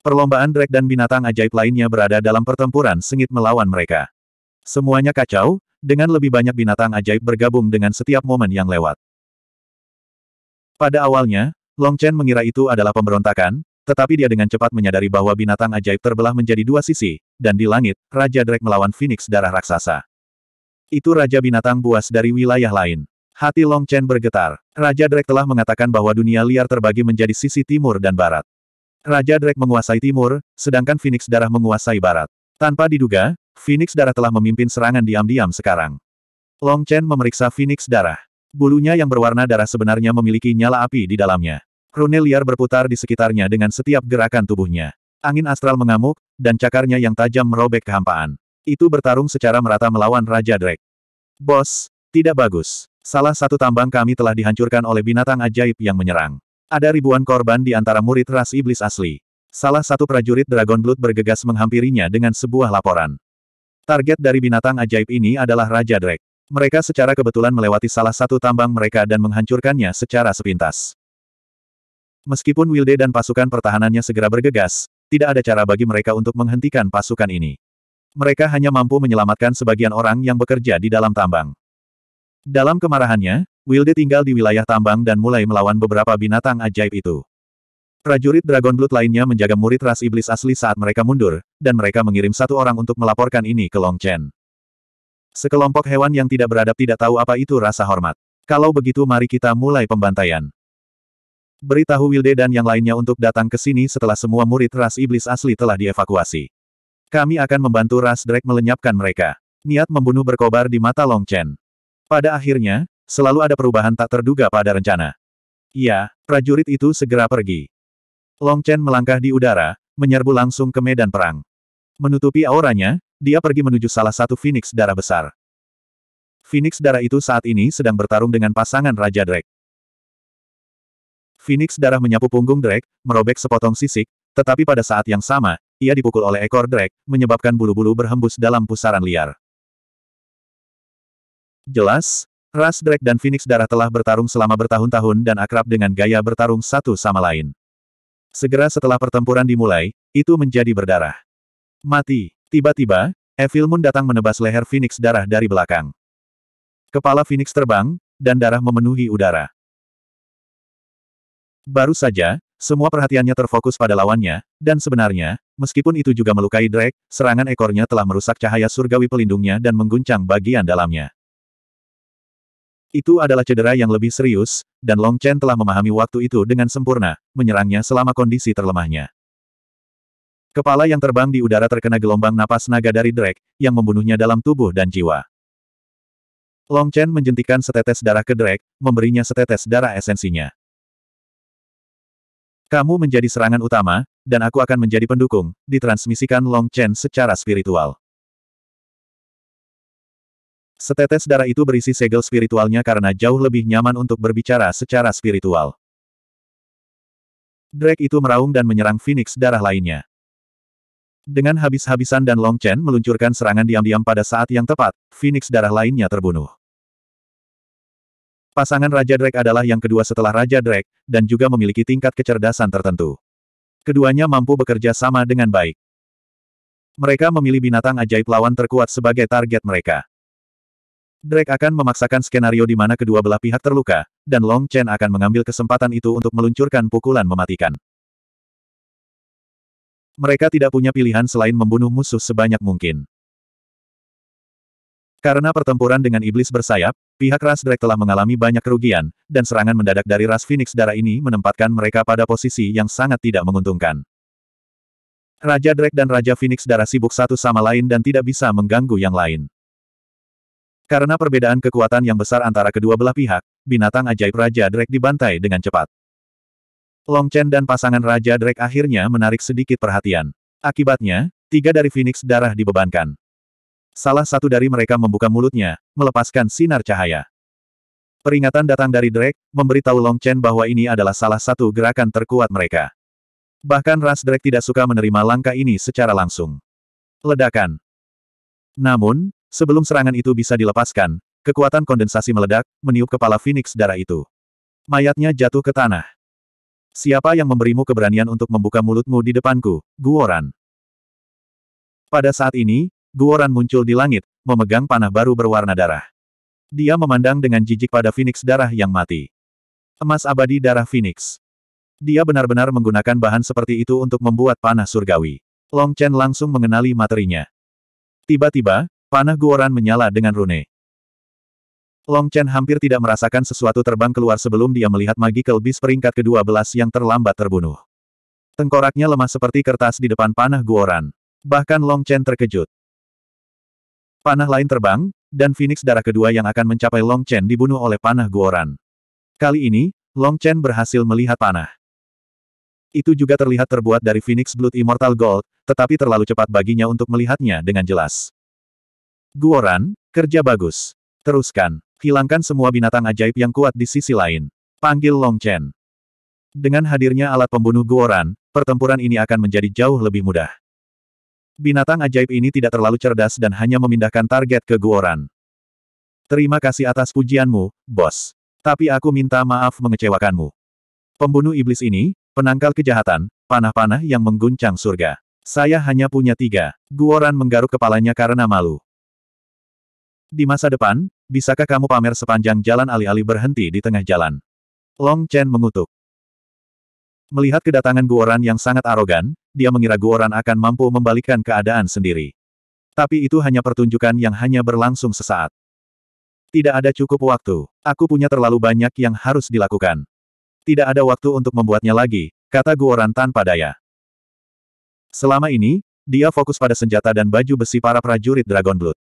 Perlombaan Drake dan binatang ajaib lainnya berada dalam pertempuran sengit melawan mereka. Semuanya kacau, dengan lebih banyak binatang ajaib bergabung dengan setiap momen yang lewat. Pada awalnya, Long Chen mengira itu adalah pemberontakan, tetapi dia dengan cepat menyadari bahwa binatang ajaib terbelah menjadi dua sisi, dan di langit, Raja Drake melawan Phoenix darah raksasa. Itu Raja Binatang Buas dari wilayah lain. Hati Long Chen bergetar. Raja Drake telah mengatakan bahwa dunia liar terbagi menjadi sisi timur dan barat. Raja Drake menguasai timur, sedangkan Phoenix Darah menguasai barat. Tanpa diduga, Phoenix Darah telah memimpin serangan diam-diam sekarang. Long Chen memeriksa Phoenix Darah. Bulunya yang berwarna darah sebenarnya memiliki nyala api di dalamnya. Rune liar berputar di sekitarnya dengan setiap gerakan tubuhnya. Angin astral mengamuk, dan cakarnya yang tajam merobek kehampaan. Itu bertarung secara merata melawan Raja Drake. Bos, tidak bagus. Salah satu tambang kami telah dihancurkan oleh binatang ajaib yang menyerang. Ada ribuan korban di antara murid ras iblis asli. Salah satu prajurit Dragon Blood bergegas menghampirinya dengan sebuah laporan. Target dari binatang ajaib ini adalah Raja Drake. Mereka secara kebetulan melewati salah satu tambang mereka dan menghancurkannya secara sepintas. Meskipun Wilde dan pasukan pertahanannya segera bergegas, tidak ada cara bagi mereka untuk menghentikan pasukan ini. Mereka hanya mampu menyelamatkan sebagian orang yang bekerja di dalam tambang. Dalam kemarahannya, Wilde tinggal di wilayah tambang dan mulai melawan beberapa binatang ajaib itu. Prajurit Dragon Blood lainnya menjaga murid ras iblis asli saat mereka mundur, dan mereka mengirim satu orang untuk melaporkan ini ke Long Chen. Sekelompok hewan yang tidak beradab tidak tahu apa itu rasa hormat. Kalau begitu mari kita mulai pembantaian. Beritahu Wilde dan yang lainnya untuk datang ke sini setelah semua murid ras iblis asli telah dievakuasi. Kami akan membantu ras Drake melenyapkan mereka. Niat membunuh berkobar di mata Long Chen. Pada akhirnya, selalu ada perubahan tak terduga pada rencana. Iya, prajurit itu segera pergi. Long Chen melangkah di udara, menyerbu langsung ke medan perang. Menutupi auranya, dia pergi menuju salah satu Phoenix darah besar. Phoenix darah itu saat ini sedang bertarung dengan pasangan Raja Drake. Phoenix darah menyapu punggung Drake, merobek sepotong sisik, tetapi pada saat yang sama, ia dipukul oleh ekor Drake, menyebabkan bulu-bulu berhembus dalam pusaran liar. Jelas, ras Drake dan Phoenix darah telah bertarung selama bertahun-tahun dan akrab dengan gaya bertarung satu sama lain. Segera setelah pertempuran dimulai, itu menjadi berdarah. Mati. Tiba-tiba, Evil Moon datang menebas leher Phoenix darah dari belakang. Kepala Phoenix terbang, dan darah memenuhi udara. Baru saja, semua perhatiannya terfokus pada lawannya, dan sebenarnya, meskipun itu juga melukai Drake, serangan ekornya telah merusak cahaya surgawi pelindungnya dan mengguncang bagian dalamnya. Itu adalah cedera yang lebih serius, dan Long Chen telah memahami waktu itu dengan sempurna, menyerangnya selama kondisi terlemahnya. Kepala yang terbang di udara terkena gelombang napas naga dari Drake, yang membunuhnya dalam tubuh dan jiwa. Long Chen menjentikan setetes darah ke Drake, memberinya setetes darah esensinya. Kamu menjadi serangan utama, dan aku akan menjadi pendukung, ditransmisikan Long Chen secara spiritual. Setetes darah itu berisi segel spiritualnya karena jauh lebih nyaman untuk berbicara secara spiritual. Drake itu meraung dan menyerang Phoenix darah lainnya. Dengan habis-habisan dan Long Chen meluncurkan serangan diam-diam pada saat yang tepat, Phoenix darah lainnya terbunuh. Pasangan Raja Drake adalah yang kedua setelah Raja Drake, dan juga memiliki tingkat kecerdasan tertentu. Keduanya mampu bekerja sama dengan baik. Mereka memilih binatang ajaib lawan terkuat sebagai target mereka. Drake akan memaksakan skenario di mana kedua belah pihak terluka, dan Long Chen akan mengambil kesempatan itu untuk meluncurkan pukulan mematikan. Mereka tidak punya pilihan selain membunuh musuh sebanyak mungkin. Karena pertempuran dengan iblis bersayap, pihak ras Drake telah mengalami banyak kerugian, dan serangan mendadak dari ras Phoenix darah ini menempatkan mereka pada posisi yang sangat tidak menguntungkan. Raja Drake dan Raja Phoenix darah sibuk satu sama lain dan tidak bisa mengganggu yang lain. Karena perbedaan kekuatan yang besar antara kedua belah pihak, binatang ajaib Raja Drake dibantai dengan cepat. Long Chen dan pasangan Raja Drake akhirnya menarik sedikit perhatian. Akibatnya, tiga dari Phoenix darah dibebankan. Salah satu dari mereka membuka mulutnya, melepaskan sinar cahaya. Peringatan datang dari Drake, memberitahu Long Chen bahwa ini adalah salah satu gerakan terkuat mereka. Bahkan Ras Drake tidak suka menerima langkah ini secara langsung. Ledakan. Namun, Sebelum serangan itu bisa dilepaskan, kekuatan kondensasi meledak, meniup kepala Phoenix darah itu. Mayatnya jatuh ke tanah. Siapa yang memberimu keberanian untuk membuka mulutmu di depanku, Guoran? Pada saat ini, Guoran muncul di langit, memegang panah baru berwarna darah. Dia memandang dengan jijik pada Phoenix darah yang mati. Emas abadi darah Phoenix. Dia benar-benar menggunakan bahan seperti itu untuk membuat panah surgawi. Long Chen langsung mengenali materinya. Tiba-tiba, Panah Guoran menyala dengan rune. Long Chen hampir tidak merasakan sesuatu terbang keluar sebelum dia melihat magical beast peringkat ke-12 yang terlambat terbunuh. Tengkoraknya lemah seperti kertas di depan panah Guoran. Bahkan Long Chen terkejut. Panah lain terbang, dan Phoenix darah kedua yang akan mencapai Long Chen dibunuh oleh panah Guoran. Kali ini, Long Chen berhasil melihat panah. Itu juga terlihat terbuat dari Phoenix Blood Immortal Gold, tetapi terlalu cepat baginya untuk melihatnya dengan jelas. Guoran, kerja bagus. Teruskan, hilangkan semua binatang ajaib yang kuat di sisi lain. Panggil Long Chen. Dengan hadirnya alat pembunuh Guoran, pertempuran ini akan menjadi jauh lebih mudah. Binatang ajaib ini tidak terlalu cerdas dan hanya memindahkan target ke Guoran. Terima kasih atas pujianmu, bos. Tapi aku minta maaf mengecewakanmu. Pembunuh iblis ini, penangkal kejahatan, panah-panah yang mengguncang surga. Saya hanya punya tiga. Guoran menggaruk kepalanya karena malu. Di masa depan, bisakah kamu pamer sepanjang jalan alih-alih berhenti di tengah jalan? Long Chen mengutuk. Melihat kedatangan Guoran yang sangat arogan, dia mengira Guoran akan mampu membalikkan keadaan sendiri. Tapi itu hanya pertunjukan yang hanya berlangsung sesaat. Tidak ada cukup waktu. Aku punya terlalu banyak yang harus dilakukan. Tidak ada waktu untuk membuatnya lagi, kata Guoran tanpa daya. Selama ini, dia fokus pada senjata dan baju besi para prajurit Dragon Blood.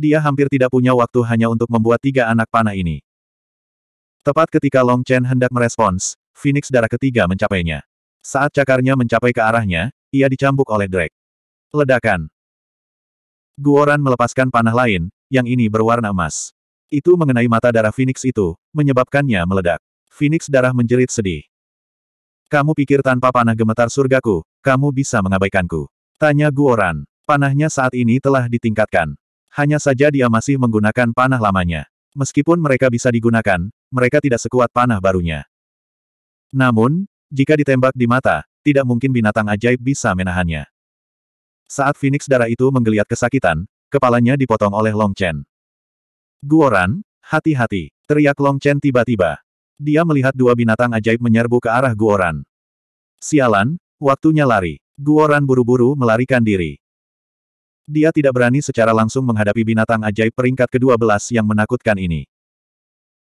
Dia hampir tidak punya waktu hanya untuk membuat tiga anak panah ini. Tepat ketika Long Chen hendak merespons, Phoenix darah ketiga mencapainya. Saat cakarnya mencapai ke arahnya, ia dicambuk oleh Drake. Ledakan. Guoran melepaskan panah lain, yang ini berwarna emas. Itu mengenai mata darah Phoenix itu, menyebabkannya meledak. Phoenix darah menjerit sedih. Kamu pikir tanpa panah gemetar surgaku, kamu bisa mengabaikanku? Tanya Guoran. Panahnya saat ini telah ditingkatkan. Hanya saja dia masih menggunakan panah lamanya. Meskipun mereka bisa digunakan, mereka tidak sekuat panah barunya. Namun, jika ditembak di mata, tidak mungkin binatang ajaib bisa menahannya. Saat Phoenix darah itu menggeliat kesakitan, kepalanya dipotong oleh Long Chen. Guoran, hati-hati, teriak Long Chen tiba-tiba. Dia melihat dua binatang ajaib menyerbu ke arah Guoran. Sialan, waktunya lari. Guoran buru-buru melarikan diri. Dia tidak berani secara langsung menghadapi binatang ajaib peringkat ke-12 yang menakutkan ini.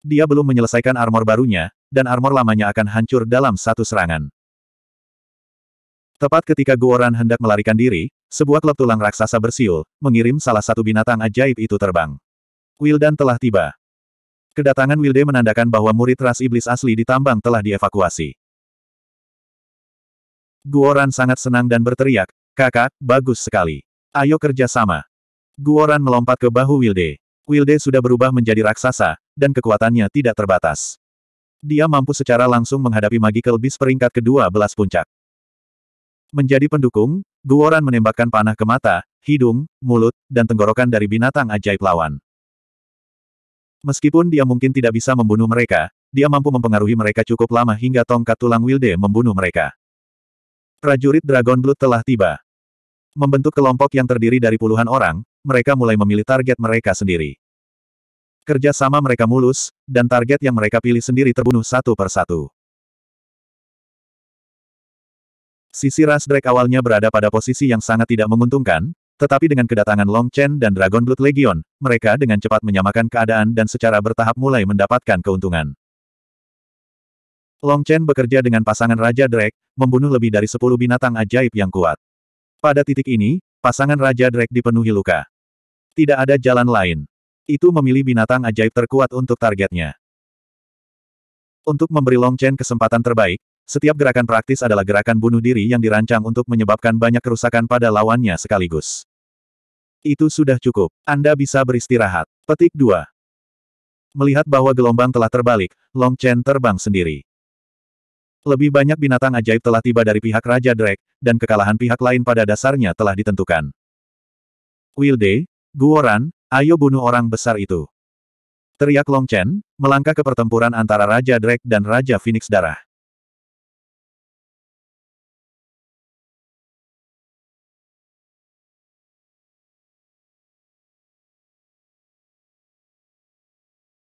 Dia belum menyelesaikan armor barunya, dan armor lamanya akan hancur dalam satu serangan. Tepat ketika Guoran hendak melarikan diri, sebuah klub tulang raksasa bersiul, mengirim salah satu binatang ajaib itu terbang. Wildan telah tiba. Kedatangan Wilde menandakan bahwa murid ras iblis asli di tambang telah dievakuasi. Guoran sangat senang dan berteriak, kakak, bagus sekali. Ayo kerjasama. Guoran melompat ke bahu Wilde. Wilde sudah berubah menjadi raksasa, dan kekuatannya tidak terbatas. Dia mampu secara langsung menghadapi Magical Beast peringkat kedua belas puncak. Menjadi pendukung, Guoran menembakkan panah ke mata, hidung, mulut, dan tenggorokan dari binatang ajaib lawan. Meskipun dia mungkin tidak bisa membunuh mereka, dia mampu mempengaruhi mereka cukup lama hingga tongkat tulang Wilde membunuh mereka. Prajurit Dragon Blood telah tiba. Membentuk kelompok yang terdiri dari puluhan orang, mereka mulai memilih target mereka sendiri. Kerja sama mereka mulus, dan target yang mereka pilih sendiri terbunuh satu per satu. Sisi ras Drake awalnya berada pada posisi yang sangat tidak menguntungkan, tetapi dengan kedatangan Long Chen dan Dragon Blood Legion, mereka dengan cepat menyamakan keadaan dan secara bertahap mulai mendapatkan keuntungan. Long Chen bekerja dengan pasangan Raja Drake, membunuh lebih dari 10 binatang ajaib yang kuat. Pada titik ini, pasangan Raja Drake dipenuhi luka. Tidak ada jalan lain. Itu memilih binatang ajaib terkuat untuk targetnya. Untuk memberi Long Chen kesempatan terbaik, setiap gerakan praktis adalah gerakan bunuh diri yang dirancang untuk menyebabkan banyak kerusakan pada lawannya sekaligus. Itu sudah cukup. Anda bisa beristirahat. Petik 2. Melihat bahwa gelombang telah terbalik, Long Chen terbang sendiri. Lebih banyak binatang ajaib telah tiba dari pihak Raja Drake, dan kekalahan pihak lain pada dasarnya telah ditentukan. Wilde, Guoran, ayo bunuh orang besar itu. Teriak Long Chen, melangkah ke pertempuran antara Raja Drake dan Raja Phoenix Darah.